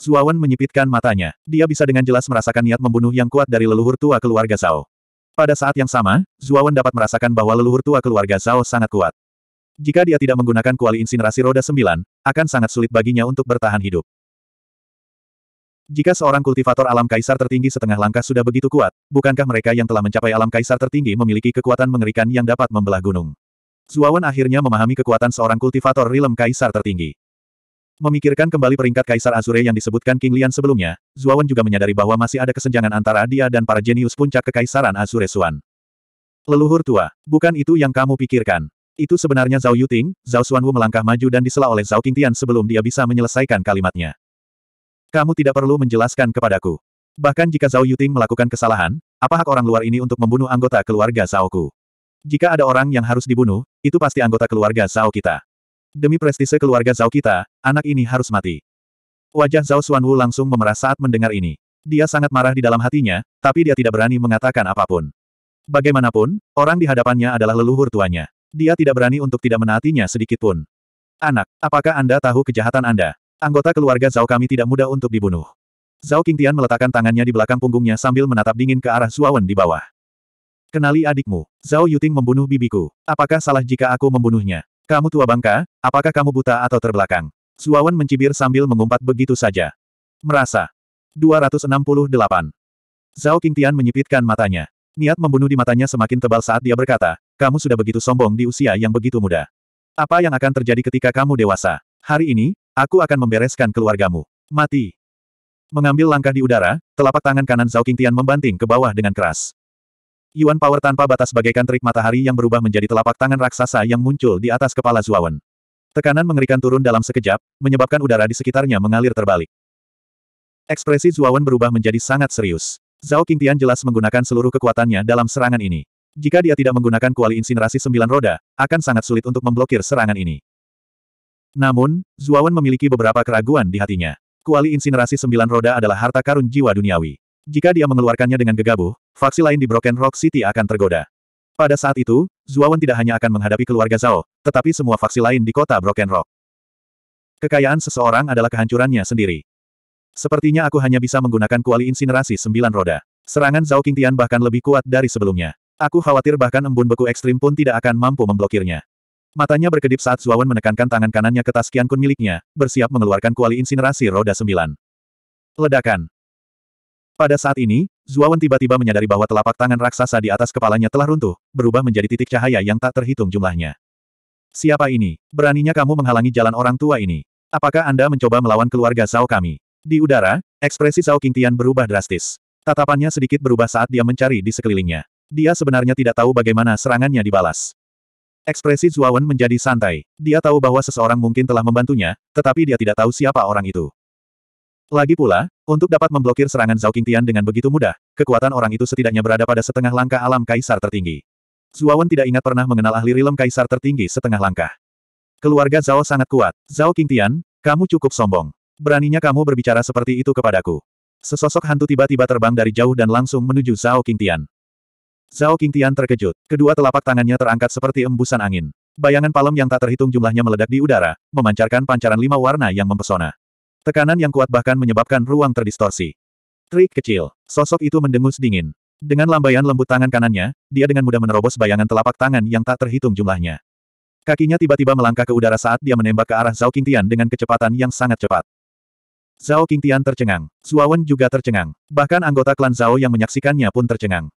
Zuawan menyipitkan matanya. Dia bisa dengan jelas merasakan niat membunuh yang kuat dari leluhur tua keluarga Zhao. Pada saat yang sama, Zuawan dapat merasakan bahwa leluhur tua keluarga Zhao sangat kuat. Jika dia tidak menggunakan kuali insinerasi roda sembilan, akan sangat sulit baginya untuk bertahan hidup. Jika seorang kultivator alam kaisar tertinggi setengah langkah sudah begitu kuat, bukankah mereka yang telah mencapai alam kaisar tertinggi memiliki kekuatan mengerikan yang dapat membelah gunung? Zuawan akhirnya memahami kekuatan seorang kultivator rilem kaisar tertinggi. Memikirkan kembali peringkat Kaisar Azure yang disebutkan King Lian sebelumnya, Zuawan juga menyadari bahwa masih ada kesenjangan antara dia dan para jenius puncak kekaisaran Azure Suan. Leluhur tua, bukan itu yang kamu pikirkan. Itu sebenarnya Zhao Yuting, Zhao Xuanwu melangkah maju dan disela oleh Zhao Qingtian sebelum dia bisa menyelesaikan kalimatnya. Kamu tidak perlu menjelaskan kepadaku. Bahkan jika Zhao Yuting melakukan kesalahan, apa hak orang luar ini untuk membunuh anggota keluarga Zhao Ku? Jika ada orang yang harus dibunuh, itu pasti anggota keluarga Zhao kita. Demi prestise keluarga Zhao kita, anak ini harus mati. Wajah Zhao Xuanwu langsung memerah saat mendengar ini. Dia sangat marah di dalam hatinya, tapi dia tidak berani mengatakan apapun. Bagaimanapun, orang di hadapannya adalah leluhur tuanya. Dia tidak berani untuk tidak menaatinya sedikitpun. Anak, apakah Anda tahu kejahatan Anda? Anggota keluarga Zhao kami tidak mudah untuk dibunuh. Zhao Qingtian meletakkan tangannya di belakang punggungnya sambil menatap dingin ke arah Suawen di bawah. Kenali adikmu, Zhao Yuting membunuh bibiku. Apakah salah jika aku membunuhnya? Kamu tua bangka, apakah kamu buta atau terbelakang? Suawan mencibir sambil mengumpat begitu saja. Merasa. 268. Zhao Qingtian menyipitkan matanya. Niat membunuh di matanya semakin tebal saat dia berkata, kamu sudah begitu sombong di usia yang begitu muda. Apa yang akan terjadi ketika kamu dewasa? Hari ini, aku akan membereskan keluargamu. Mati. Mengambil langkah di udara, telapak tangan kanan Zhao Qingtian membanting ke bawah dengan keras. Yuan power tanpa batas bagaikan terik matahari yang berubah menjadi telapak tangan raksasa yang muncul di atas kepala Zuawan. Tekanan mengerikan turun dalam sekejap, menyebabkan udara di sekitarnya mengalir terbalik. Ekspresi Zuawan berubah menjadi sangat serius. Zhao Qingtian jelas menggunakan seluruh kekuatannya dalam serangan ini. Jika dia tidak menggunakan kuali insinerasi sembilan roda, akan sangat sulit untuk memblokir serangan ini. Namun, Zuawan memiliki beberapa keraguan di hatinya. Kuali insinerasi sembilan roda adalah harta karun jiwa duniawi. Jika dia mengeluarkannya dengan gegabah, faksi lain di Broken Rock City akan tergoda. Pada saat itu, Zuawan tidak hanya akan menghadapi keluarga Zhao, tetapi semua faksi lain di kota Broken Rock. Kekayaan seseorang adalah kehancurannya sendiri. Sepertinya aku hanya bisa menggunakan kuali insinerasi sembilan roda. Serangan Zhao Qingtian bahkan lebih kuat dari sebelumnya. Aku khawatir bahkan embun beku ekstrim pun tidak akan mampu memblokirnya. Matanya berkedip saat Zuawan menekankan tangan kanannya ke tas Kian Kun miliknya, bersiap mengeluarkan kuali insinerasi roda sembilan. Ledakan. Pada saat ini, Zuawan tiba-tiba menyadari bahwa telapak tangan raksasa di atas kepalanya telah runtuh, berubah menjadi titik cahaya yang tak terhitung jumlahnya. Siapa ini? Beraninya kamu menghalangi jalan orang tua ini. Apakah Anda mencoba melawan keluarga Zhao kami? Di udara, ekspresi Zhao Qingtian berubah drastis. Tatapannya sedikit berubah saat dia mencari di sekelilingnya. Dia sebenarnya tidak tahu bagaimana serangannya dibalas. Ekspresi Zuawan menjadi santai. Dia tahu bahwa seseorang mungkin telah membantunya, tetapi dia tidak tahu siapa orang itu. Lagi pula, untuk dapat memblokir serangan Zhao Qingtian dengan begitu mudah, kekuatan orang itu setidaknya berada pada setengah langkah alam kaisar tertinggi. Zuawan tidak ingat pernah mengenal ahli rilem kaisar tertinggi setengah langkah. Keluarga Zhao sangat kuat. Zhao Qingtian, kamu cukup sombong. Beraninya kamu berbicara seperti itu kepadaku. Sesosok hantu tiba-tiba terbang dari jauh dan langsung menuju Zhao Qingtian. Zhao Qingtian terkejut. Kedua telapak tangannya terangkat seperti embusan angin. Bayangan palem yang tak terhitung jumlahnya meledak di udara, memancarkan pancaran lima warna yang mempesona. Tekanan yang kuat bahkan menyebabkan ruang terdistorsi. Trik kecil. Sosok itu mendengus dingin. Dengan lambaian lembut tangan kanannya, dia dengan mudah menerobos bayangan telapak tangan yang tak terhitung jumlahnya. Kakinya tiba-tiba melangkah ke udara saat dia menembak ke arah Zhao Qingtian dengan kecepatan yang sangat cepat. Zhao Qingtian tercengang. Zuawan juga tercengang. Bahkan anggota klan Zhao yang menyaksikannya pun tercengang.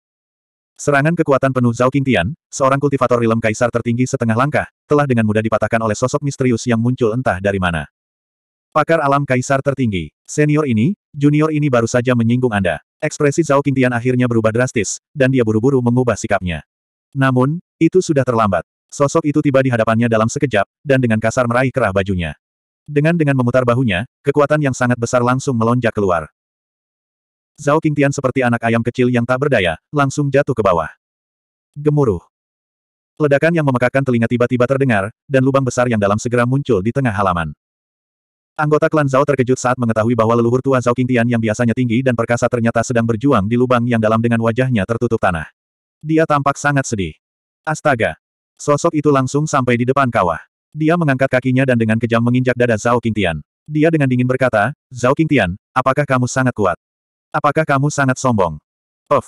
Serangan kekuatan penuh Zhao Qingtian, seorang kultivator rilem kaisar tertinggi setengah langkah, telah dengan mudah dipatahkan oleh sosok misterius yang muncul entah dari mana. Pakar alam kaisar tertinggi, senior ini, junior ini baru saja menyinggung Anda. Ekspresi Zhao Qingtian akhirnya berubah drastis, dan dia buru-buru mengubah sikapnya. Namun, itu sudah terlambat. Sosok itu tiba di hadapannya dalam sekejap, dan dengan kasar meraih kerah bajunya. Dengan dengan memutar bahunya, kekuatan yang sangat besar langsung melonjak keluar. Zhao Qingtian seperti anak ayam kecil yang tak berdaya, langsung jatuh ke bawah. Gemuruh. Ledakan yang memekakan telinga tiba-tiba terdengar, dan lubang besar yang dalam segera muncul di tengah halaman. Anggota klan Zhao terkejut saat mengetahui bahwa leluhur tua Zhao Qingtian yang biasanya tinggi dan perkasa ternyata sedang berjuang di lubang yang dalam dengan wajahnya tertutup tanah. Dia tampak sangat sedih. Astaga! Sosok itu langsung sampai di depan kawah. Dia mengangkat kakinya dan dengan kejam menginjak dada Zhao Qingtian. Dia dengan dingin berkata, Zhao Qingtian, apakah kamu sangat kuat? Apakah kamu sangat sombong? Of!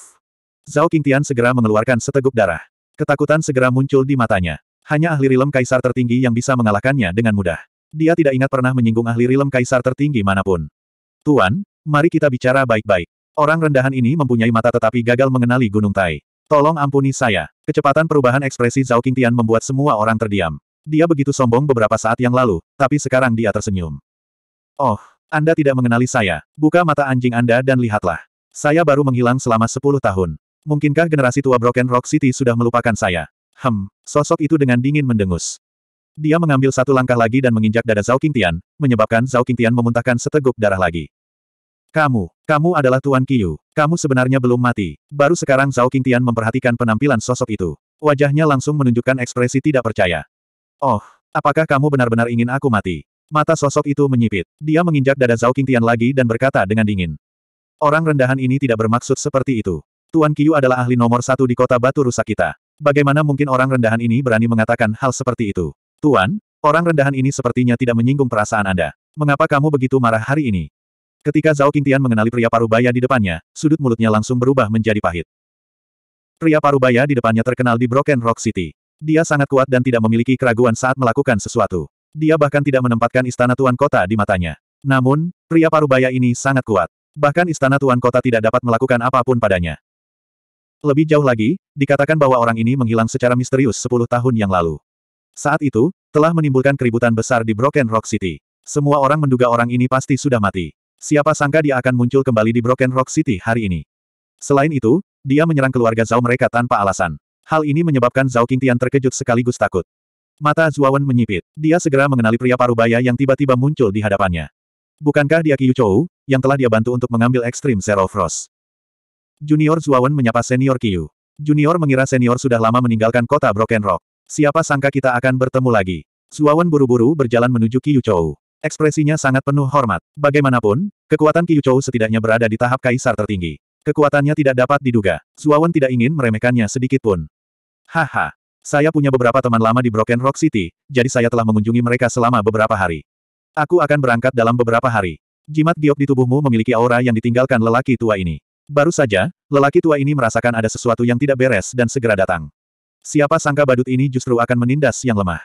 Zhao Qingtian segera mengeluarkan seteguk darah. Ketakutan segera muncul di matanya. Hanya ahli rilem kaisar tertinggi yang bisa mengalahkannya dengan mudah. Dia tidak ingat pernah menyinggung ahli rilem kaisar tertinggi manapun. Tuan, mari kita bicara baik-baik. Orang rendahan ini mempunyai mata tetapi gagal mengenali Gunung Tai. Tolong ampuni saya. Kecepatan perubahan ekspresi Zhao Qingtian membuat semua orang terdiam. Dia begitu sombong beberapa saat yang lalu, tapi sekarang dia tersenyum. Oh, anda tidak mengenali saya. Buka mata anjing Anda dan lihatlah. Saya baru menghilang selama 10 tahun. Mungkinkah generasi tua Broken Rock City sudah melupakan saya? Hem, sosok itu dengan dingin mendengus. Dia mengambil satu langkah lagi dan menginjak dada Zhao Qingtian, menyebabkan Zhao Qingtian memuntahkan seteguk darah lagi. Kamu, kamu adalah Tuan Qiyu. Kamu sebenarnya belum mati. Baru sekarang Zhao Qingtian memperhatikan penampilan sosok itu. Wajahnya langsung menunjukkan ekspresi tidak percaya. Oh, apakah kamu benar-benar ingin aku mati? Mata sosok itu menyipit. Dia menginjak dada Zhao Qingtian lagi dan berkata dengan dingin. Orang rendahan ini tidak bermaksud seperti itu. Tuan Qiu adalah ahli nomor satu di kota batu rusak kita. Bagaimana mungkin orang rendahan ini berani mengatakan hal seperti itu? Tuan, orang rendahan ini sepertinya tidak menyinggung perasaan Anda. Mengapa kamu begitu marah hari ini? Ketika Zhao Qingtian mengenali pria parubaya di depannya, sudut mulutnya langsung berubah menjadi pahit. Pria parubaya di depannya terkenal di Broken Rock City. Dia sangat kuat dan tidak memiliki keraguan saat melakukan sesuatu. Dia bahkan tidak menempatkan istana tuan kota di matanya. Namun, pria parubaya ini sangat kuat. Bahkan istana tuan kota tidak dapat melakukan apapun padanya. Lebih jauh lagi, dikatakan bahwa orang ini menghilang secara misterius 10 tahun yang lalu. Saat itu, telah menimbulkan keributan besar di Broken Rock City. Semua orang menduga orang ini pasti sudah mati. Siapa sangka dia akan muncul kembali di Broken Rock City hari ini. Selain itu, dia menyerang keluarga Zhao mereka tanpa alasan. Hal ini menyebabkan Zhao Qingtian terkejut sekaligus takut. Mata Zuawan menyipit. Dia segera mengenali pria parubaya yang tiba-tiba muncul di hadapannya. Bukankah dia Qiyu Chou, yang telah dia bantu untuk mengambil ekstrim Zero Frost? Junior Zuawan menyapa senior Qiyu. Junior mengira senior sudah lama meninggalkan kota Broken Rock. Siapa sangka kita akan bertemu lagi. Zuawan buru-buru berjalan menuju Qiyu Chou. Ekspresinya sangat penuh hormat. Bagaimanapun, kekuatan Qiyu Chou setidaknya berada di tahap kaisar tertinggi. Kekuatannya tidak dapat diduga. Zuawan tidak ingin meremehkannya sedikitpun. Haha, saya punya beberapa teman lama di Broken Rock City, jadi saya telah mengunjungi mereka selama beberapa hari. Aku akan berangkat dalam beberapa hari. Jimat giok di tubuhmu memiliki aura yang ditinggalkan lelaki tua ini. Baru saja, lelaki tua ini merasakan ada sesuatu yang tidak beres dan segera datang. Siapa sangka badut ini justru akan menindas yang lemah.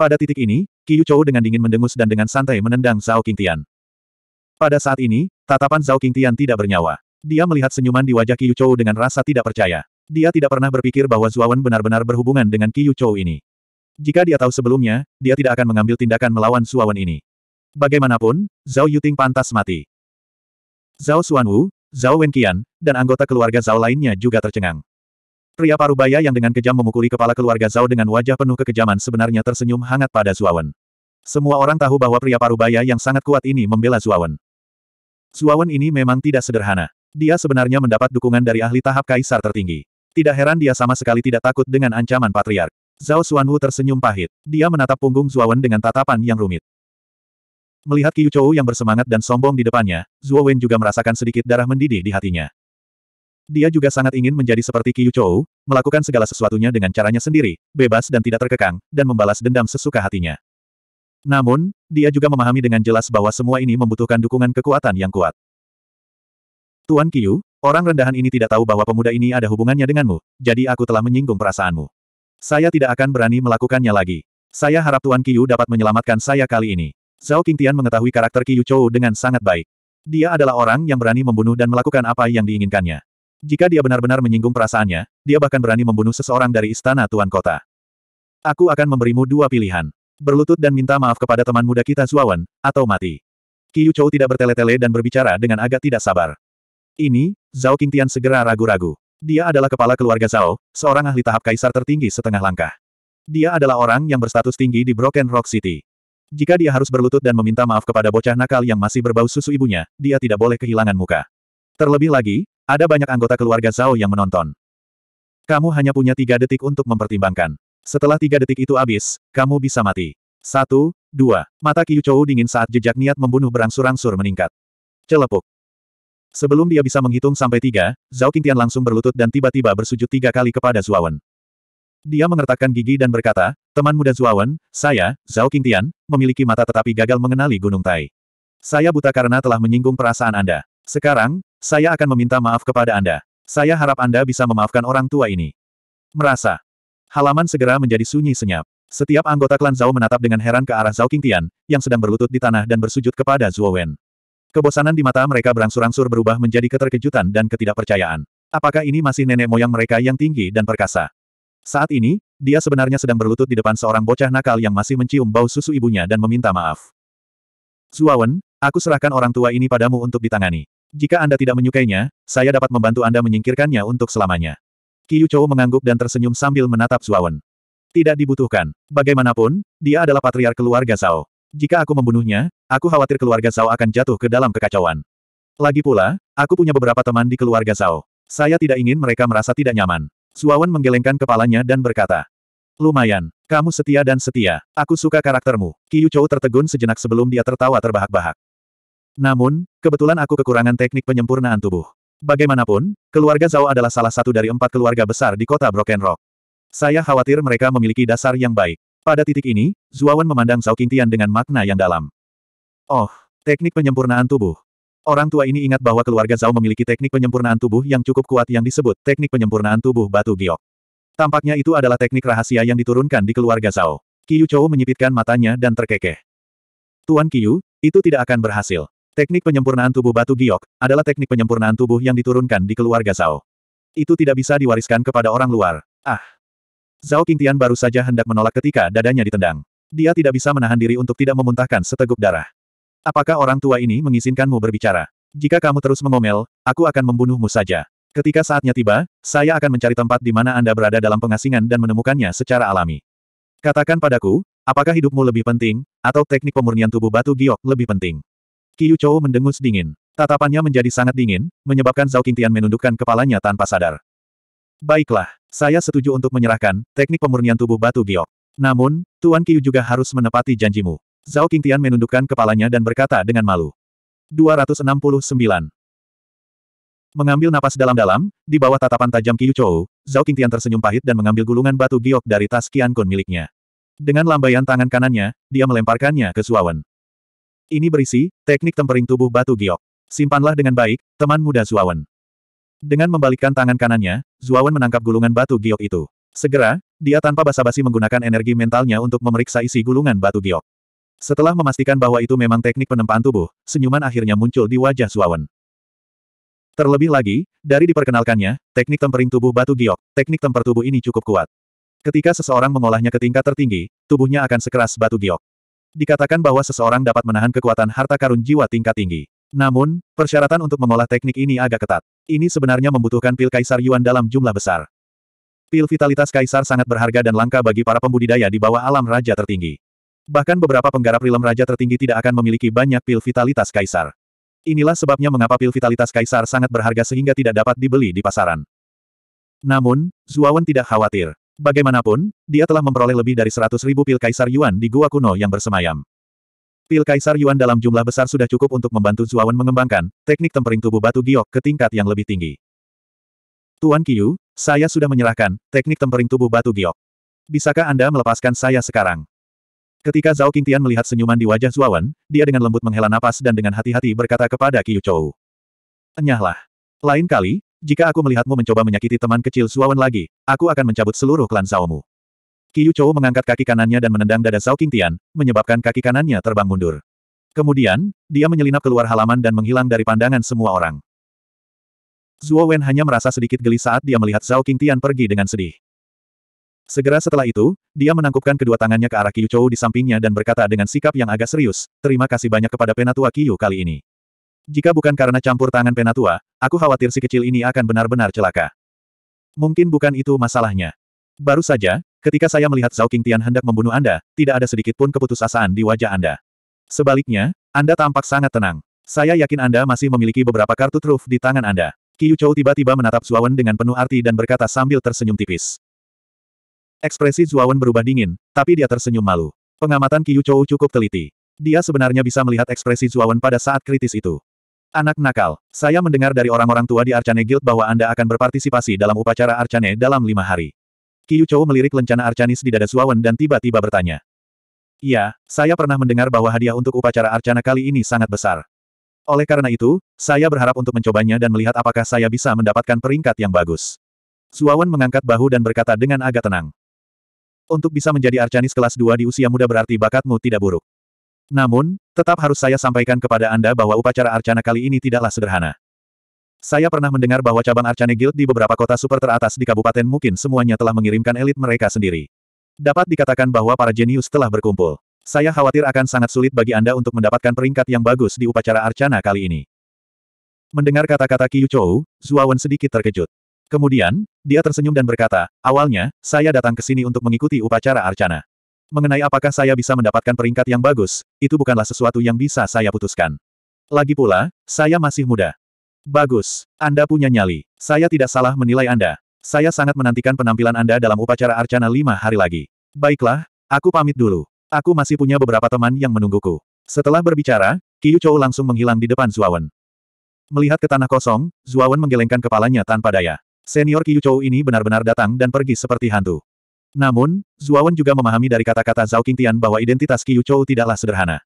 Pada titik ini, Kiyu Chou dengan dingin mendengus dan dengan santai menendang Zhao Qing Tian. Pada saat ini, tatapan Zhao Qing Tian tidak bernyawa. Dia melihat senyuman di wajah Kiyu Chou dengan rasa tidak percaya. Dia tidak pernah berpikir bahwa Zuawan benar-benar berhubungan dengan Qiyu Chou ini. Jika dia tahu sebelumnya, dia tidak akan mengambil tindakan melawan Zuawan ini. Bagaimanapun, Zhao Yuting pantas mati. Zhao Xuanwu, Zhao Wenqian, dan anggota keluarga Zhao lainnya juga tercengang. Pria parubaya yang dengan kejam memukuli kepala keluarga Zhao dengan wajah penuh kekejaman sebenarnya tersenyum hangat pada Zuawan. Semua orang tahu bahwa pria parubaya yang sangat kuat ini membela Zuawan. Zuawan ini memang tidak sederhana. Dia sebenarnya mendapat dukungan dari ahli tahap kaisar tertinggi. Tidak heran dia sama sekali tidak takut dengan ancaman patriark. Zhao Xuanwu tersenyum pahit. Dia menatap punggung Wen dengan tatapan yang rumit. Melihat Qiu Chou yang bersemangat dan sombong di depannya, Zuo Wen juga merasakan sedikit darah mendidih di hatinya. Dia juga sangat ingin menjadi seperti Qiu Chou, melakukan segala sesuatunya dengan caranya sendiri, bebas dan tidak terkekang, dan membalas dendam sesuka hatinya. Namun, dia juga memahami dengan jelas bahwa semua ini membutuhkan dukungan kekuatan yang kuat. Tuan Qiu, Orang rendahan ini tidak tahu bahwa pemuda ini ada hubungannya denganmu, jadi aku telah menyinggung perasaanmu. Saya tidak akan berani melakukannya lagi. Saya harap Tuan Qiyu dapat menyelamatkan saya kali ini. Zhao Qingtian mengetahui karakter Qiyu Chou dengan sangat baik. Dia adalah orang yang berani membunuh dan melakukan apa yang diinginkannya. Jika dia benar-benar menyinggung perasaannya, dia bahkan berani membunuh seseorang dari istana Tuan Kota. Aku akan memberimu dua pilihan. Berlutut dan minta maaf kepada teman muda kita Zuawan, atau mati. Qiyu Chou tidak bertele-tele dan berbicara dengan agak tidak sabar. Ini, Zhao Qingtian segera ragu-ragu. Dia adalah kepala keluarga Zhao, seorang ahli tahap kaisar tertinggi setengah langkah. Dia adalah orang yang berstatus tinggi di Broken Rock City. Jika dia harus berlutut dan meminta maaf kepada bocah nakal yang masih berbau susu ibunya, dia tidak boleh kehilangan muka. Terlebih lagi, ada banyak anggota keluarga Zhao yang menonton. Kamu hanya punya tiga detik untuk mempertimbangkan. Setelah tiga detik itu habis, kamu bisa mati. Satu, dua. Mata Qiu Chou dingin saat jejak niat membunuh berangsur-angsur meningkat. Celepuk. Sebelum dia bisa menghitung sampai tiga, Zhao Qingtian langsung berlutut dan tiba-tiba bersujud tiga kali kepada Zuawan. Dia mengertakkan gigi dan berkata, teman muda Zuawan, saya, Zhao Qingtian, memiliki mata tetapi gagal mengenali Gunung Tai. Saya buta karena telah menyinggung perasaan Anda. Sekarang, saya akan meminta maaf kepada Anda. Saya harap Anda bisa memaafkan orang tua ini. Merasa. Halaman segera menjadi sunyi senyap. Setiap anggota klan Zhao menatap dengan heran ke arah Zhao Qingtian, yang sedang berlutut di tanah dan bersujud kepada Zuawan. Kebosanan di mata mereka berangsur-angsur berubah menjadi keterkejutan dan ketidakpercayaan. Apakah ini masih nenek moyang mereka yang tinggi dan perkasa? Saat ini, dia sebenarnya sedang berlutut di depan seorang bocah nakal yang masih mencium bau susu ibunya dan meminta maaf. Zuawan, aku serahkan orang tua ini padamu untuk ditangani. Jika Anda tidak menyukainya, saya dapat membantu Anda menyingkirkannya untuk selamanya. Kiyu Chou mengangguk dan tersenyum sambil menatap Zuawan. Tidak dibutuhkan. Bagaimanapun, dia adalah patriar keluarga Zhao. Jika aku membunuhnya, aku khawatir keluarga Zhao akan jatuh ke dalam kekacauan. Lagi pula, aku punya beberapa teman di keluarga Zhao. Saya tidak ingin mereka merasa tidak nyaman. Suawan menggelengkan kepalanya dan berkata, Lumayan, kamu setia dan setia. Aku suka karaktermu. Kiyu Chou tertegun sejenak sebelum dia tertawa terbahak-bahak. Namun, kebetulan aku kekurangan teknik penyempurnaan tubuh. Bagaimanapun, keluarga Zhao adalah salah satu dari empat keluarga besar di kota Broken Rock. Saya khawatir mereka memiliki dasar yang baik. Pada titik ini, Zuawan memandang Zhao Qingtian dengan makna yang dalam. Oh, teknik penyempurnaan tubuh. Orang tua ini ingat bahwa keluarga Zhao memiliki teknik penyempurnaan tubuh yang cukup kuat yang disebut teknik penyempurnaan tubuh batu giok. Tampaknya itu adalah teknik rahasia yang diturunkan di keluarga Zhao. Qiyu Chou menyipitkan matanya dan terkekeh. Tuan Qiyu, itu tidak akan berhasil. Teknik penyempurnaan tubuh batu giok adalah teknik penyempurnaan tubuh yang diturunkan di keluarga Zhao. Itu tidak bisa diwariskan kepada orang luar. Ah, Zhao Qingtian baru saja hendak menolak ketika dadanya ditendang. Dia tidak bisa menahan diri untuk tidak memuntahkan seteguk darah. Apakah orang tua ini mengizinkanmu berbicara? Jika kamu terus mengomel, aku akan membunuhmu saja. Ketika saatnya tiba, saya akan mencari tempat di mana Anda berada dalam pengasingan dan menemukannya secara alami. Katakan padaku, apakah hidupmu lebih penting, atau teknik pemurnian tubuh batu giok lebih penting? Qiu Chou mendengus dingin. Tatapannya menjadi sangat dingin, menyebabkan Zhao Qingtian menundukkan kepalanya tanpa sadar. Baiklah, saya setuju untuk menyerahkan teknik pemurnian tubuh batu giok. Namun, Tuan Qiu juga harus menepati janjimu. Zhao Qingtian menundukkan kepalanya dan berkata dengan malu. 269. Mengambil napas dalam-dalam, di bawah tatapan tajam Qiu Chou, Zhao Qingtian tersenyum pahit dan mengambil gulungan batu giok dari tas Qian Kun miliknya. Dengan lambaian tangan kanannya, dia melemparkannya ke Suawen. Ini berisi, teknik tempering tubuh batu giok. Simpanlah dengan baik, teman muda Suawen. Dengan membalikkan tangan kanannya, Zuawan menangkap gulungan batu giok itu. Segera, dia tanpa basa-basi menggunakan energi mentalnya untuk memeriksa isi gulungan batu giok. Setelah memastikan bahwa itu memang teknik penempaan tubuh, senyuman akhirnya muncul di wajah Zuawan. Terlebih lagi, dari diperkenalkannya, teknik tempering tubuh batu giok, teknik temper tubuh ini cukup kuat. Ketika seseorang mengolahnya ke tingkat tertinggi, tubuhnya akan sekeras batu giok. Dikatakan bahwa seseorang dapat menahan kekuatan harta karun jiwa tingkat tinggi. Namun, persyaratan untuk mengolah teknik ini agak ketat. Ini sebenarnya membutuhkan pil Kaisar Yuan dalam jumlah besar. Pil vitalitas Kaisar sangat berharga dan langka bagi para pembudidaya di bawah alam raja tertinggi. Bahkan beberapa penggarap rilem raja tertinggi tidak akan memiliki banyak pil vitalitas Kaisar. Inilah sebabnya mengapa pil vitalitas Kaisar sangat berharga sehingga tidak dapat dibeli di pasaran. Namun, Zuawan tidak khawatir. Bagaimanapun, dia telah memperoleh lebih dari 100.000 pil Kaisar Yuan di Gua Kuno yang bersemayam. Pil Kaisar Yuan dalam jumlah besar sudah cukup untuk membantu Zuawan mengembangkan teknik tempering tubuh batu giok ke tingkat yang lebih tinggi. Tuan Kiyu, saya sudah menyerahkan teknik tempering tubuh batu giok. Bisakah Anda melepaskan saya sekarang? Ketika Zhao Qingtian melihat senyuman di wajah Zuawan, dia dengan lembut menghela napas dan dengan hati-hati berkata kepada Kiyu Chou. Enyahlah. Lain kali, jika aku melihatmu mencoba menyakiti teman kecil Zuawan lagi, aku akan mencabut seluruh klan Zhaomu. Qiyu Chou mengangkat kaki kanannya dan menendang dada Zhao Qingtian, menyebabkan kaki kanannya terbang mundur. Kemudian, dia menyelinap keluar halaman dan menghilang dari pandangan semua orang. Zhuo Wen hanya merasa sedikit geli saat dia melihat Zhao Qingtian pergi dengan sedih. Segera setelah itu, dia menangkupkan kedua tangannya ke arah Qiyu Chou di sampingnya dan berkata dengan sikap yang agak serius, terima kasih banyak kepada Penatua Yu kali ini. Jika bukan karena campur tangan Penatua, aku khawatir si kecil ini akan benar-benar celaka. Mungkin bukan itu masalahnya. Baru saja, Ketika saya melihat Zhao Tian hendak membunuh Anda, tidak ada sedikit pun keputusasaan di wajah Anda. Sebaliknya, Anda tampak sangat tenang. Saya yakin Anda masih memiliki beberapa kartu truf di tangan Anda. Qiu Chou tiba-tiba menatap Zuawan dengan penuh arti dan berkata sambil tersenyum tipis. Ekspresi Zuawan berubah dingin, tapi dia tersenyum malu. Pengamatan Qiu Chou cukup teliti. Dia sebenarnya bisa melihat ekspresi Zuawan pada saat kritis itu. Anak nakal, saya mendengar dari orang-orang tua di Arcane Guild bahwa Anda akan berpartisipasi dalam upacara Arcane dalam lima hari. Qiu Chou melirik lencana Arcanis di dada Suawan dan tiba-tiba bertanya. Iya, saya pernah mendengar bahwa hadiah untuk upacara Arcana kali ini sangat besar. Oleh karena itu, saya berharap untuk mencobanya dan melihat apakah saya bisa mendapatkan peringkat yang bagus. Suawan mengangkat bahu dan berkata dengan agak tenang. Untuk bisa menjadi Arcanis kelas 2 di usia muda berarti bakatmu tidak buruk. Namun, tetap harus saya sampaikan kepada Anda bahwa upacara Arcana kali ini tidaklah sederhana. Saya pernah mendengar bahwa cabang Arcane Guild di beberapa kota super teratas di kabupaten mungkin semuanya telah mengirimkan elit mereka sendiri. Dapat dikatakan bahwa para jenius telah berkumpul. Saya khawatir akan sangat sulit bagi Anda untuk mendapatkan peringkat yang bagus di upacara Arcana kali ini. Mendengar kata-kata Qiu Chou, Zuawan sedikit terkejut. Kemudian, dia tersenyum dan berkata, awalnya, saya datang ke sini untuk mengikuti upacara Arcana. Mengenai apakah saya bisa mendapatkan peringkat yang bagus, itu bukanlah sesuatu yang bisa saya putuskan. Lagi pula, saya masih muda. Bagus. Anda punya nyali. Saya tidak salah menilai Anda. Saya sangat menantikan penampilan Anda dalam upacara Arcana lima hari lagi. Baiklah, aku pamit dulu. Aku masih punya beberapa teman yang menungguku. Setelah berbicara, Qiu Chou langsung menghilang di depan Zuawan. Melihat ke tanah kosong, Zuawan menggelengkan kepalanya tanpa daya. Senior Qiu Chou ini benar-benar datang dan pergi seperti hantu. Namun, Zuawan juga memahami dari kata-kata Zhao Qingtian bahwa identitas Qiu Chou tidaklah sederhana.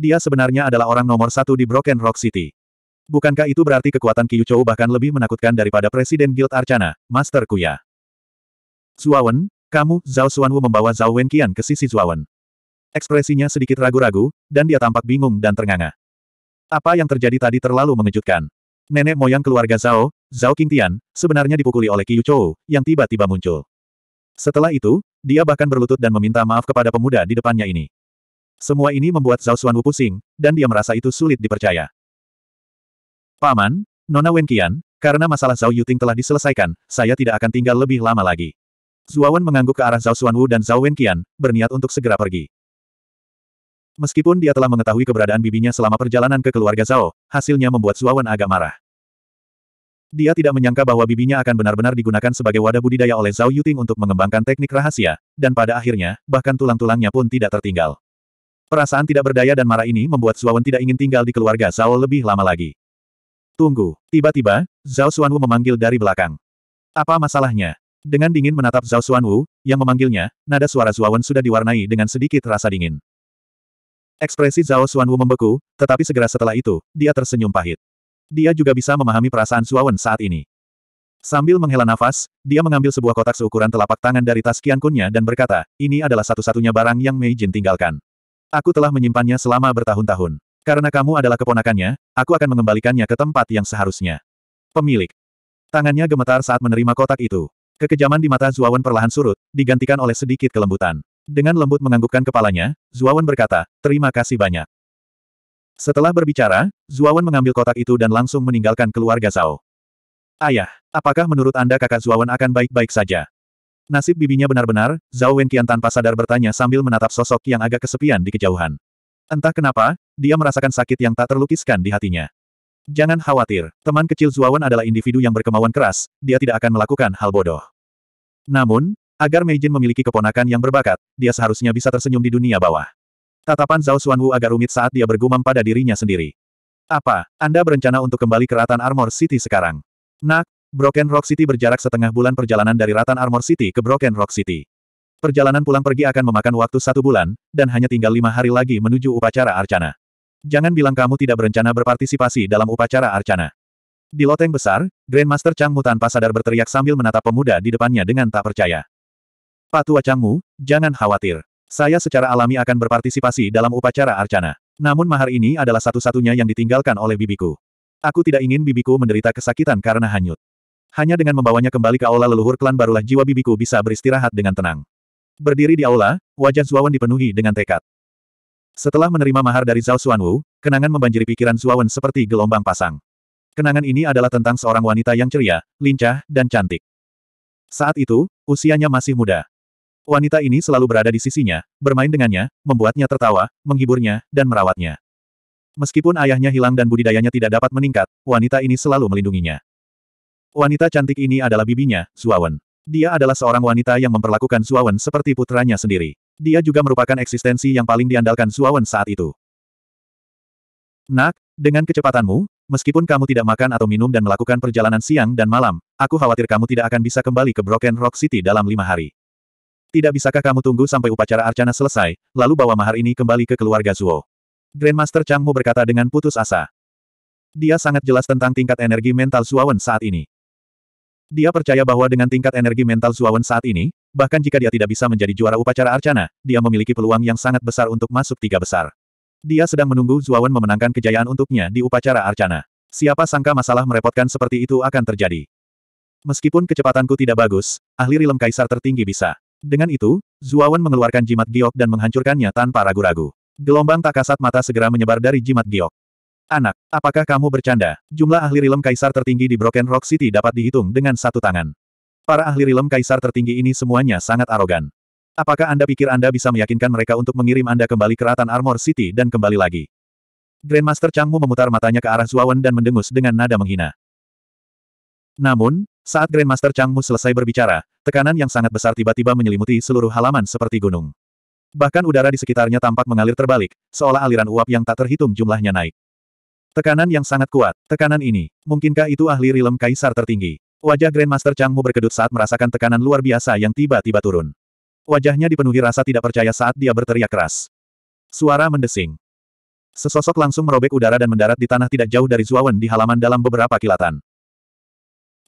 Dia sebenarnya adalah orang nomor satu di Broken Rock City. Bukankah itu berarti kekuatan Kiyuchou bahkan lebih menakutkan daripada Presiden Guild Arcana, Master Kuya? Zuawan, kamu, Zhao Xuanwu membawa Zhao Wenqian ke sisi Zuawan. Ekspresinya sedikit ragu-ragu, dan dia tampak bingung dan ternganga. Apa yang terjadi tadi terlalu mengejutkan. Nenek moyang keluarga Zhao, Zhao Qingtian, sebenarnya dipukuli oleh Kiyuchou, yang tiba-tiba muncul. Setelah itu, dia bahkan berlutut dan meminta maaf kepada pemuda di depannya ini. Semua ini membuat Zhao Xuanwu pusing, dan dia merasa itu sulit dipercaya. Paman, Nona Wenqian, karena masalah Zhao Yuting telah diselesaikan, saya tidak akan tinggal lebih lama lagi. Zuawan mengangguk ke arah Zhao Xuanwu dan Zhao Wenqian, berniat untuk segera pergi. Meskipun dia telah mengetahui keberadaan bibinya selama perjalanan ke keluarga Zhao, hasilnya membuat Zuawan agak marah. Dia tidak menyangka bahwa bibinya akan benar-benar digunakan sebagai wadah budidaya oleh Zhao Yuting untuk mengembangkan teknik rahasia, dan pada akhirnya, bahkan tulang-tulangnya pun tidak tertinggal. Perasaan tidak berdaya dan marah ini membuat Zuawan tidak ingin tinggal di keluarga Zhao lebih lama lagi. Tunggu. Tiba-tiba, Zhao Xuanwu memanggil dari belakang. Apa masalahnya? Dengan dingin menatap Zhao Xuanwu, yang memanggilnya, nada suara Zuawan sudah diwarnai dengan sedikit rasa dingin. Ekspresi Zhao Xuanwu membeku, tetapi segera setelah itu, dia tersenyum pahit. Dia juga bisa memahami perasaan Zuawan saat ini. Sambil menghela nafas, dia mengambil sebuah kotak seukuran telapak tangan dari tas Kian dan berkata, ini adalah satu-satunya barang yang Mei Jin tinggalkan. Aku telah menyimpannya selama bertahun-tahun. Karena kamu adalah keponakannya, aku akan mengembalikannya ke tempat yang seharusnya. Pemilik. Tangannya gemetar saat menerima kotak itu. Kekejaman di mata Zuawan perlahan surut, digantikan oleh sedikit kelembutan. Dengan lembut menganggukkan kepalanya, Zuawan berkata, terima kasih banyak. Setelah berbicara, Zuawan mengambil kotak itu dan langsung meninggalkan keluarga Zhao. Ayah, apakah menurut Anda kakak Zuawan akan baik-baik saja? Nasib bibinya benar-benar, Zhao Wenqian tanpa sadar bertanya sambil menatap sosok yang agak kesepian di kejauhan. Entah kenapa, dia merasakan sakit yang tak terlukiskan di hatinya. Jangan khawatir, teman kecil Zuawan adalah individu yang berkemauan keras, dia tidak akan melakukan hal bodoh. Namun, agar Meijin memiliki keponakan yang berbakat, dia seharusnya bisa tersenyum di dunia bawah. Tatapan Zhao Xuanwu agak rumit saat dia bergumam pada dirinya sendiri. Apa, Anda berencana untuk kembali ke Ratan Armor City sekarang? Nak, Broken Rock City berjarak setengah bulan perjalanan dari Ratan Armor City ke Broken Rock City. Perjalanan pulang pergi akan memakan waktu satu bulan, dan hanya tinggal lima hari lagi menuju upacara Arcana. Jangan bilang kamu tidak berencana berpartisipasi dalam upacara Arcana. Di loteng besar, Grandmaster Changmu tanpa sadar berteriak sambil menatap pemuda di depannya dengan tak percaya. Pak Tua Changmu, jangan khawatir. Saya secara alami akan berpartisipasi dalam upacara Arcana. Namun mahar ini adalah satu-satunya yang ditinggalkan oleh bibiku. Aku tidak ingin bibiku menderita kesakitan karena hanyut. Hanya dengan membawanya kembali ke aula leluhur klan barulah jiwa bibiku bisa beristirahat dengan tenang. Berdiri di aula, wajah Zuawan dipenuhi dengan tekad. Setelah menerima mahar dari Zhao Xuanwu, kenangan membanjiri pikiran Zuawan seperti gelombang pasang. Kenangan ini adalah tentang seorang wanita yang ceria, lincah, dan cantik. Saat itu, usianya masih muda. Wanita ini selalu berada di sisinya, bermain dengannya, membuatnya tertawa, menghiburnya, dan merawatnya. Meskipun ayahnya hilang dan budidayanya tidak dapat meningkat, wanita ini selalu melindunginya. Wanita cantik ini adalah bibinya, Zuawan. Dia adalah seorang wanita yang memperlakukan Zuawan seperti putranya sendiri. Dia juga merupakan eksistensi yang paling diandalkan Zuawan saat itu. Nak, dengan kecepatanmu, meskipun kamu tidak makan atau minum dan melakukan perjalanan siang dan malam, aku khawatir kamu tidak akan bisa kembali ke Broken Rock City dalam lima hari. Tidak bisakah kamu tunggu sampai upacara arcana selesai, lalu bawa mahar ini kembali ke keluarga Zuo? Grandmaster Changmu berkata dengan putus asa. Dia sangat jelas tentang tingkat energi mental Suawen saat ini. Dia percaya bahwa dengan tingkat energi mental Zuawan saat ini, bahkan jika dia tidak bisa menjadi juara upacara Arcana, dia memiliki peluang yang sangat besar untuk masuk tiga besar. Dia sedang menunggu Zuawan memenangkan kejayaan untuknya di upacara Arcana. Siapa sangka masalah merepotkan seperti itu akan terjadi. Meskipun kecepatanku tidak bagus, ahli rilem kaisar tertinggi bisa. Dengan itu, Zuawan mengeluarkan jimat giok dan menghancurkannya tanpa ragu-ragu. Gelombang tak kasat mata segera menyebar dari jimat giok. Anak, apakah kamu bercanda? Jumlah ahli rilem kaisar tertinggi di Broken Rock City dapat dihitung dengan satu tangan. Para ahli rilem kaisar tertinggi ini semuanya sangat arogan. Apakah Anda pikir Anda bisa meyakinkan mereka untuk mengirim Anda kembali ke Ratan Armor City dan kembali lagi? Grandmaster Changmu memutar matanya ke arah Zuawan dan mendengus dengan nada menghina. Namun, saat Grandmaster Changmu selesai berbicara, tekanan yang sangat besar tiba-tiba menyelimuti seluruh halaman seperti gunung. Bahkan udara di sekitarnya tampak mengalir terbalik, seolah aliran uap yang tak terhitung jumlahnya naik. Tekanan yang sangat kuat. Tekanan ini, mungkinkah itu ahli rilem kaisar tertinggi? Wajah Grandmaster Changmu berkedut saat merasakan tekanan luar biasa yang tiba-tiba turun. Wajahnya dipenuhi rasa tidak percaya saat dia berteriak keras. Suara mendesing. Sesosok langsung merobek udara dan mendarat di tanah tidak jauh dari Zuawan di halaman dalam beberapa kilatan.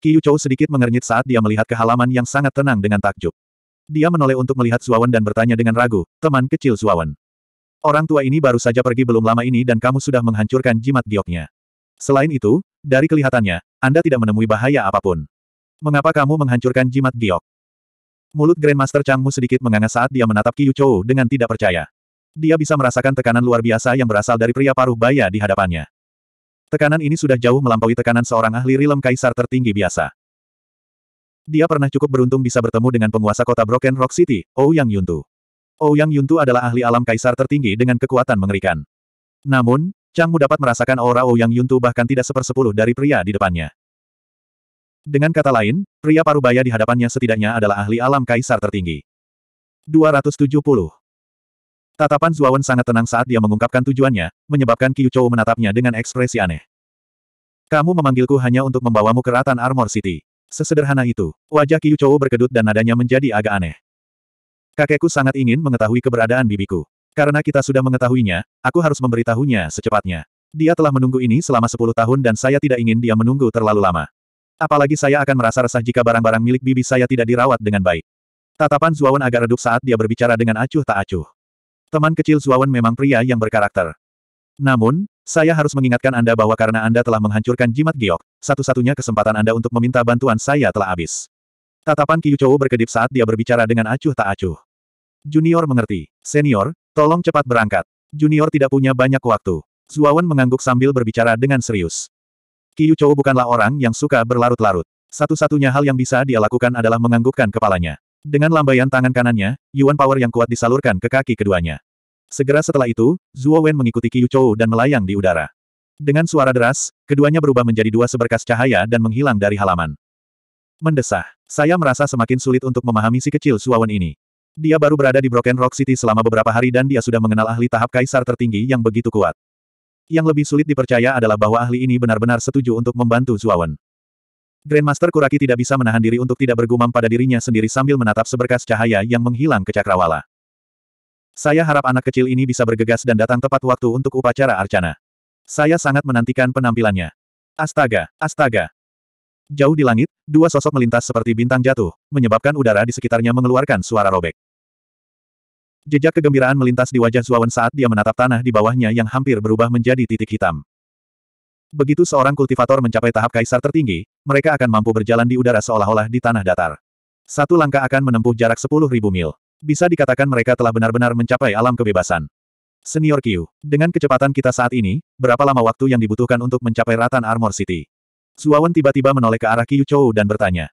Qiu Chou sedikit mengernyit saat dia melihat ke halaman yang sangat tenang dengan takjub. Dia menoleh untuk melihat Zuawan dan bertanya dengan ragu, teman kecil Zuawan. Orang tua ini baru saja pergi belum lama ini dan kamu sudah menghancurkan jimat gioknya. Selain itu, dari kelihatannya, Anda tidak menemui bahaya apapun. Mengapa kamu menghancurkan jimat giok? Mulut Grandmaster Changmu sedikit menganga saat dia menatap Qiu Chou dengan tidak percaya. Dia bisa merasakan tekanan luar biasa yang berasal dari pria paruh baya di hadapannya. Tekanan ini sudah jauh melampaui tekanan seorang ahli rilem kaisar tertinggi biasa. Dia pernah cukup beruntung bisa bertemu dengan penguasa kota Broken Rock City, Ou Yang Yuntu. Ouyang oh, Yuntu adalah ahli alam kaisar tertinggi dengan kekuatan mengerikan. Namun, Changmu dapat merasakan aura Ouyang oh, Yuntu bahkan tidak sepersepuluh dari pria di depannya. Dengan kata lain, pria parubaya di hadapannya setidaknya adalah ahli alam kaisar tertinggi. 270. Tatapan Zuawan sangat tenang saat dia mengungkapkan tujuannya, menyebabkan Qiu Chou menatapnya dengan ekspresi aneh. Kamu memanggilku hanya untuk membawamu ke Ratan Armor City. Sesederhana itu, wajah Qiu Chou berkedut dan nadanya menjadi agak aneh. Kakekku sangat ingin mengetahui keberadaan bibiku. Karena kita sudah mengetahuinya, aku harus memberitahunya secepatnya. Dia telah menunggu ini selama 10 tahun dan saya tidak ingin dia menunggu terlalu lama. Apalagi saya akan merasa resah jika barang-barang milik bibi saya tidak dirawat dengan baik. Tatapan Zuawan agak redup saat dia berbicara dengan acuh tak acuh. Teman kecil Zuawan memang pria yang berkarakter. Namun, saya harus mengingatkan Anda bahwa karena Anda telah menghancurkan jimat giok, satu-satunya kesempatan Anda untuk meminta bantuan saya telah habis. Tatapan Chou berkedip saat dia berbicara dengan acuh tak acuh. Junior mengerti. Senior, tolong cepat berangkat. Junior tidak punya banyak waktu. Zuawan mengangguk sambil berbicara dengan serius. Chou bukanlah orang yang suka berlarut-larut. Satu-satunya hal yang bisa dia lakukan adalah menganggukkan kepalanya. Dengan lambaian tangan kanannya, Yuan Power yang kuat disalurkan ke kaki keduanya. Segera setelah itu, Zuo Wen mengikuti Chou dan melayang di udara. Dengan suara deras, keduanya berubah menjadi dua seberkas cahaya dan menghilang dari halaman. Mendesah. Saya merasa semakin sulit untuk memahami si kecil Suawan ini. Dia baru berada di Broken Rock City selama beberapa hari dan dia sudah mengenal ahli tahap kaisar tertinggi yang begitu kuat. Yang lebih sulit dipercaya adalah bahwa ahli ini benar-benar setuju untuk membantu Zuawan. Grandmaster Kuraki tidak bisa menahan diri untuk tidak bergumam pada dirinya sendiri sambil menatap seberkas cahaya yang menghilang ke cakrawala. Saya harap anak kecil ini bisa bergegas dan datang tepat waktu untuk upacara arcana. Saya sangat menantikan penampilannya. Astaga, astaga. Jauh di langit, Dua sosok melintas seperti bintang jatuh, menyebabkan udara di sekitarnya mengeluarkan suara robek. Jejak kegembiraan melintas di wajah Zuawan saat dia menatap tanah di bawahnya yang hampir berubah menjadi titik hitam. Begitu seorang kultivator mencapai tahap kaisar tertinggi, mereka akan mampu berjalan di udara seolah-olah di tanah datar. Satu langkah akan menempuh jarak 10.000 mil. Bisa dikatakan mereka telah benar-benar mencapai alam kebebasan. Senior Q, dengan kecepatan kita saat ini, berapa lama waktu yang dibutuhkan untuk mencapai Ratan Armor City? Suawan tiba-tiba menoleh ke arah Yu Chou dan bertanya.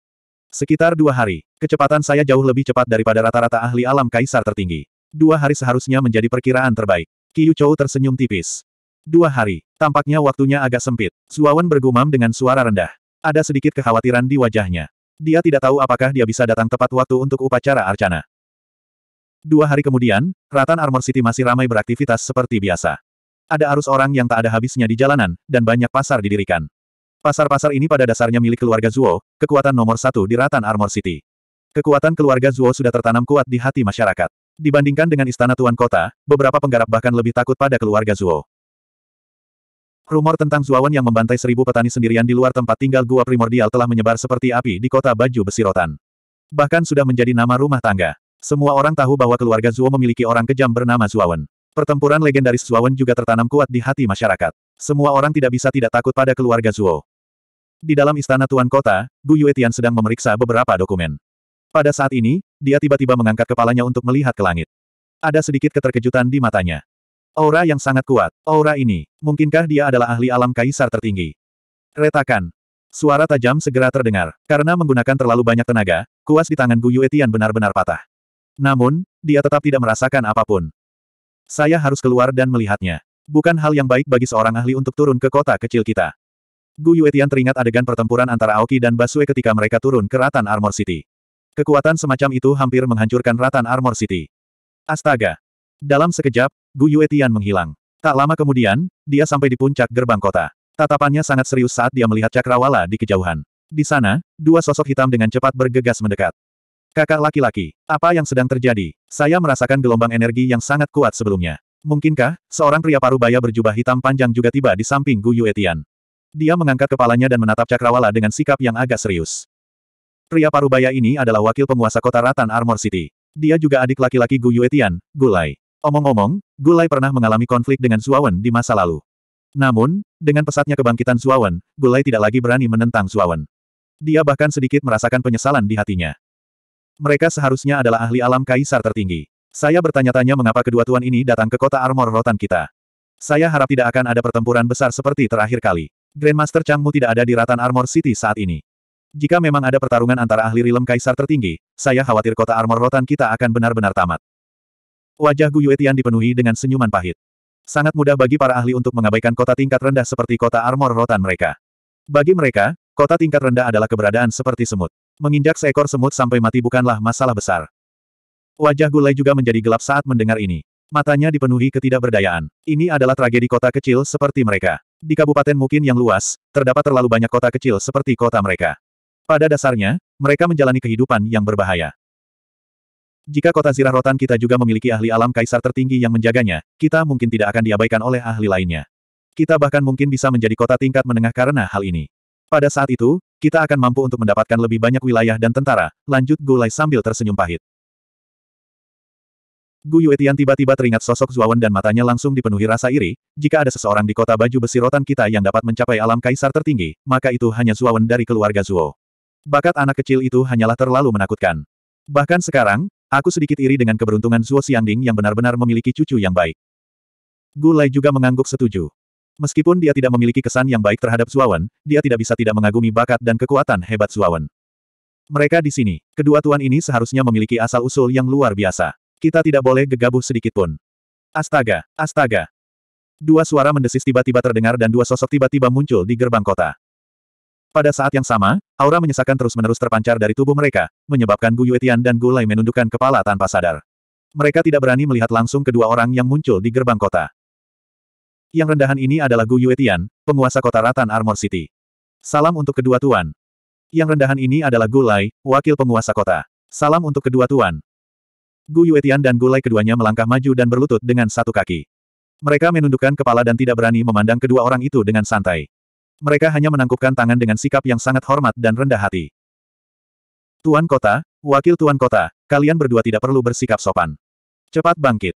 Sekitar dua hari, kecepatan saya jauh lebih cepat daripada rata-rata ahli alam kaisar tertinggi. Dua hari seharusnya menjadi perkiraan terbaik. Yu Chou tersenyum tipis. Dua hari, tampaknya waktunya agak sempit. Suawan bergumam dengan suara rendah. Ada sedikit kekhawatiran di wajahnya. Dia tidak tahu apakah dia bisa datang tepat waktu untuk upacara arcana. Dua hari kemudian, Ratan Armor City masih ramai beraktivitas seperti biasa. Ada arus orang yang tak ada habisnya di jalanan, dan banyak pasar didirikan. Pasar-pasar ini pada dasarnya milik keluarga Zuo, kekuatan nomor satu di Ratan Armor City. Kekuatan keluarga Zuo sudah tertanam kuat di hati masyarakat. Dibandingkan dengan istana tuan kota, beberapa penggarap bahkan lebih takut pada keluarga Zuo. Rumor tentang Zuawan yang membantai seribu petani sendirian di luar tempat tinggal gua primordial telah menyebar seperti api di kota Baju besi rotan. Bahkan sudah menjadi nama rumah tangga. Semua orang tahu bahwa keluarga Zuo memiliki orang kejam bernama Zuawan. Pertempuran legendaris Zuawan juga tertanam kuat di hati masyarakat. Semua orang tidak bisa tidak takut pada keluarga Zuo. Di dalam istana Tuan Kota, Gu Yuetian sedang memeriksa beberapa dokumen. Pada saat ini, dia tiba-tiba mengangkat kepalanya untuk melihat ke langit. Ada sedikit keterkejutan di matanya. Aura yang sangat kuat. Aura ini, mungkinkah dia adalah ahli alam kaisar tertinggi? Retakan. Suara tajam segera terdengar. Karena menggunakan terlalu banyak tenaga, kuas di tangan Gu Yuetian benar-benar patah. Namun, dia tetap tidak merasakan apapun. Saya harus keluar dan melihatnya. Bukan hal yang baik bagi seorang ahli untuk turun ke kota kecil kita. Gu Yuetian teringat adegan pertempuran antara Aoki dan Basue ketika mereka turun ke Ratan Armor City. Kekuatan semacam itu hampir menghancurkan Ratan Armor City. Astaga! Dalam sekejap, Gu Yuetian menghilang. Tak lama kemudian, dia sampai di puncak gerbang kota. Tatapannya sangat serius saat dia melihat cakrawala di kejauhan. Di sana, dua sosok hitam dengan cepat bergegas mendekat. Kakak laki-laki, apa yang sedang terjadi? Saya merasakan gelombang energi yang sangat kuat sebelumnya. Mungkinkah, seorang pria parubaya berjubah hitam panjang juga tiba di samping Gu Yuetian? Dia mengangkat kepalanya dan menatap Cakrawala dengan sikap yang agak serius. Pria parubaya ini adalah wakil penguasa kota Ratan Armor City. Dia juga adik laki-laki Gu Yuetian, Gulai. Omong-omong, Gulai pernah mengalami konflik dengan Zuawan di masa lalu. Namun, dengan pesatnya kebangkitan Zuawan, Gulai tidak lagi berani menentang Zuawan. Dia bahkan sedikit merasakan penyesalan di hatinya. Mereka seharusnya adalah ahli alam kaisar tertinggi. Saya bertanya-tanya mengapa kedua tuan ini datang ke kota armor rotan kita. Saya harap tidak akan ada pertempuran besar seperti terakhir kali. Grandmaster Changmu tidak ada di Ratan Armor City saat ini. Jika memang ada pertarungan antara ahli rilem kaisar tertinggi, saya khawatir kota armor rotan kita akan benar-benar tamat. Wajah Gu Yuetian dipenuhi dengan senyuman pahit. Sangat mudah bagi para ahli untuk mengabaikan kota tingkat rendah seperti kota armor rotan mereka. Bagi mereka, kota tingkat rendah adalah keberadaan seperti semut. Menginjak seekor semut sampai mati bukanlah masalah besar. Wajah Gulai juga menjadi gelap saat mendengar ini. Matanya dipenuhi ketidakberdayaan. Ini adalah tragedi kota kecil seperti mereka. Di kabupaten mungkin yang luas, terdapat terlalu banyak kota kecil seperti kota mereka. Pada dasarnya, mereka menjalani kehidupan yang berbahaya. Jika kota zirah rotan kita juga memiliki ahli alam kaisar tertinggi yang menjaganya, kita mungkin tidak akan diabaikan oleh ahli lainnya. Kita bahkan mungkin bisa menjadi kota tingkat menengah karena hal ini. Pada saat itu, kita akan mampu untuk mendapatkan lebih banyak wilayah dan tentara, lanjut Gulai sambil tersenyum pahit. Gu Yuetian tiba-tiba teringat sosok Zuawan dan matanya langsung dipenuhi rasa iri, jika ada seseorang di kota baju besi rotan kita yang dapat mencapai alam kaisar tertinggi, maka itu hanya Zuawan dari keluarga Zuo. Bakat anak kecil itu hanyalah terlalu menakutkan. Bahkan sekarang, aku sedikit iri dengan keberuntungan Zuo Xiangding yang benar-benar memiliki cucu yang baik. Gu Gulai juga mengangguk setuju. Meskipun dia tidak memiliki kesan yang baik terhadap Zuawan, dia tidak bisa tidak mengagumi bakat dan kekuatan hebat Zuawan. Mereka di sini, kedua tuan ini seharusnya memiliki asal-usul yang luar biasa. Kita tidak boleh gegabah sedikitpun. Astaga, astaga. Dua suara mendesis tiba-tiba terdengar dan dua sosok tiba-tiba muncul di gerbang kota. Pada saat yang sama, aura menyesakan terus-menerus terpancar dari tubuh mereka, menyebabkan Gu Yuetian dan Gu Lai menundukkan kepala tanpa sadar. Mereka tidak berani melihat langsung kedua orang yang muncul di gerbang kota. Yang rendahan ini adalah Gu Yuetian, penguasa kota Ratan Armor City. Salam untuk kedua tuan. Yang rendahan ini adalah Gu Lai, wakil penguasa kota. Salam untuk kedua tuan. Gu Yuetian dan Gulai keduanya melangkah maju dan berlutut dengan satu kaki. Mereka menundukkan kepala dan tidak berani memandang kedua orang itu dengan santai. Mereka hanya menangkupkan tangan dengan sikap yang sangat hormat dan rendah hati. Tuan Kota, Wakil Tuan Kota, kalian berdua tidak perlu bersikap sopan. Cepat bangkit.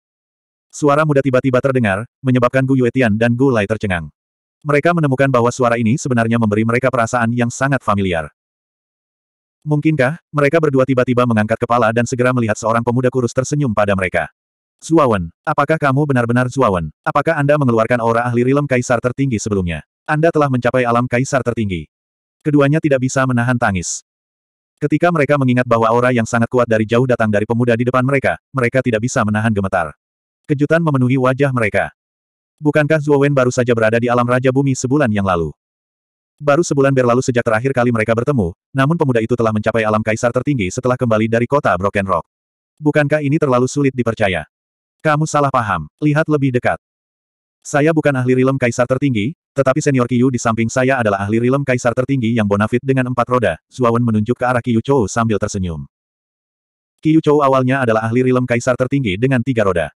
Suara muda tiba-tiba terdengar, menyebabkan Gu Yuetian dan Gu Lai tercengang. Mereka menemukan bahwa suara ini sebenarnya memberi mereka perasaan yang sangat familiar. Mungkinkah, mereka berdua tiba-tiba mengangkat kepala dan segera melihat seorang pemuda kurus tersenyum pada mereka. Zuawan, apakah kamu benar-benar Zuawan? Apakah Anda mengeluarkan aura ahli rilem kaisar tertinggi sebelumnya? Anda telah mencapai alam kaisar tertinggi. Keduanya tidak bisa menahan tangis. Ketika mereka mengingat bahwa aura yang sangat kuat dari jauh datang dari pemuda di depan mereka, mereka tidak bisa menahan gemetar. Kejutan memenuhi wajah mereka. Bukankah Zuowen baru saja berada di alam Raja Bumi sebulan yang lalu? Baru sebulan berlalu sejak terakhir kali mereka bertemu, namun pemuda itu telah mencapai alam kaisar tertinggi setelah kembali dari kota Broken Rock. Bukankah ini terlalu sulit dipercaya? Kamu salah paham, lihat lebih dekat. Saya bukan ahli rilem kaisar tertinggi, tetapi senior Kiyu di samping saya adalah ahli rilem kaisar tertinggi yang bonafit dengan empat roda, Zuawan menunjuk ke arah Kiyu Chou sambil tersenyum. Kiyu Chou awalnya adalah ahli rilem kaisar tertinggi dengan tiga roda.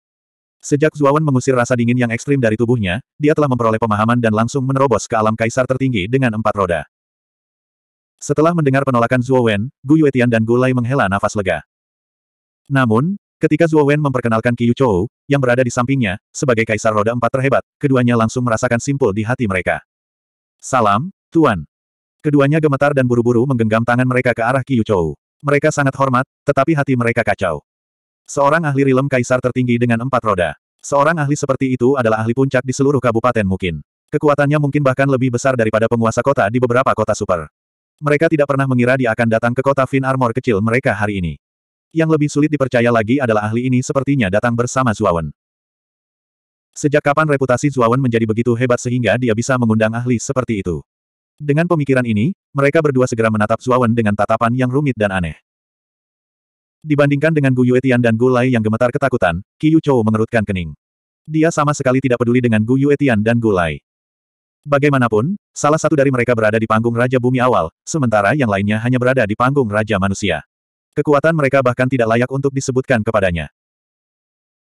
Sejak Zuawan mengusir rasa dingin yang ekstrim dari tubuhnya, dia telah memperoleh pemahaman dan langsung menerobos ke alam kaisar tertinggi dengan empat roda. Setelah mendengar penolakan Zuowen, Gu Yuetian dan Gulai menghela nafas lega. Namun, ketika Zuowen memperkenalkan Qiu Chou, yang berada di sampingnya, sebagai kaisar roda empat terhebat, keduanya langsung merasakan simpul di hati mereka. Salam, Tuan. Keduanya gemetar dan buru-buru menggenggam tangan mereka ke arah Qiu Chou. Mereka sangat hormat, tetapi hati mereka kacau. Seorang ahli rilem kaisar tertinggi dengan empat roda. Seorang ahli seperti itu adalah ahli puncak di seluruh kabupaten mungkin. Kekuatannya mungkin bahkan lebih besar daripada penguasa kota di beberapa kota super. Mereka tidak pernah mengira dia akan datang ke kota Fin Armor kecil mereka hari ini. Yang lebih sulit dipercaya lagi adalah ahli ini sepertinya datang bersama Zuawan. Sejak kapan reputasi Zuawan menjadi begitu hebat sehingga dia bisa mengundang ahli seperti itu? Dengan pemikiran ini, mereka berdua segera menatap Zuawan dengan tatapan yang rumit dan aneh. Dibandingkan dengan Gu Yuetian dan Gu Lai yang gemetar ketakutan, Qi Yu Chou mengerutkan kening. Dia sama sekali tidak peduli dengan Gu Yuetian dan Gu Lai. Bagaimanapun, salah satu dari mereka berada di panggung Raja Bumi Awal, sementara yang lainnya hanya berada di panggung Raja Manusia. Kekuatan mereka bahkan tidak layak untuk disebutkan kepadanya.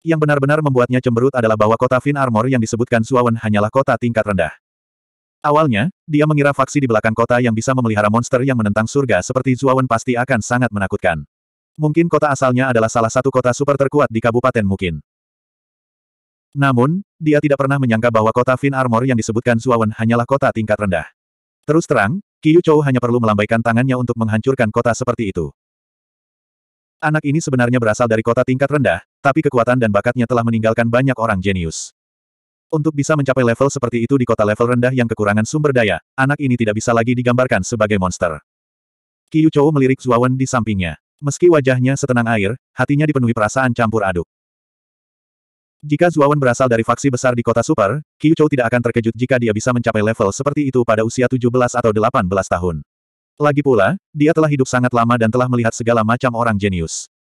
Yang benar-benar membuatnya cemberut adalah bahwa kota Fin Armor yang disebutkan Suawen hanyalah kota tingkat rendah. Awalnya, dia mengira faksi di belakang kota yang bisa memelihara monster yang menentang surga seperti Zuawan pasti akan sangat menakutkan. Mungkin kota asalnya adalah salah satu kota super terkuat di Kabupaten Mukin. Namun, dia tidak pernah menyangka bahwa kota Fin Armor yang disebutkan Zuawan hanyalah kota tingkat rendah. Terus terang, Qiyu Chou hanya perlu melambaikan tangannya untuk menghancurkan kota seperti itu. Anak ini sebenarnya berasal dari kota tingkat rendah, tapi kekuatan dan bakatnya telah meninggalkan banyak orang jenius. Untuk bisa mencapai level seperti itu di kota level rendah yang kekurangan sumber daya, anak ini tidak bisa lagi digambarkan sebagai monster. Qiyu Chou melirik Zuawan di sampingnya. Meski wajahnya setenang air, hatinya dipenuhi perasaan campur aduk. Jika Zuawan berasal dari faksi besar di kota Super, Qiu Chou tidak akan terkejut jika dia bisa mencapai level seperti itu pada usia 17 atau 18 tahun. Lagi pula, dia telah hidup sangat lama dan telah melihat segala macam orang jenius.